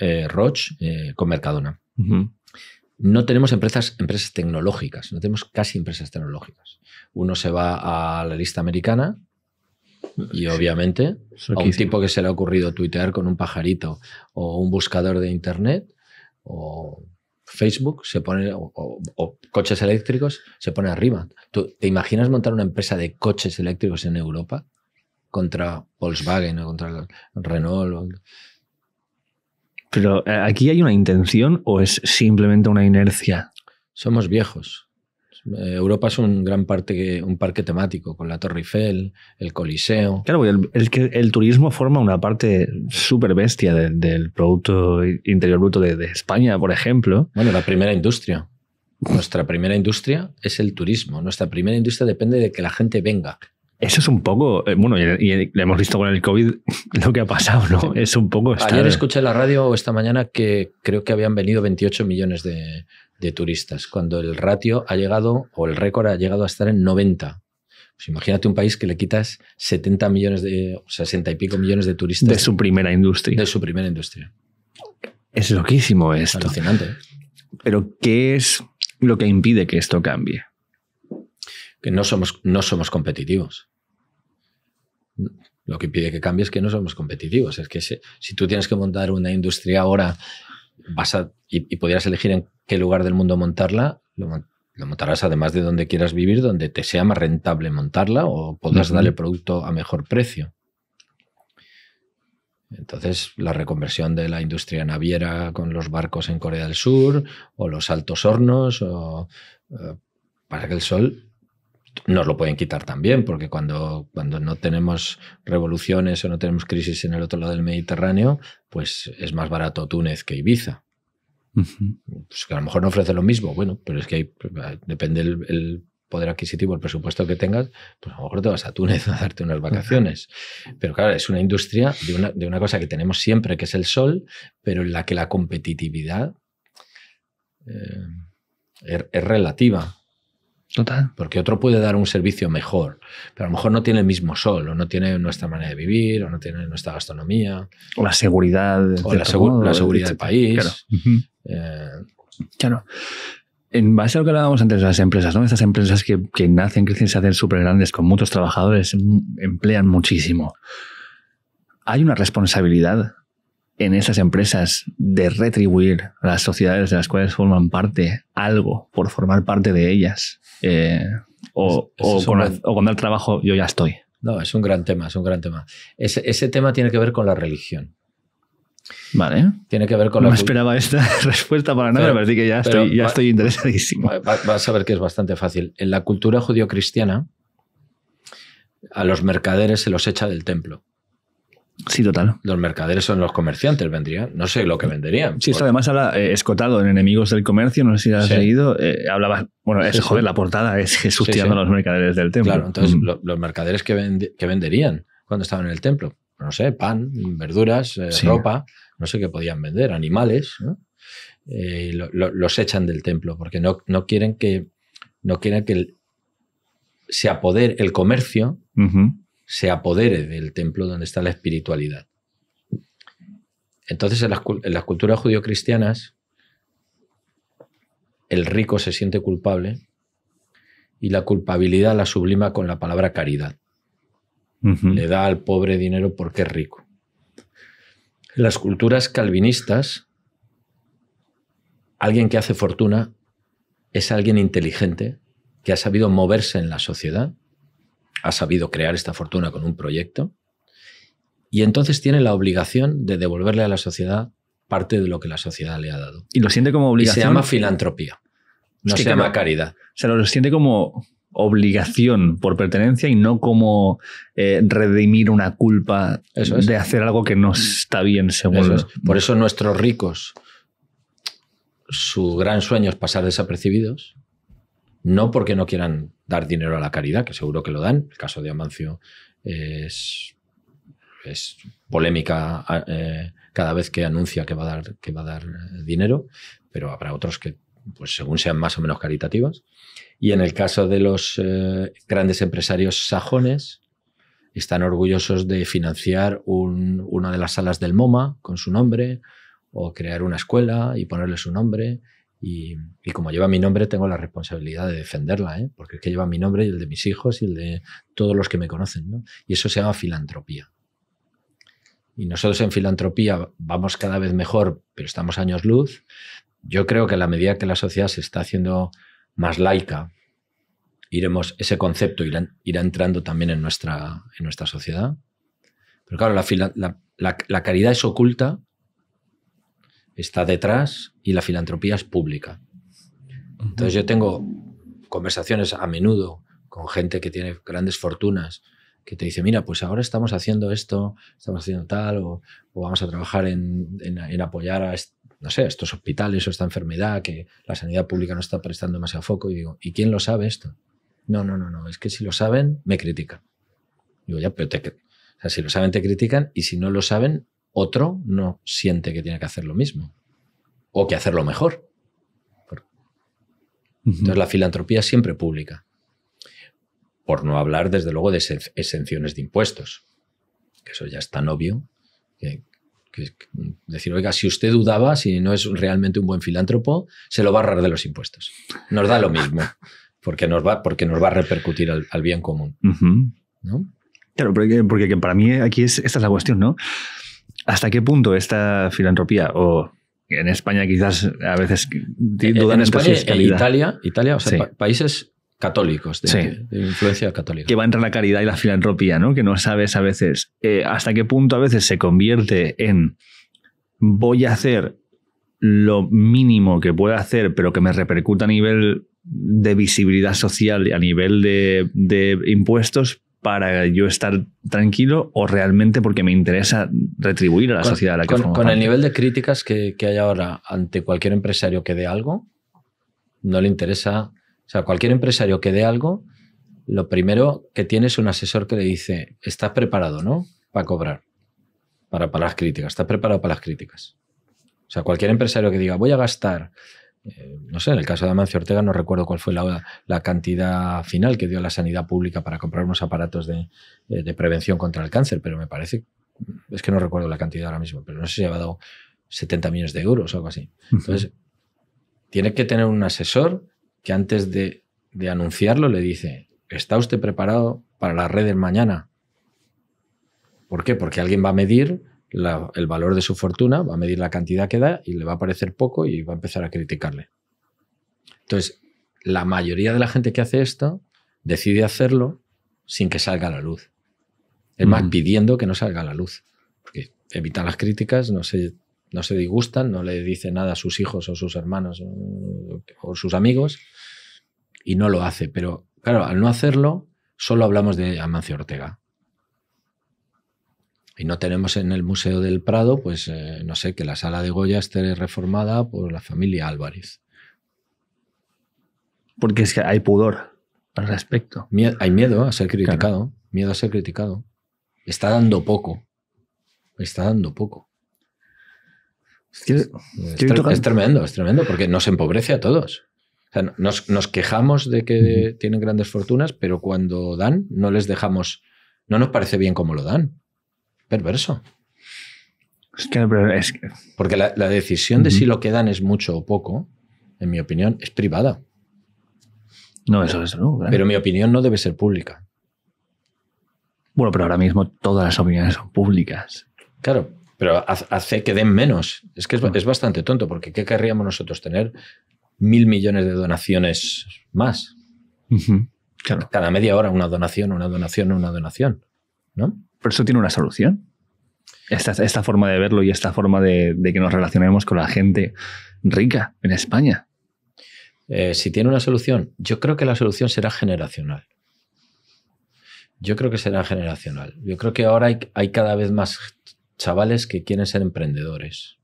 eh, Roche eh, con Mercadona. No tenemos empresas, empresas tecnológicas, no tenemos casi empresas tecnológicas. Uno se va a la lista americana y obviamente a un tipo que se le ha ocurrido tuitear con un pajarito o un buscador de internet o Facebook se pone, o, coches eléctricos, se pone arriba. ¿Tú, ¿Te imaginas montar una empresa de coches eléctricos en Europa contra Volkswagen o contra Renault? Pero eh, aquí hay una intención o es simplemente una inercia. Somos viejos. Eh, Europa es un gran parque, temático, con la Torre Eiffel, el Coliseo. Claro, el, turismo forma una parte súper bestia del Producto Interior Bruto de, España, por ejemplo. Bueno, la primera industria. Nuestra primera industria es el turismo. Nuestra primera industria depende de que la gente venga. Eso es un poco, eh, bueno, y, le hemos visto con el COVID lo que ha pasado, ¿no? Es un poco... Ayer escuché en la radio esta mañana que creo que habían venido 28 millones de, de turistas, cuando el ratio ha llegado o el récord ha llegado a estar en 90. Pues imagínate un país que le quitas 70 millones de, 60 y pico millones de turistas. De su primera industria. De su primera industria. Es loquísimo esto. Alucinante. Pero ¿qué es lo que impide que esto cambie? Que no somos, no somos competitivos. Lo que impide que cambie es que no somos competitivos. Es que si tú tienes que montar una industria ahora y, podrías pudieras elegir en qué lugar del mundo montarla, lo, montarás además de donde quieras vivir, donde te sea más rentable montarla o podrás el darle producto a mejor precio. Entonces, la reconversión de la industria naviera con los barcos en Corea del Sur o los altos hornos o, eh, para que el sol nos lo pueden quitar también, porque cuando, cuando no tenemos revoluciones o no tenemos crisis en el otro lado del Mediterráneo, pues es más barato Túnez que Ibiza. Pues que a lo mejor no ofrece lo mismo, bueno, pero es que depende el, poder adquisitivo, el presupuesto que tengas, pues a lo mejor te vas a Túnez a darte unas vacaciones. Pero claro, es una industria de una, cosa que tenemos siempre, que es el sol, pero en la que la competitividad eh, es relativa. Total. Porque otro puede dar un servicio mejor, pero a lo mejor no tiene el mismo sol, o no tiene nuestra manera de vivir, o no tiene nuestra gastronomía. O la seguridad. O la, seguridad del país. Claro. Eh. En base a lo que hablábamos antes de las empresas, ¿no? Estas empresas que, nacen, crecen, se hacen súper grandes, con muchos trabajadores, mm, emplean muchísimo. Hay una responsabilidad en esas empresas de retribuir a las sociedades de las cuales forman parte algo por formar parte de ellas? Eh, o, con el trabajo yo ya estoy. No, es un gran tema, es un gran tema. Ese, tema tiene que ver con la religión. Vale. Tiene que ver con no la. esperaba esta respuesta para nada, pero, me que ya, estoy, interesadísimo. vas a ver que es bastante fácil. En la cultura judío cristiana a los mercaderes se los echa del templo. Sí, total. Los mercaderes son los comerciantes, vendrían. No sé lo que venderían. Sí, esto además habla eh, escotado en Enemigos del Comercio, no sé si has leído. Eh, hablaba, bueno, es, joder, la portada es Jesús tirando a los mercaderes del templo. Claro, entonces, los mercaderes que, que, venderían cuando estaban en el templo, no sé, pan, verduras, eh, ropa, no sé qué podían vender, animales, los echan del templo porque no, no quieren que, no quieren que se apodere el comercio se apodere del templo donde está la espiritualidad. Entonces, en las, culturas judio-cristianas, el rico se siente culpable y la culpabilidad la sublima con la palabra caridad. Le da al pobre dinero porque es rico. En las culturas calvinistas, alguien que hace fortuna es alguien inteligente, que ha sabido moverse en la sociedad ha sabido crear esta fortuna con un proyecto y entonces tiene la obligación de devolverle a la sociedad parte de lo que la sociedad le ha dado. Y lo siente como obligación. Y se llama filantropía, no se llama caridad. Se lo siente como obligación por pertenencia y no como eh, redimir una culpa de hacer algo que no está bien según Por eso nuestros ricos, su gran sueño es pasar desapercibidos no porque no quieran dar dinero a la caridad, que seguro que lo dan. El caso de Amancio es, polémica eh, cada vez que anuncia que va, a dar, dinero, pero habrá otros que, pues, según sean más o menos caritativos. Y en el caso de los eh, grandes empresarios sajones, están orgullosos de financiar una de las salas del MoMA con su nombre, o crear una escuela y ponerle su nombre, y, como lleva mi nombre, tengo la responsabilidad de defenderla, ¿eh? porque es que lleva mi nombre y el de mis hijos y el de todos los que me conocen. ¿no? Y eso se llama filantropía. Y nosotros en filantropía vamos cada vez mejor, pero estamos años luz. Yo creo que a la medida que la sociedad se está haciendo más laica, iremos, ese concepto irá, entrando también en nuestra, en nuestra sociedad. Pero claro, la, la caridad es oculta está detrás y la filantropía es pública. Entonces yo tengo conversaciones a menudo con gente que tiene grandes fortunas que te dice, mira, pues ahora estamos haciendo esto, estamos haciendo tal, o, vamos a trabajar en, apoyar a, no sé, estos hospitales o esta enfermedad que la sanidad pública no está prestando demasiado foco. Y digo, ¿y quién lo sabe esto? No, no, no, no, es que si lo saben, me critican. Yo ya, pero te, o si lo saben, te critican, y si no lo saben, otro no siente que tiene que hacer lo mismo o que hacerlo mejor. Entonces la filantropía siempre pública, por no hablar desde luego de exenciones de impuestos, que eso ya es tan obvio. Que, decir, oiga, si usted dudaba, si no es realmente un buen filántropo, se lo va a ahorrar de los impuestos. Nos da lo mismo, porque nos va, porque nos va a repercutir al, bien común. Claro, porque, para mí aquí es, esta es la cuestión, ¿no? ¿Hasta qué punto esta filantropía o en España quizás a veces eh, dudan en España en e Italia, Italia, o sea, países católicos, de, influencia católica. Que va entre la caridad y la filantropía, ¿no? Que no sabes a veces eh, hasta qué punto a veces se convierte en voy a hacer lo mínimo que pueda hacer, pero que me repercuta a nivel de visibilidad social, y a nivel de, de impuestos, para yo estar tranquilo o realmente porque me interesa retribuir a la sociedad a la que Con, con el nivel de críticas que, hay ahora ante cualquier empresario que dé algo, no le interesa. O sea, cualquier empresario que dé algo, lo primero que tiene es un asesor que le dice: Estás preparado, ¿no? Para cobrar, para, para las críticas, estás preparado para las críticas. O sea, cualquier empresario que diga, voy a gastar eh, no sé, en el caso de Amancio Ortega no recuerdo cuál fue la, cantidad final que dio la sanidad pública para comprar unos aparatos eh, de, prevención contra el cáncer, pero me parece, es que no recuerdo la cantidad ahora mismo, pero no sé si ha dado 70 millones de euros o algo así. Entonces, tiene que tener un asesor que antes de, de anunciarlo le dice, ¿está usted preparado para la red del mañana? ¿Por qué? Porque alguien va a medir el valor de su fortuna, va a medir la cantidad que da y le va a parecer poco y va a empezar a criticarle. Entonces, la mayoría de la gente que hace esto decide hacerlo sin que salga a la luz. Es más, pidiendo que no salga a la luz. Porque evitan las críticas, no se, no se disgustan, no le dicen nada a sus hijos o sus hermanos o, o sus amigos y no lo hace. Pero claro, al no hacerlo, solo hablamos de Amancio Ortega y no tenemos en el Museo del Prado, pues eh, no sé, que la sala de Goya esté reformada por la familia Álvarez. Porque es que hay pudor al respecto. hay miedo a ser criticado, miedo a ser criticado. Está dando poco. Está dando poco. es, tremendo, es tremendo, porque nos empobrece a todos. nos, quejamos de que tienen grandes fortunas, pero cuando dan, no les dejamos, no nos parece bien cómo lo dan perverso. Porque la, decisión de si lo que dan es mucho o poco, en mi opinión, es privada. No, eso es. No, Pero mi opinión no debe ser pública. Bueno, pero ahora mismo todas las opiniones son públicas. Claro, pero hace que den menos. Es que es, bastante tonto, porque ¿qué querríamos nosotros tener? Mil millones de donaciones más. Cada media hora una donación, una donación, una donación. ¿No? Pero eso tiene una solución. Esta, esta forma de verlo y esta forma de, que nos relacionemos con la gente rica en España. Eh, si tiene una solución, yo creo que la solución será generacional. Yo creo que será generacional. Yo creo que ahora hay, cada vez más chavales que quieren ser emprendedores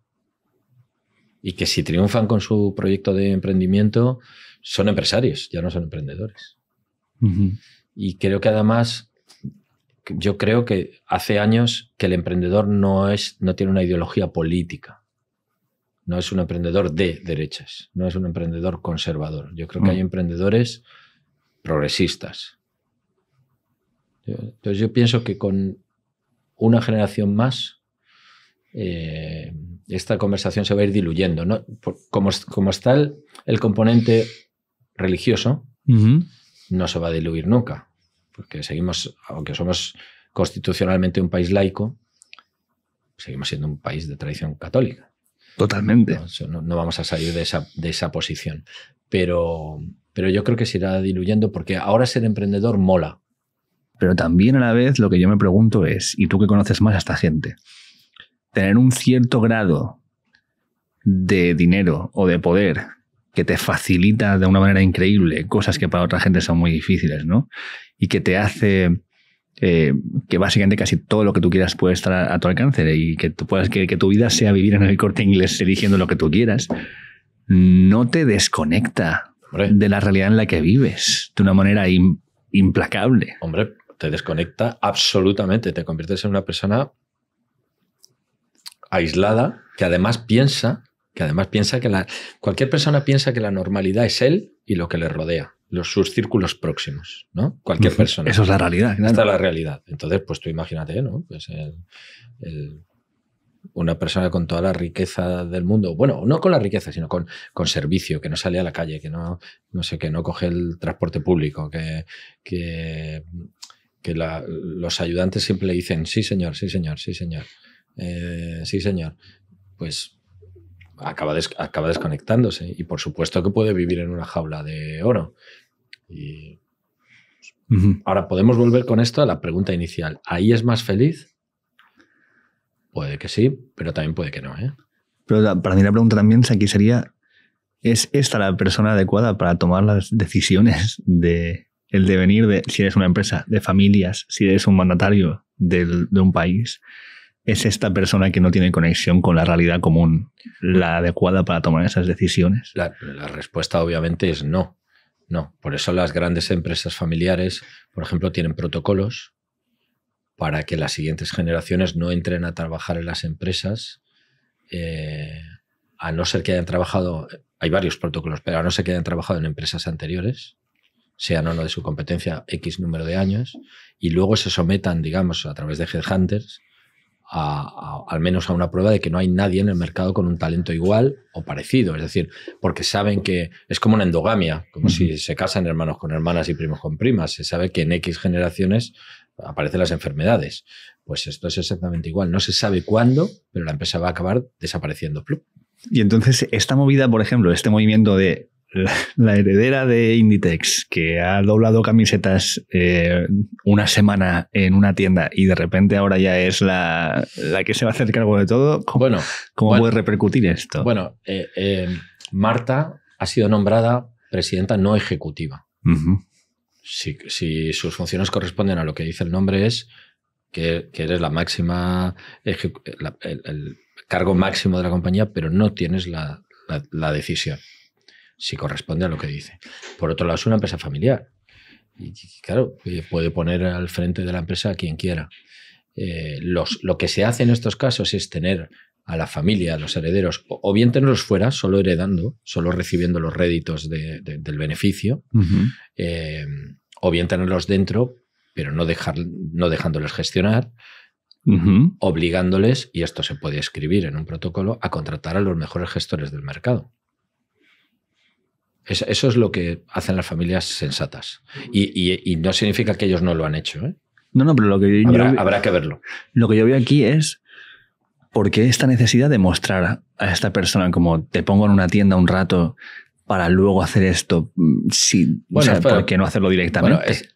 y que si triunfan con su proyecto de emprendimiento, son empresarios, ya no son emprendedores. Y creo que además yo creo que hace años que el emprendedor no, es, no tiene una ideología política. No es un emprendedor de derechas, no es un emprendedor conservador. Yo creo que mm. hay emprendedores progresistas. entonces yo pienso que con una generación más eh, esta conversación se va a ir diluyendo. como, como, está el, componente religioso, no se va a diluir nunca porque seguimos, aunque somos constitucionalmente un país laico, seguimos siendo un país de tradición católica. Totalmente. No, vamos a salir de esa, de esa posición. Pero, pero yo creo que se irá diluyendo porque ahora ser emprendedor mola. Pero también a la vez lo que yo me pregunto es, y tú que conoces más a esta gente, tener un cierto grado de dinero o de poder que te facilita de una manera increíble cosas que para otra gente son muy difíciles, ¿no? Y que te hace eh, que básicamente casi todo lo que tú quieras puede estar a, tu alcance y que puedas que, que, tu vida sea vivir en el corte inglés eligiendo lo que tú quieras, no te desconecta de la realidad en la que vives de una manera implacable. Hombre, te desconecta absolutamente, te conviertes en una persona aislada que además piensa que además piensa que la, cualquier persona piensa que la normalidad es él y lo que le rodea, los, sus círculos próximos, ¿no? Cualquier persona. Eso es la realidad. Está es la realidad. Entonces, pues tú imagínate, ¿no? Pues una persona con toda la riqueza del mundo, bueno, no con la riqueza, sino con, con servicio, que no sale a la calle, que no, no sé, que no coge el transporte público, que, que, los ayudantes siempre le dicen, sí señor, sí señor, sí señor, eh, sí señor. Pues acaba, desconectándose. Y por supuesto que puede vivir en una jaula de oro. Ahora, podemos volver con esto a la pregunta inicial. ¿Ahí es más feliz? Puede que sí, pero también puede que no. ¿eh? Pero para mí la pregunta también aquí sería, ¿es esta la persona adecuada para tomar las decisiones de el devenir de si eres una empresa, de familias, si eres un mandatario de un país? es esta persona que no tiene conexión con la realidad común la adecuada para tomar esas decisiones? La, respuesta obviamente es no. No, por eso las grandes empresas familiares, por ejemplo, tienen protocolos para que las siguientes generaciones no entren a trabajar en las empresas, eh, a no ser que hayan trabajado, hay varios protocolos, pero a no ser que hayan trabajado en empresas anteriores, sean o no de su competencia X número de años, y luego se sometan, digamos, a través de headhunters, al menos a una prueba de que no hay nadie en el mercado con un talento igual o parecido. Es decir, porque saben que es como una endogamia, como si se casan hermanos con hermanas y primos con primas. Se sabe que en X generaciones aparecen las enfermedades. Pues esto es exactamente igual. No se sabe cuándo, pero la empresa va a acabar desapareciendo. Y entonces, esta movida, por ejemplo, este movimiento de la, heredera de Inditex, que ha doblado camisetas eh, una semana en una tienda y de repente ahora ya es la, que se va a hacer cargo de todo, ¿cómo, bueno, ¿cómo puede repercutir esto? Bueno, eh, eh, Marta ha sido nombrada presidenta no ejecutiva. si, sus funciones corresponden a lo que dice el nombre es que, eres la máxima, el, cargo máximo de la compañía, pero no tienes la decisión si corresponde a lo que dice. Por otro lado, es una empresa familiar. Y, claro, eh, puede poner al frente de la empresa a quien quiera. Eh, lo que se hace en estos casos es tener a la familia, a los herederos, o, bien tenerlos fuera, solo heredando, solo recibiendo los réditos del beneficio, eh, o bien tenerlos dentro, pero no, dejar, no dejándoles gestionar, obligándoles, y esto se puede escribir en un protocolo, a contratar a los mejores gestores del mercado eso es lo que hacen las familias sensatas. Y, no significa que ellos no lo han hecho. ¿eh? No, no, pero lo que yo, habrá, que verlo. Lo que yo veo aquí es por qué esta necesidad de mostrar a esta persona como te pongo en una tienda un rato para luego hacer esto. Mm, si, ¿Por qué no hacerlo directamente?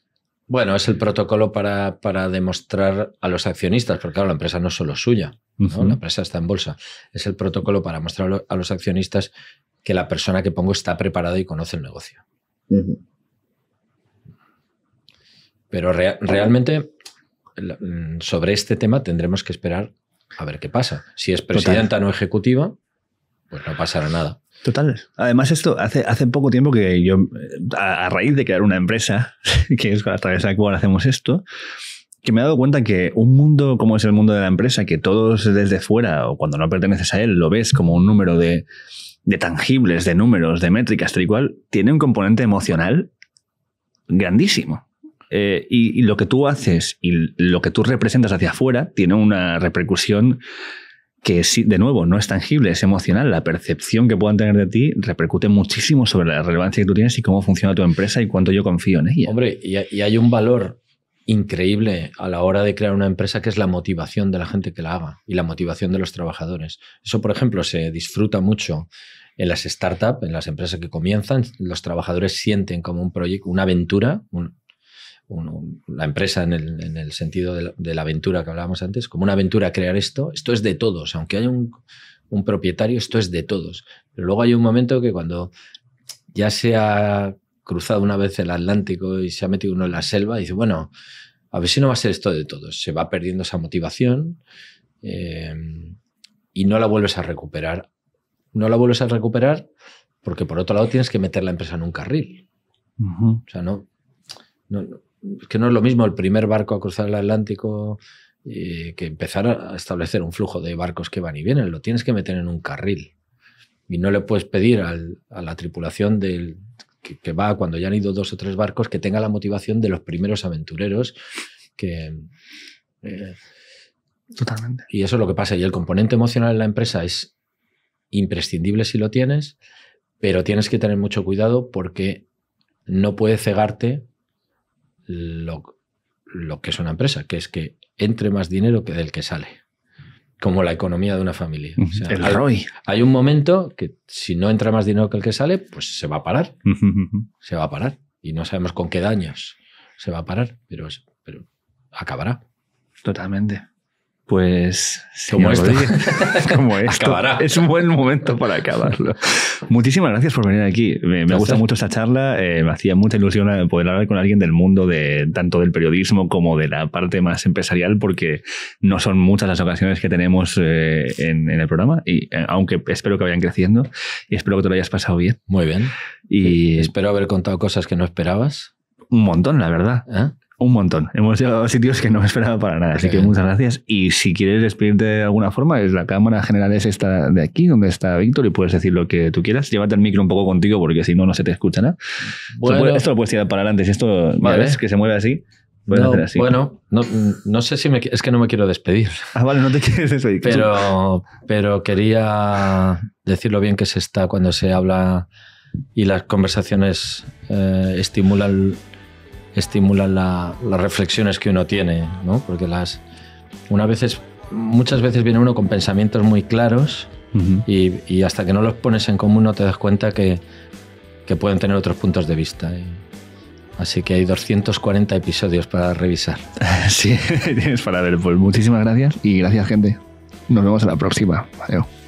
Bueno, es, el protocolo para, para, demostrar a los accionistas, porque claro, la empresa no es solo suya, la empresa está en bolsa. Es el protocolo para mostrar a los accionistas que la persona que pongo está preparada y conoce el negocio. Pero realmente mm, sobre este tema tendremos que esperar a ver qué pasa. Si es presidenta no ejecutiva, pues no pasará nada. Total. Además, esto hace, hace poco tiempo que yo, eh, a, a raíz de crear una empresa, que es a través de la cual hacemos esto, que me he dado cuenta que un mundo como es el mundo de la empresa, que todos desde fuera o cuando no perteneces a él lo ves como un número de de tangibles, de números, de métricas, tal y cual, tiene un componente emocional grandísimo. Eh, y, y, lo que tú haces y lo que tú representas hacia afuera tiene una repercusión que, de nuevo, no es tangible, es emocional. La percepción que puedan tener de ti repercute muchísimo sobre la relevancia que tú tienes y cómo funciona tu empresa y cuánto yo confío en ella. Hombre, y hay un valor increíble a la hora de crear una empresa que es la motivación de la gente que la haga y la motivación de los trabajadores. Eso, por ejemplo, se disfruta mucho en las startups, en las empresas que comienzan, los trabajadores sienten como un proyecto, una aventura, la empresa en el, sentido de la, aventura que hablábamos antes, como una aventura crear esto, esto es de todos, aunque haya un, propietario, esto es de todos. Pero luego hay un momento que cuando ya se ha cruzado una vez el Atlántico y se ha metido uno en la selva, dice, bueno, a ver si no va a ser esto de todos. Se va perdiendo esa motivación eh, y no la vuelves a recuperar no la vuelves a recuperar porque por otro lado tienes que meter la empresa en un carril. O sea, no, es que no es lo mismo el primer barco a cruzar el Atlántico eh, que empezar a establecer un flujo de barcos que van y vienen. Lo tienes que meter en un carril. Y no le puedes pedir a la tripulación del, que, va cuando ya han ido dos o tres barcos que tenga la motivación de los primeros aventureros que... Eh, Totalmente. Y eso es lo que pasa. Y el componente emocional en la empresa es imprescindible si lo tienes, pero tienes que tener mucho cuidado porque no puede cegarte lo, que es una empresa, que es que entre más dinero que del que sale, como la economía de una familia. el hay, Hay un momento que si no entra más dinero que el que sale, pues se va a parar. se va a parar. Y no sabemos con qué daños se va a parar, pero, pero acabará. Totalmente. Pues como esto, es un buen momento para acabarlo. Muchísimas gracias por venir aquí. Me, gusta mucho esta charla. Eh, me hacía mucha ilusión poder hablar con alguien del mundo de tanto del periodismo como de la parte más empresarial, porque no son muchas las ocasiones que tenemos eh, en, el programa. Y eh, aunque espero que vayan creciendo y espero que te lo hayas pasado bien. Muy bien. Y espero haber contado cosas que no esperabas. Un montón, la verdad un montón. Hemos llegado a sitios que no me esperaba para nada. Así que eh. muchas gracias. Y si quieres despedirte de alguna forma, es la cámara general es esta de aquí, donde está Víctor, y puedes decir lo que tú quieras. Llévate el micro un poco contigo, porque si no, no se te escucha nada. esto lo puedes tirar para adelante. Si esto vale. que se mueve así. Bueno, no, sé si me. Es que no me quiero despedir. Ah, vale, no te quieres despedir. Pero, pero quería decir lo bien que se está cuando se habla y las conversaciones eh, estimulan estimulan las reflexiones que uno tiene, ¿no? Porque las, una veces, muchas veces viene uno con pensamientos muy claros y, hasta que no los pones en común no te das cuenta que, pueden tener otros puntos de vista. ¿eh? Así que hay 240 episodios para revisar. Sí, tienes para ver. Pues muchísimas gracias y gracias gente. Nos vemos en la próxima. Adiós.